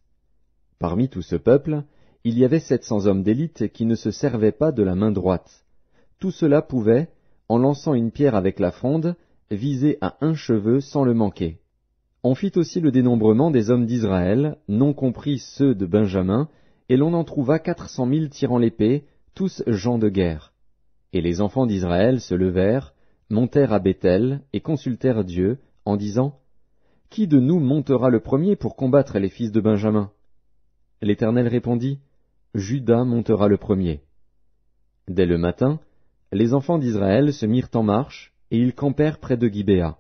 Parmi tout ce peuple, il y avait sept cents hommes d'élite qui ne se servaient pas de la main droite. Tout cela pouvait, en lançant une pierre avec la fronde, visée à un cheveu sans le manquer. On fit aussi le dénombrement des hommes d'Israël, non compris ceux de Benjamin, et l'on en trouva quatre cent mille tirant l'épée, tous gens de guerre. Et les enfants d'Israël se levèrent, montèrent à Bethel, et consultèrent Dieu, en disant, Qui de nous montera le premier pour combattre les fils de Benjamin L'Éternel répondit, Judas montera le premier. Dès le matin, les enfants d'Israël se mirent en marche, et ils campèrent près de Gibéa.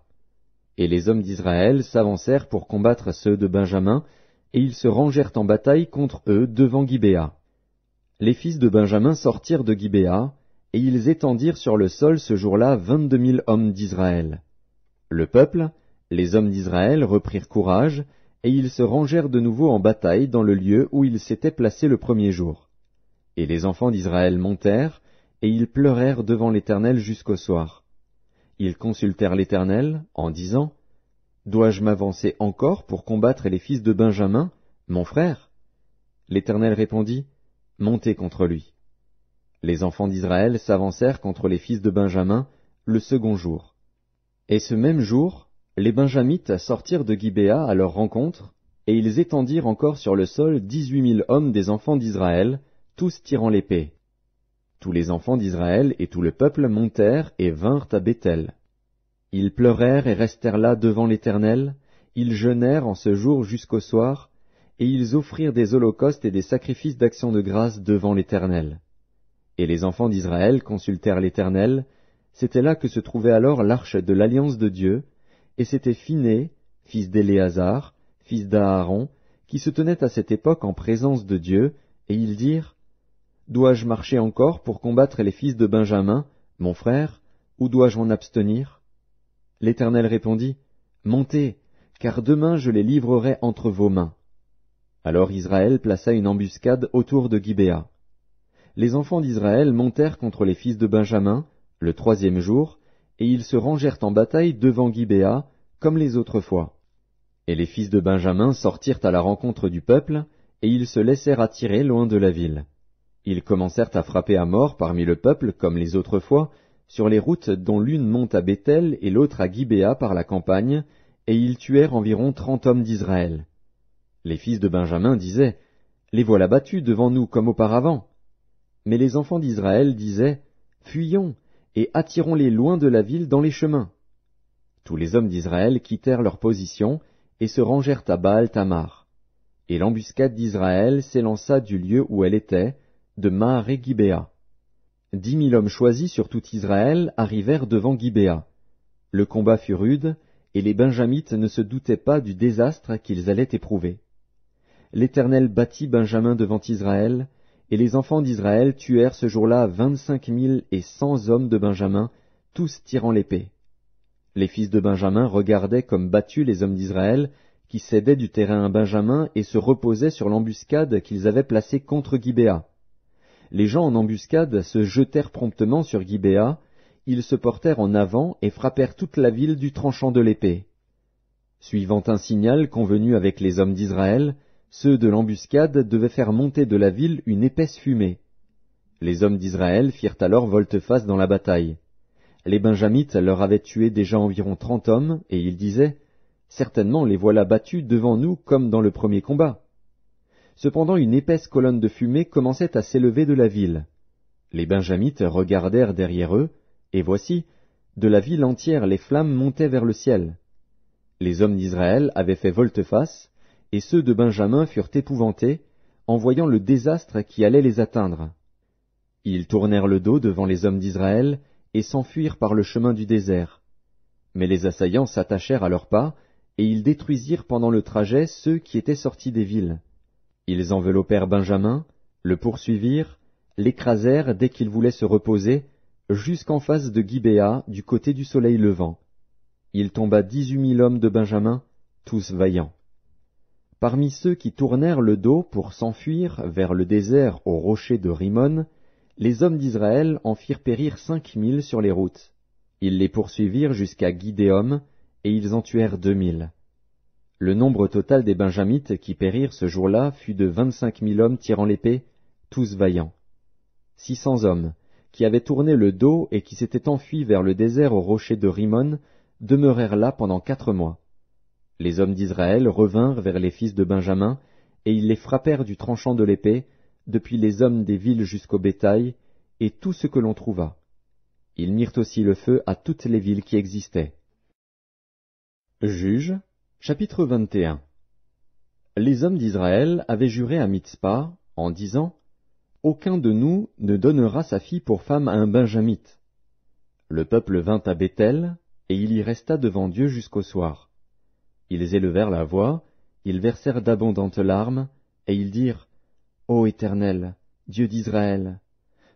Et les hommes d'Israël s'avancèrent pour combattre ceux de Benjamin, et ils se rangèrent en bataille contre eux devant Gibéa. Les fils de Benjamin sortirent de Gibéa, et ils étendirent sur le sol ce jour-là vingt-deux mille hommes d'Israël. Le peuple, les hommes d'Israël reprirent courage, et ils se rangèrent de nouveau en bataille dans le lieu où ils s'étaient placés le premier jour. Et les enfants d'Israël montèrent, et ils pleurèrent devant l'Éternel jusqu'au soir. Ils consultèrent l'Éternel, en disant, Dois-je m'avancer encore pour combattre les fils de Benjamin, mon frère L'Éternel répondit, Montez contre lui. Les enfants d'Israël s'avancèrent contre les fils de Benjamin le second jour. Et ce même jour, les Benjamites sortirent de Gibéa à leur rencontre, et ils étendirent encore sur le sol dix-huit mille hommes des enfants d'Israël, tous tirant l'épée. Tous les enfants d'Israël et tout le peuple montèrent et vinrent à Bethel. Ils pleurèrent et restèrent là devant l'Éternel, ils jeûnèrent en ce jour jusqu'au soir, et ils offrirent des holocaustes et des sacrifices d'action de grâce devant l'Éternel. Et les enfants d'Israël consultèrent l'Éternel, c'était là que se trouvait alors l'arche de l'alliance de Dieu, et c'était Finé, fils d'Éléazar, fils d'Aaron, qui se tenait à cette époque en présence de Dieu, et ils dirent, Dois-je marcher encore pour combattre les fils de Benjamin, mon frère, ou dois-je m'en abstenir L'Éternel répondit, Montez, car demain je les livrerai entre vos mains. Alors Israël plaça une embuscade autour de Gibéa. Les enfants d'Israël montèrent contre les fils de Benjamin, le troisième jour, et ils se rangèrent en bataille devant Gibéa, comme les autres fois. Et les fils de Benjamin sortirent à la rencontre du peuple, et ils se laissèrent attirer loin de la ville. Ils commencèrent à frapper à mort parmi le peuple, comme les autres fois, sur les routes dont l'une monte à Bethel et l'autre à Gibéa par la campagne, et ils tuèrent environ trente hommes d'Israël. Les fils de Benjamin disaient, Les voilà battus devant nous comme auparavant. Mais les enfants d'Israël disaient, Fuyons, et attirons-les loin de la ville dans les chemins. Tous les hommes d'Israël quittèrent leur position, et se rangèrent à Baal-Tamar. Et l'embuscade d'Israël s'élança du lieu où elle était, de Maharé Gibéa. Dix mille hommes choisis sur tout Israël arrivèrent devant Gibéa. Le combat fut rude, et les Benjamites ne se doutaient pas du désastre qu'ils allaient éprouver. L'Éternel battit Benjamin devant Israël, et les enfants d'Israël tuèrent ce jour-là vingt-cinq mille et cent hommes de Benjamin, tous tirant l'épée. Les fils de Benjamin regardaient comme battus les hommes d'Israël, qui cédaient du terrain à Benjamin et se reposaient sur l'embuscade qu'ils avaient placée contre Gibéa. Les gens en embuscade se jetèrent promptement sur Gibéa, ils se portèrent en avant et frappèrent toute la ville du tranchant de l'épée. Suivant un signal convenu avec les hommes d'Israël, ceux de l'embuscade devaient faire monter de la ville une épaisse fumée. Les hommes d'Israël firent alors volte-face dans la bataille. Les Benjamites leur avaient tué déjà environ trente hommes, et ils disaient Certainement les voilà battus devant nous comme dans le premier combat. Cependant une épaisse colonne de fumée commençait à s'élever de la ville. Les Benjamites regardèrent derrière eux, et voici, de la ville entière les flammes montaient vers le ciel. Les hommes d'Israël avaient fait volte-face, et ceux de Benjamin furent épouvantés, en voyant le désastre qui allait les atteindre. Ils tournèrent le dos devant les hommes d'Israël, et s'enfuirent par le chemin du désert. Mais les assaillants s'attachèrent à leurs pas, et ils détruisirent pendant le trajet ceux qui étaient sortis des villes. Ils enveloppèrent Benjamin, le poursuivirent, l'écrasèrent dès qu'il voulait se reposer, jusqu'en face de Gibéa, du côté du soleil levant. Il tomba dix-huit mille hommes de Benjamin, tous vaillants. Parmi ceux qui tournèrent le dos pour s'enfuir vers le désert au rocher de Rimmon, les hommes d'Israël en firent périr cinq mille sur les routes. Ils les poursuivirent jusqu'à Gidéum, et ils en tuèrent deux mille. Le nombre total des Benjamites qui périrent ce jour-là fut de vingt-cinq mille hommes tirant l'épée, tous vaillants. Six cents hommes, qui avaient tourné le dos et qui s'étaient enfuis vers le désert au rocher de Rimmon, demeurèrent là pendant quatre mois. Les hommes d'Israël revinrent vers les fils de Benjamin, et ils les frappèrent du tranchant de l'épée, depuis les hommes des villes jusqu'au bétail, et tout ce que l'on trouva. Ils mirent aussi le feu à toutes les villes qui existaient. Juge, Chapitre 21 Les hommes d'Israël avaient juré à Mitzpah en disant Aucun de nous ne donnera sa fille pour femme à un benjamite. Le peuple vint à Bethel, et il y resta devant Dieu jusqu'au soir. Ils élevèrent la voix, ils versèrent d'abondantes larmes, et ils dirent Ô Éternel, Dieu d'Israël,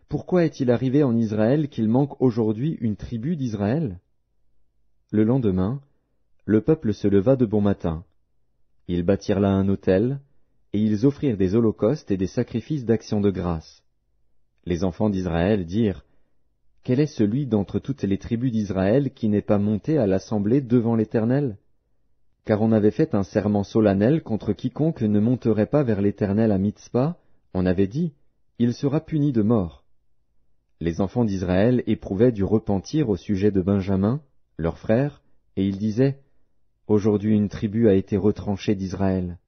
pourquoi est-il arrivé en Israël qu'il manque aujourd'hui une tribu d'Israël Le lendemain, le peuple se leva de bon matin. Ils bâtirent là un autel, et ils offrirent des holocaustes et des sacrifices d'action de grâce. Les enfants d'Israël dirent, Quel est celui d'entre toutes les tribus d'Israël qui n'est pas monté à l'assemblée devant l'Éternel Car on avait fait un serment solennel contre quiconque ne monterait pas vers l'Éternel à Mitzpah, on avait dit, Il sera puni de mort. Les enfants d'Israël éprouvaient du repentir au sujet de Benjamin, leur frère, et ils disaient, Aujourd'hui une tribu a été retranchée d'Israël.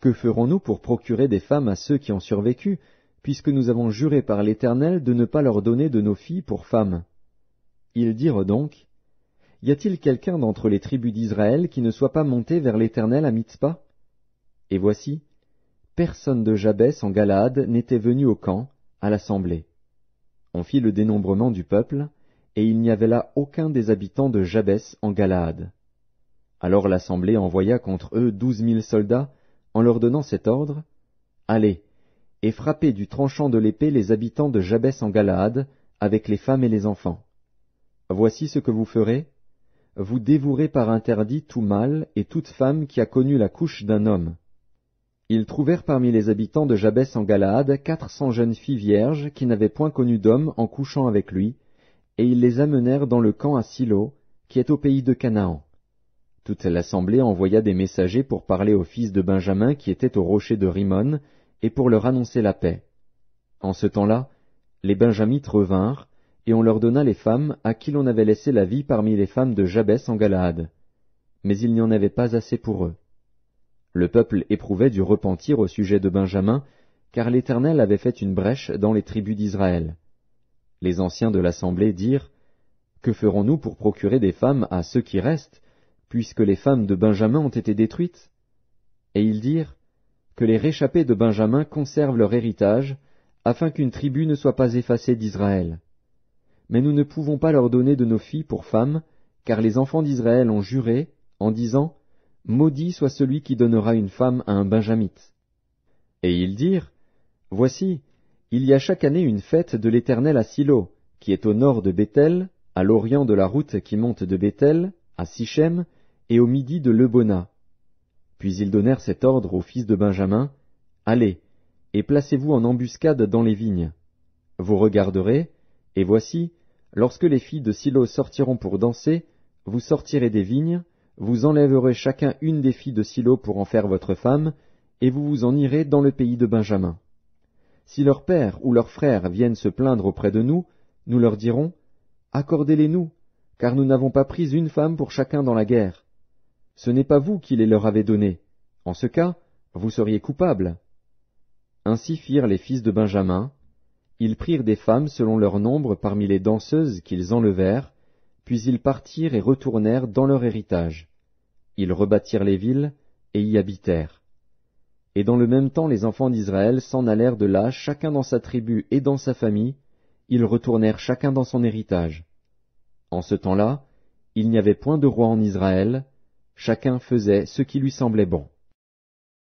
Que ferons-nous pour procurer des femmes à ceux qui ont survécu, puisque nous avons juré par l'Éternel de ne pas leur donner de nos filles pour femmes Ils dirent donc, Y a-t-il quelqu'un d'entre les tribus d'Israël qui ne soit pas monté vers l'Éternel à Mitzpah Et voici, personne de Jabès en Galaad n'était venu au camp, à l'assemblée. On fit le dénombrement du peuple, et il n'y avait là aucun des habitants de Jabès en Galaad. Alors l'assemblée envoya contre eux douze mille soldats, en leur donnant cet ordre Allez, et frappez du tranchant de l'épée les habitants de Jabès en Galaad, avec les femmes et les enfants. Voici ce que vous ferez vous dévouerez par interdit tout mâle et toute femme qui a connu la couche d'un homme. Ils trouvèrent parmi les habitants de Jabès en Galaad quatre cents jeunes filles vierges qui n'avaient point connu d'homme en couchant avec lui, et ils les amenèrent dans le camp à Silo, qui est au pays de Canaan. Toute l'assemblée envoya des messagers pour parler aux fils de Benjamin qui étaient au rocher de Rimmon, et pour leur annoncer la paix. En ce temps-là, les Benjamites revinrent, et on leur donna les femmes à qui l'on avait laissé la vie parmi les femmes de Jabès en Galaad. Mais il n'y en avait pas assez pour eux. Le peuple éprouvait du repentir au sujet de Benjamin, car l'Éternel avait fait une brèche dans les tribus d'Israël. Les anciens de l'assemblée dirent, Que ferons-nous pour procurer des femmes à ceux qui restent, puisque les femmes de Benjamin ont été détruites. Et ils dirent, Que les réchappés de Benjamin conservent leur héritage, afin qu'une tribu ne soit pas effacée d'Israël. Mais nous ne pouvons pas leur donner de nos filles pour femmes, car les enfants d'Israël ont juré, en disant, Maudit soit celui qui donnera une femme à un Benjamite. Et ils dirent, Voici, il y a chaque année une fête de l'Éternel à Silo, qui est au nord de Bethel, à l'orient de la route qui monte de Bethel à Sichem, et au midi de Lebona. Puis ils donnèrent cet ordre aux fils de Benjamin, Allez, et placez-vous en embuscade dans les vignes. Vous regarderez, et voici, lorsque les filles de Silo sortiront pour danser, vous sortirez des vignes, vous enlèverez chacun une des filles de Silo pour en faire votre femme, et vous vous en irez dans le pays de Benjamin. Si leurs pères ou leurs frères viennent se plaindre auprès de nous, nous leur dirons, Accordez-les-nous, car nous n'avons pas pris une femme pour chacun dans la guerre ce n'est pas vous qui les leur avez donnés. En ce cas, vous seriez coupable. Ainsi firent les fils de Benjamin. Ils prirent des femmes selon leur nombre parmi les danseuses qu'ils enlevèrent, puis ils partirent et retournèrent dans leur héritage. Ils rebâtirent les villes et y habitèrent. Et dans le même temps les enfants d'Israël s'en allèrent de là, chacun dans sa tribu et dans sa famille, ils retournèrent chacun dans son héritage. En ce temps-là, il n'y avait point de roi en Israël, Chacun faisait ce qui lui semblait bon.